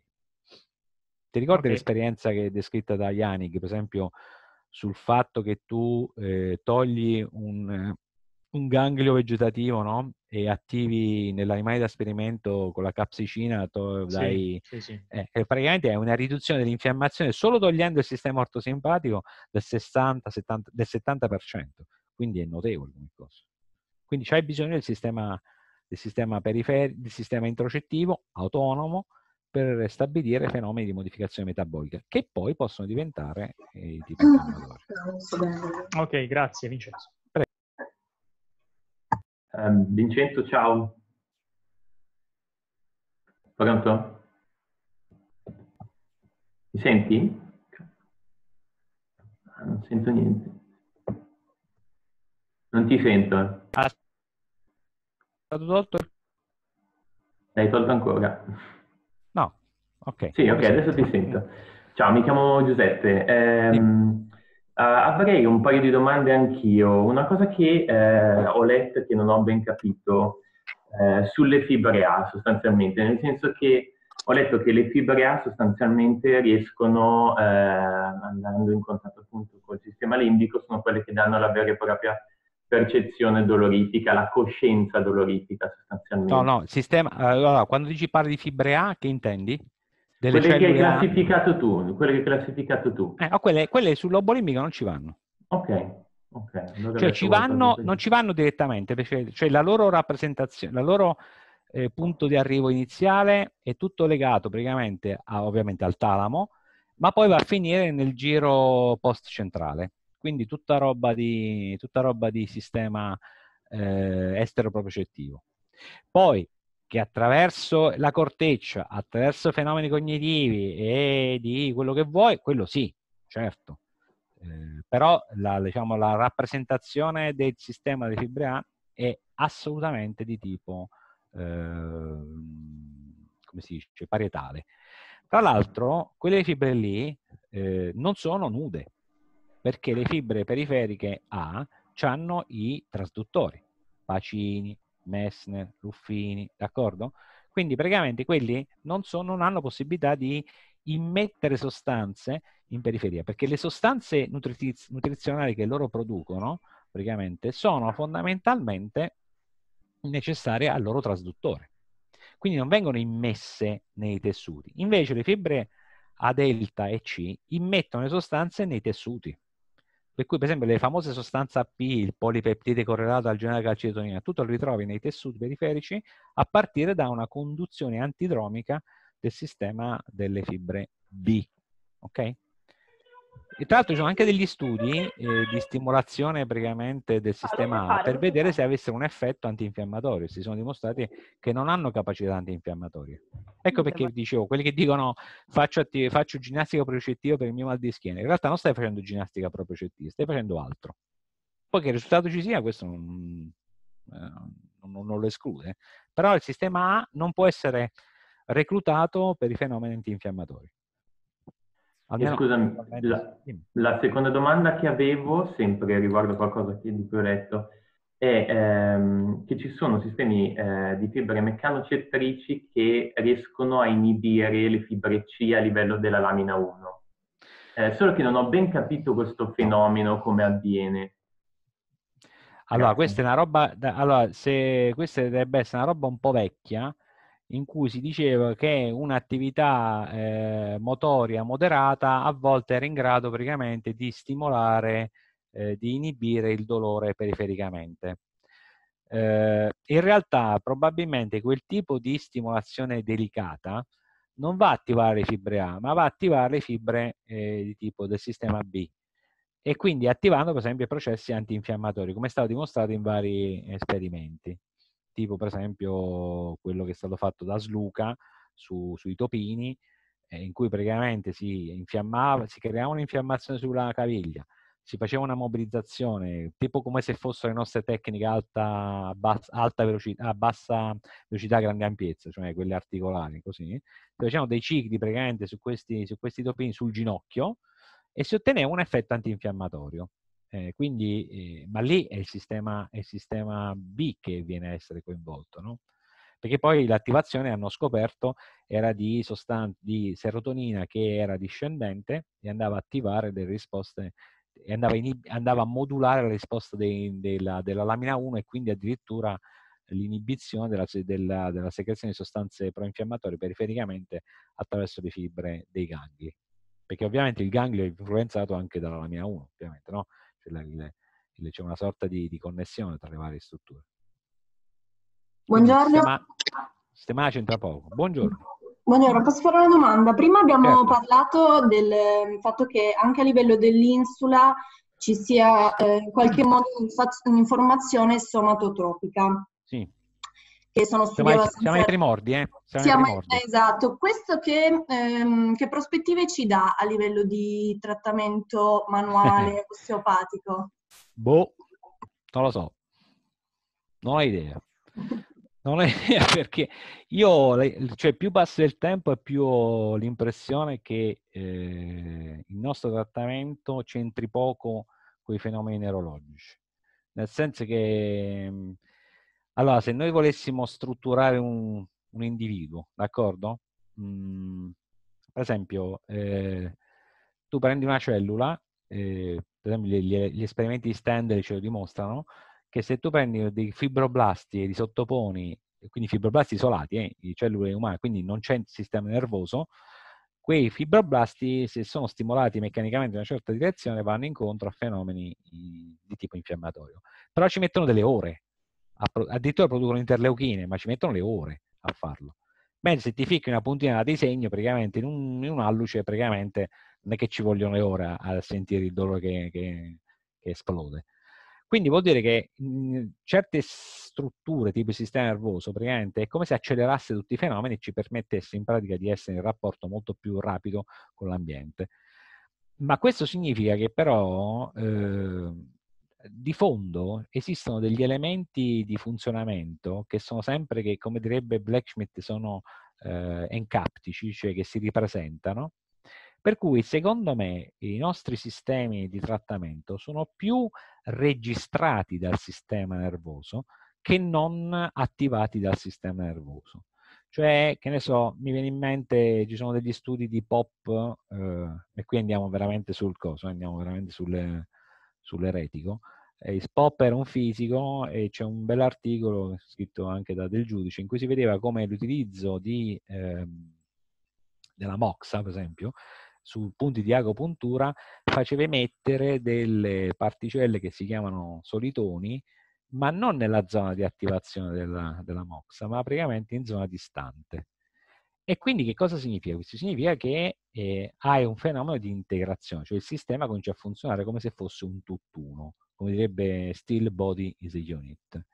S1: Ti ricordi okay. l'esperienza che è descritta da Yannick, per esempio, sul fatto che tu eh, togli un, un, ganglio vegetativo no? e attivi nell'animale da esperimento con la capsicina, to- sì, dai, sì, sì. Eh, praticamente è una riduzione dell'infiammazione solo togliendo il sistema ortosimpatico del 60, 70, del 70% quindi è notevole come cosa. Quindi c'è bisogno del sistema, del sistema, perifer- del sistema introcettivo autonomo per stabilire fenomeni di modificazione metabolica, che poi possono diventare eh, di
S2: mm. Ok, grazie Vincenzo.
S1: Um, Vincenzo, ciao.
S2: Pronto? Mi senti? Ah, non sento niente. Non ti sento. Ah, L'hai tolto ancora.
S1: Ok. Sì, ok, adesso ti
S2: sento. Ciao, mi chiamo Giuseppe. Ehm, sì. avrei un paio di domande anch'io. Una cosa che eh, ho letto e che non ho ben capito eh, sulle fibre A sostanzialmente, nel senso che ho letto che le fibre A sostanzialmente riescono, eh, andando in contatto appunto col sistema limbico, sono quelle che danno la vera e propria percezione dolorifica, la coscienza dolorifica sostanzialmente.
S1: No, no, sistema, allora quando dici parli di fibre A, che intendi? Delle quelle cellule... che hai classificato
S2: tu, quelle che hai classificato tu.
S1: Eh, quelle, quelle sul lobo limbico non ci vanno.
S2: Ok. Okay, cioè ci vanno, non
S1: ci vanno direttamente, perché, cioè la loro rappresentazione, il loro eh, punto di arrivo iniziale è tutto legato praticamente a, ovviamente al talamo, ma poi va a finire nel giro post centrale. Quindi tutta roba di, tutta roba di sistema eh, estero propriocettivo. Poi che attraverso la corteccia, attraverso fenomeni cognitivi e di quello che vuoi, quello sì, certo. Eh, però la, diciamo, la, rappresentazione del sistema di fibre A è assolutamente di tipo, eh, come si dice, parietale. Tra l'altro, quelle fibre lì eh, non sono nude, perché le fibre periferiche A hanno i trasduttori, bacini, Messner, Ruffini, d'accordo? Quindi praticamente quelli non, so, non hanno possibilità di immettere sostanze in periferia, perché le sostanze nutriz- nutrizionali che loro producono praticamente sono fondamentalmente necessarie al loro trasduttore. Quindi non vengono immesse nei tessuti. Invece le fibre a delta e C immettono le sostanze nei tessuti. Per cui, per esempio, le famose sostanze AP, il polipeptide correlato al genere calcitonina, tutto lo ritrovi nei tessuti periferici a partire da una conduzione antidromica del sistema delle fibre B. Okay? E tra l'altro ci sono anche degli studi eh, di stimolazione praticamente del sistema A per vedere se avessero un effetto antinfiammatorio. Si sono dimostrati che non hanno capacità antinfiammatorie. Ecco perché dicevo, quelli che dicono faccio, atti- faccio ginnastica procettiva per il mio mal di schiena, in realtà non stai facendo ginnastica procettiva, stai facendo altro. Poi che il risultato ci sia, questo eh, non, non, non lo esclude. Però il sistema A non può essere reclutato per i fenomeni antinfiammatori.
S2: Almeno, scusami, la, la, seconda domanda che avevo, sempre riguardo a qualcosa che, di cui ho letto, è ehm, che ci sono sistemi eh, di fibre meccanoccettrici che riescono a inibire le fibre C a livello della lamina 1. Eh, solo che non ho ben capito questo fenomeno, come avviene.
S1: Allora, Grazie. questa è una roba, allora, se, questa dovrebbe essere una roba un po' vecchia, in cui si diceva che un'attività eh, motoria moderata a volte era in grado praticamente di stimolare, eh, di inibire il dolore perifericamente. Eh, in realtà probabilmente quel tipo di stimolazione delicata non va a attivare le fibre A, ma va a attivare le fibre eh, di tipo del sistema B e quindi attivando per esempio processi antinfiammatori, come è stato dimostrato in vari esperimenti tipo per esempio quello che è stato fatto da Sluca su, sui topini, eh, in cui praticamente si infiammava, si creava un'infiammazione sulla caviglia, si faceva una mobilizzazione, tipo come se fossero le nostre tecniche alta, bas, alta velocità, a ah, bassa velocità, grande ampiezza, cioè quelle articolari, così. Si facevano dei cicli praticamente su questi, su questi topini, sul ginocchio, e si otteneva un effetto antinfiammatorio. Eh, quindi, eh, ma lì è il, sistema, è il, sistema, B che viene a essere coinvolto, no? perché poi l'attivazione hanno scoperto era di, sostan- di serotonina che era discendente e andava a attivare delle risposte e andava, inib- andava a modulare la risposta dei, della, della, lamina 1 e quindi addirittura l'inibizione della, della, della secrezione di sostanze proinfiammatorie perifericamente attraverso le fibre dei gangli perché ovviamente il ganglio è influenzato anche dalla lamina 1, ovviamente, no? c'è una sorta di, di, connessione tra le varie strutture. Buongiorno. Sistema, sistemata c'entra poco. Buongiorno.
S3: Buongiorno, posso fare una domanda? Prima abbiamo certo. parlato del ehm, fatto che anche a livello dell'insula ci sia eh, in qualche mm. modo un'informazione somatotropica. Sì che sono studiosa. Siamo, siamo ai
S1: primordi, eh? Siamo, siamo ai primordi.
S3: Esatto. Questo che, ehm, che prospettive ci dà a livello di trattamento manuale osteopatico?
S1: Boh, non lo so. Non ho idea. Non ho idea perché io, cioè più passa il tempo e più ho l'impressione che eh, il nostro trattamento c'entri poco con i fenomeni neurologici. Nel senso che ehm, allora, se noi volessimo strutturare un, un individuo, d'accordo? Mm, per esempio, eh, tu prendi una cellula, eh, per esempio gli, gli esperimenti di Stendhal ce lo dimostrano, che se tu prendi dei fibroblasti e li sottoponi, quindi fibroblasti isolati, eh, di cellule umane, quindi non c'è il sistema nervoso, quei fibroblasti, se sono stimolati meccanicamente in una certa direzione, vanno incontro a fenomeni mm, di tipo infiammatorio. Però ci mettono delle ore addirittura producono interleuchine, ma ci mettono le ore a farlo. Mentre se ti ficchi una puntina da disegno, praticamente in un, in un alluce, praticamente non è che ci vogliono le ore a, a sentire il dolore che, che, che, esplode. Quindi vuol dire che mhmm, certe strutture, tipo il sistema nervoso, praticamente è come se accelerasse tutti i fenomeni e ci permettesse in pratica di essere in rapporto molto più rapido con l'ambiente. Ma questo significa che però eh, di fondo esistono degli elementi di funzionamento che sono sempre, che come direbbe Blacksmith, sono eh, encaptici, cioè che si ripresentano, per cui secondo me i nostri sistemi di trattamento sono più registrati dal sistema nervoso che non attivati dal sistema nervoso. Cioè, che ne so, mi viene in mente, ci sono degli studi di POP, eh, e qui andiamo veramente sul coso, andiamo veramente sulle, sull'eretico, eh, Spop era un fisico e c'è un bell'articolo scritto anche da Del Giudice in cui si vedeva come l'utilizzo di, eh, della moxa, per esempio, su punti di agopuntura faceva emettere delle particelle che si chiamano solitoni, ma non nella zona di attivazione della, della moxa, ma praticamente in zona distante. E quindi che cosa significa questo? Significa che eh, hai un fenomeno di integrazione, cioè il sistema comincia a funzionare come se fosse un tutt'uno come direbbe Still Body is a Unit.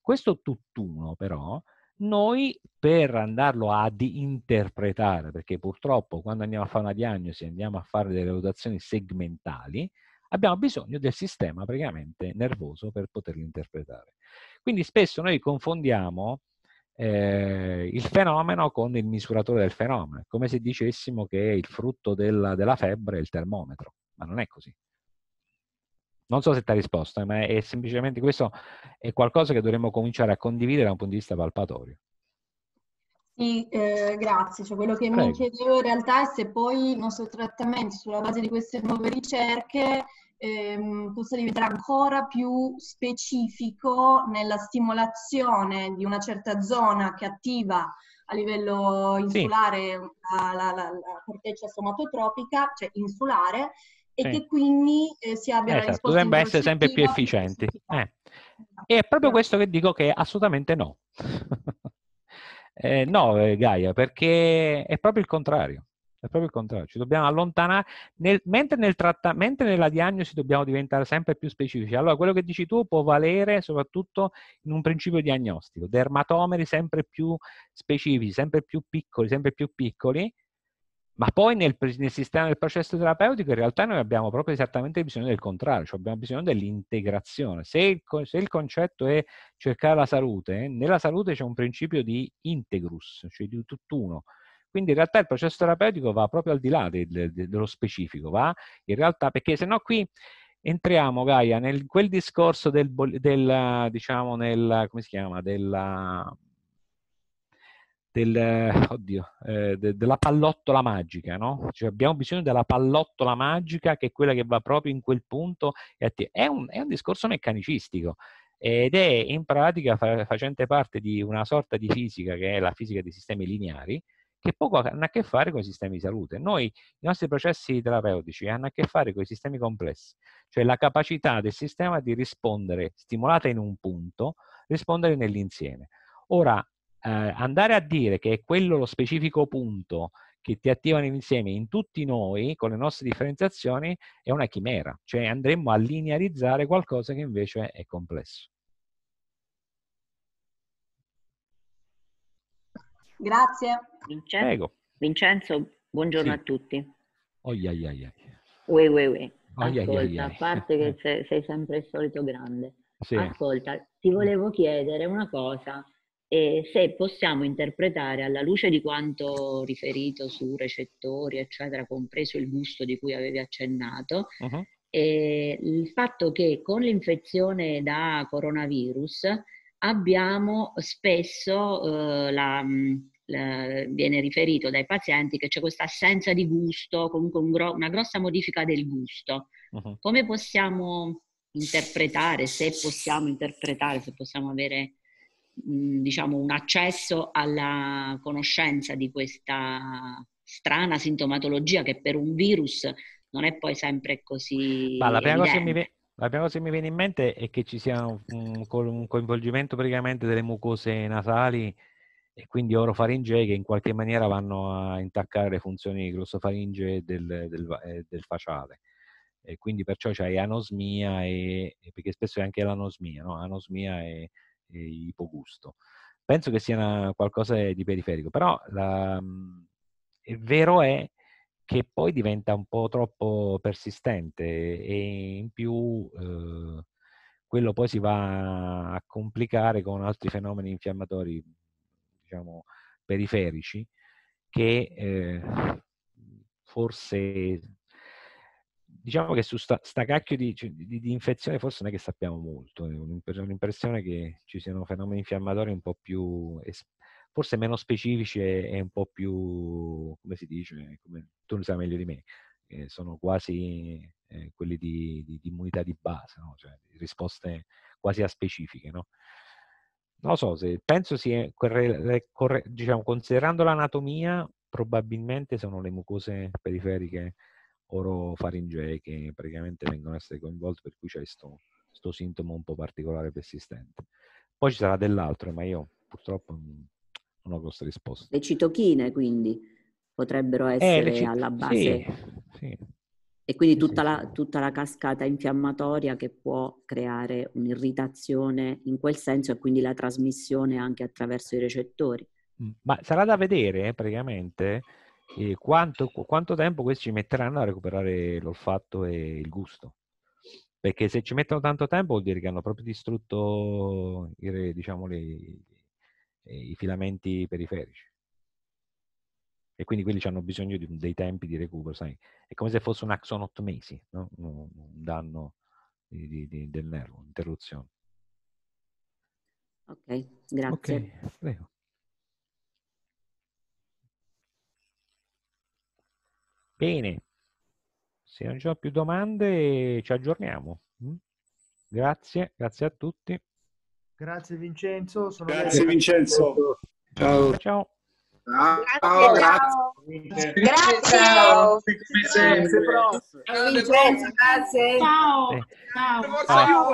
S1: Questo tutt'uno però
S2: noi
S1: per andarlo ad interpretare, perché purtroppo quando andiamo a fare una diagnosi andiamo a fare delle valutazioni segmentali, abbiamo bisogno del sistema praticamente nervoso per poterlo interpretare. Quindi spesso noi confondiamo eh, il fenomeno con il misuratore del fenomeno, come se dicessimo che il frutto della, della febbre è il termometro, ma non è così. Non so se ti ha risposto, eh, ma è, semplicemente questo è qualcosa che dovremmo cominciare a condividere da un punto di vista palpatorio.
S3: Sì, eh, grazie. Cioè, quello che Prego. mi chiedevo in realtà è se poi il nostro trattamento sulla base di queste nuove ricerche ehm, possa diventare ancora più specifico nella stimolazione di una certa zona che attiva a livello insulare sì. la, la, la, la corteccia somatotropica, cioè insulare, e sì. che quindi eh, si abbia esatto, risposta dovremmo essere sempre più
S1: efficienti. Eh. E è proprio questo che dico che assolutamente no. eh, no, eh, Gaia, perché è proprio il contrario. È proprio il contrario. Ci dobbiamo allontanare, nel, mentre, nel tratta, mentre nella diagnosi dobbiamo diventare sempre più specifici. Allora, quello che dici tu può valere soprattutto in un principio diagnostico. Dermatomeri sempre più specifici, sempre più piccoli, sempre più piccoli, ma poi nel, nel, sistema del processo terapeutico in realtà noi abbiamo proprio esattamente bisogno del contrario, cioè abbiamo bisogno dell'integrazione. Se il, se il concetto è cercare la salute, eh, nella salute c'è un principio di integrus, cioè di tutt'uno. Quindi in realtà il processo terapeutico va proprio al di là de, de, de, dello specifico, va in realtà perché se no qui entriamo Gaia nel quel discorso del, del diciamo nel come si chiama della del, oddio, eh, de, della pallottola magica, no? Cioè abbiamo bisogno della pallottola magica che è quella che va proprio in quel punto e attiva. È un, è un discorso meccanicistico ed è in pratica fa, facente parte di una sorta di fisica che è la fisica dei sistemi lineari che poco hanno a che fare con i sistemi di salute. Noi, i nostri processi terapeutici hanno a che fare con i sistemi complessi, cioè la capacità del sistema di rispondere, stimolata in un punto, rispondere nell'insieme. Ora, eh, andare a dire che è quello lo specifico punto che ti attivano insieme in tutti noi, con le nostre differenziazioni, è una chimera. Cioè andremmo a linearizzare qualcosa che invece è complesso.
S4: Grazie. Vincenzo, Prego. Vincenzo
S1: buongiorno sì. a tutti. Oh, yeah, yeah, yeah.
S4: Ue, ue, ue.
S1: Ascolta, oh, yeah, yeah, a
S4: parte che sei, sei sempre il solito grande. Sì. Ascolta, ti mm. volevo chiedere una cosa e se possiamo interpretare alla luce di quanto riferito su recettori, eccetera, compreso il gusto di cui avevi accennato, uh-huh. eh, il fatto che con l'infezione da coronavirus abbiamo spesso eh, la, mm, la, viene riferito dai pazienti che c'è questa assenza di gusto, comunque un gro- una grossa modifica del gusto. Uh-huh. Come possiamo interpretare, se possiamo interpretare, se possiamo avere diciamo, un accesso alla conoscenza di questa strana sintomatologia che per un virus non è poi sempre così. Ma la prima cosa che mi viene.
S1: La prima cosa che mi viene in mente è che ci sia un, un coinvolgimento praticamente delle mucose nasali e quindi orofaringee che in qualche maniera vanno a intaccare le funzioni grossofaringee del, del, eh, del faciale. E quindi perciò c'è anosmia, e, perché spesso è anche l'anosmia, no? anosmia e ipogusto. Penso che sia qualcosa di periferico, però la, mm, è vero è che poi diventa un po' troppo persistente e in più eh, quello poi si va a complicare con altri fenomeni infiammatori, diciamo, periferici che eh, forse diciamo che su sta, sta cacchio di, cioè, di, di, infezione forse non è che sappiamo molto, ho l'impressione che ci siano fenomeni infiammatori un po' più, forse meno specifici e, un po' più, come si dice, come, tu lo sai meglio di me, eh, sono quasi eh, quelli di, di, immunità di base, no? cioè, risposte quasi a specifiche. No? Non lo so, se, penso sia, diciamo, considerando l'anatomia, probabilmente sono le mucose periferiche orofaringei che praticamente vengono a essere coinvolti, per cui c'è questo sintomo un po' particolare persistente. Poi ci sarà dell'altro, ma io purtroppo non ho questa risposta. Le
S4: citochine, quindi, potrebbero eh, essere eh, cit- alla base. Sì, sì. E quindi tutta, sì, la, tutta, la, cascata infiammatoria che può creare un'irritazione in quel senso e quindi la trasmissione anche attraverso i
S1: recettori. Mm, ma sarà da vedere eh, praticamente e quanto, quanto tempo questi ci metteranno a recuperare l'olfatto e il gusto? Perché se ci mettono tanto tempo vuol dire che hanno proprio distrutto i, diciamo, le, i filamenti periferici. E quindi quelli hanno bisogno di, dei tempi di recupero, sai? È come se fosse un axon 8 mesi, no? un danno di, di, del nervo, un'interruzione.
S4: Ok, grazie. Okay,
S1: Bene, se non ci sono più domande ci aggiorniamo. Mm? Grazie, grazie a tutti.
S2: Grazie Vincenzo. Sono grazie bello. Vincenzo.
S1: Ciao. Ciao.
S2: Ciao, ciao, grazie. Grazie. Ciao. Vincenzo, grazie. Ciao. Ciao. Ciao.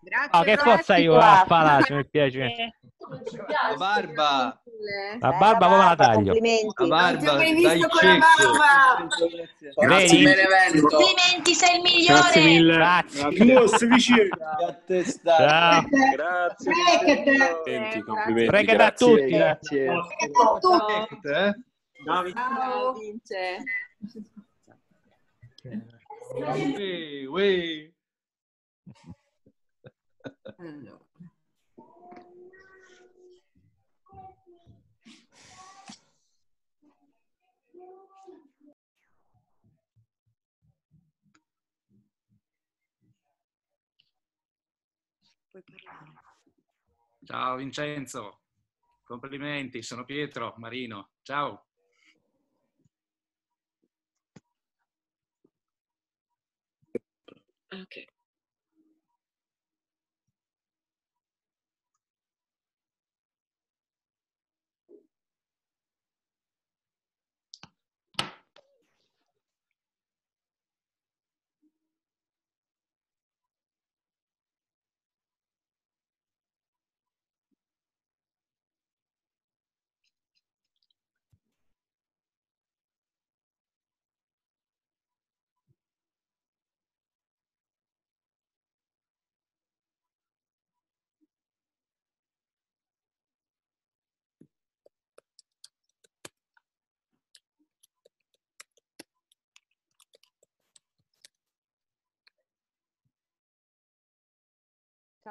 S2: Grazie, oh, che forza io a Palazzo,
S1: mi piace.
S2: La barba.
S3: La barba, come la taglio? Complimenti. La barba, dai visto con la barba.
S2: Grazie, Benevento. Complimenti, sei il migliore. Grazie mille. Grazie. Grazie. Grazie. Ciao. Grazie. Grazie. Complimenti, Pregate a tutti. Grazie. grazie tutti. Ciao. Ciao. Vince. Uè,
S1: Ciao Vincenzo, complimenti, sono Pietro Marino, ciao. Okay.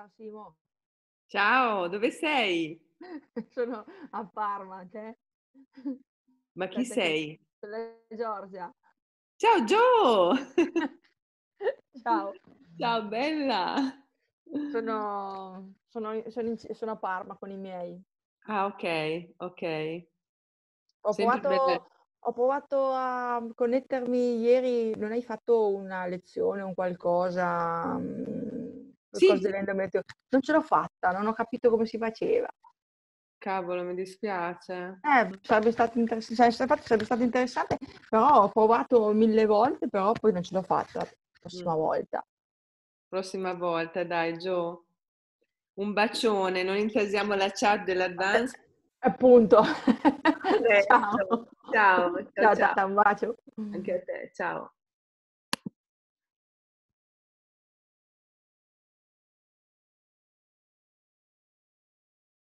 S2: Ciao Simo. Ciao, dove sei? Sono a Parma, te? Ma chi Aspetta sei? Sono Giorgia. Ciao Gio! Ciao. Ciao bella! Sono, sono, sono, in, sono, a Parma con i miei. Ah ok, ok.
S3: Ho provato,
S2: ho provato, a connettermi ieri, non hai fatto una lezione o qualcosa? Mm sì. cose dell'endometrio. Non ce l'ho fatta, non ho capito come si faceva.
S4: Cavolo, mi dispiace.
S2: Eh, sarebbe stato, interess- sarebbe stato interessante, però ho provato mille volte, però poi non ce l'ho fatta la prossima mm. volta.
S4: Prossima volta, dai, Gio. Un bacione, non intesiamo la chat dell'advance. Appunto. ciao. Ciao,
S2: ciao, ciao. ciao. ciao. Un bacio. Anche a te, ciao.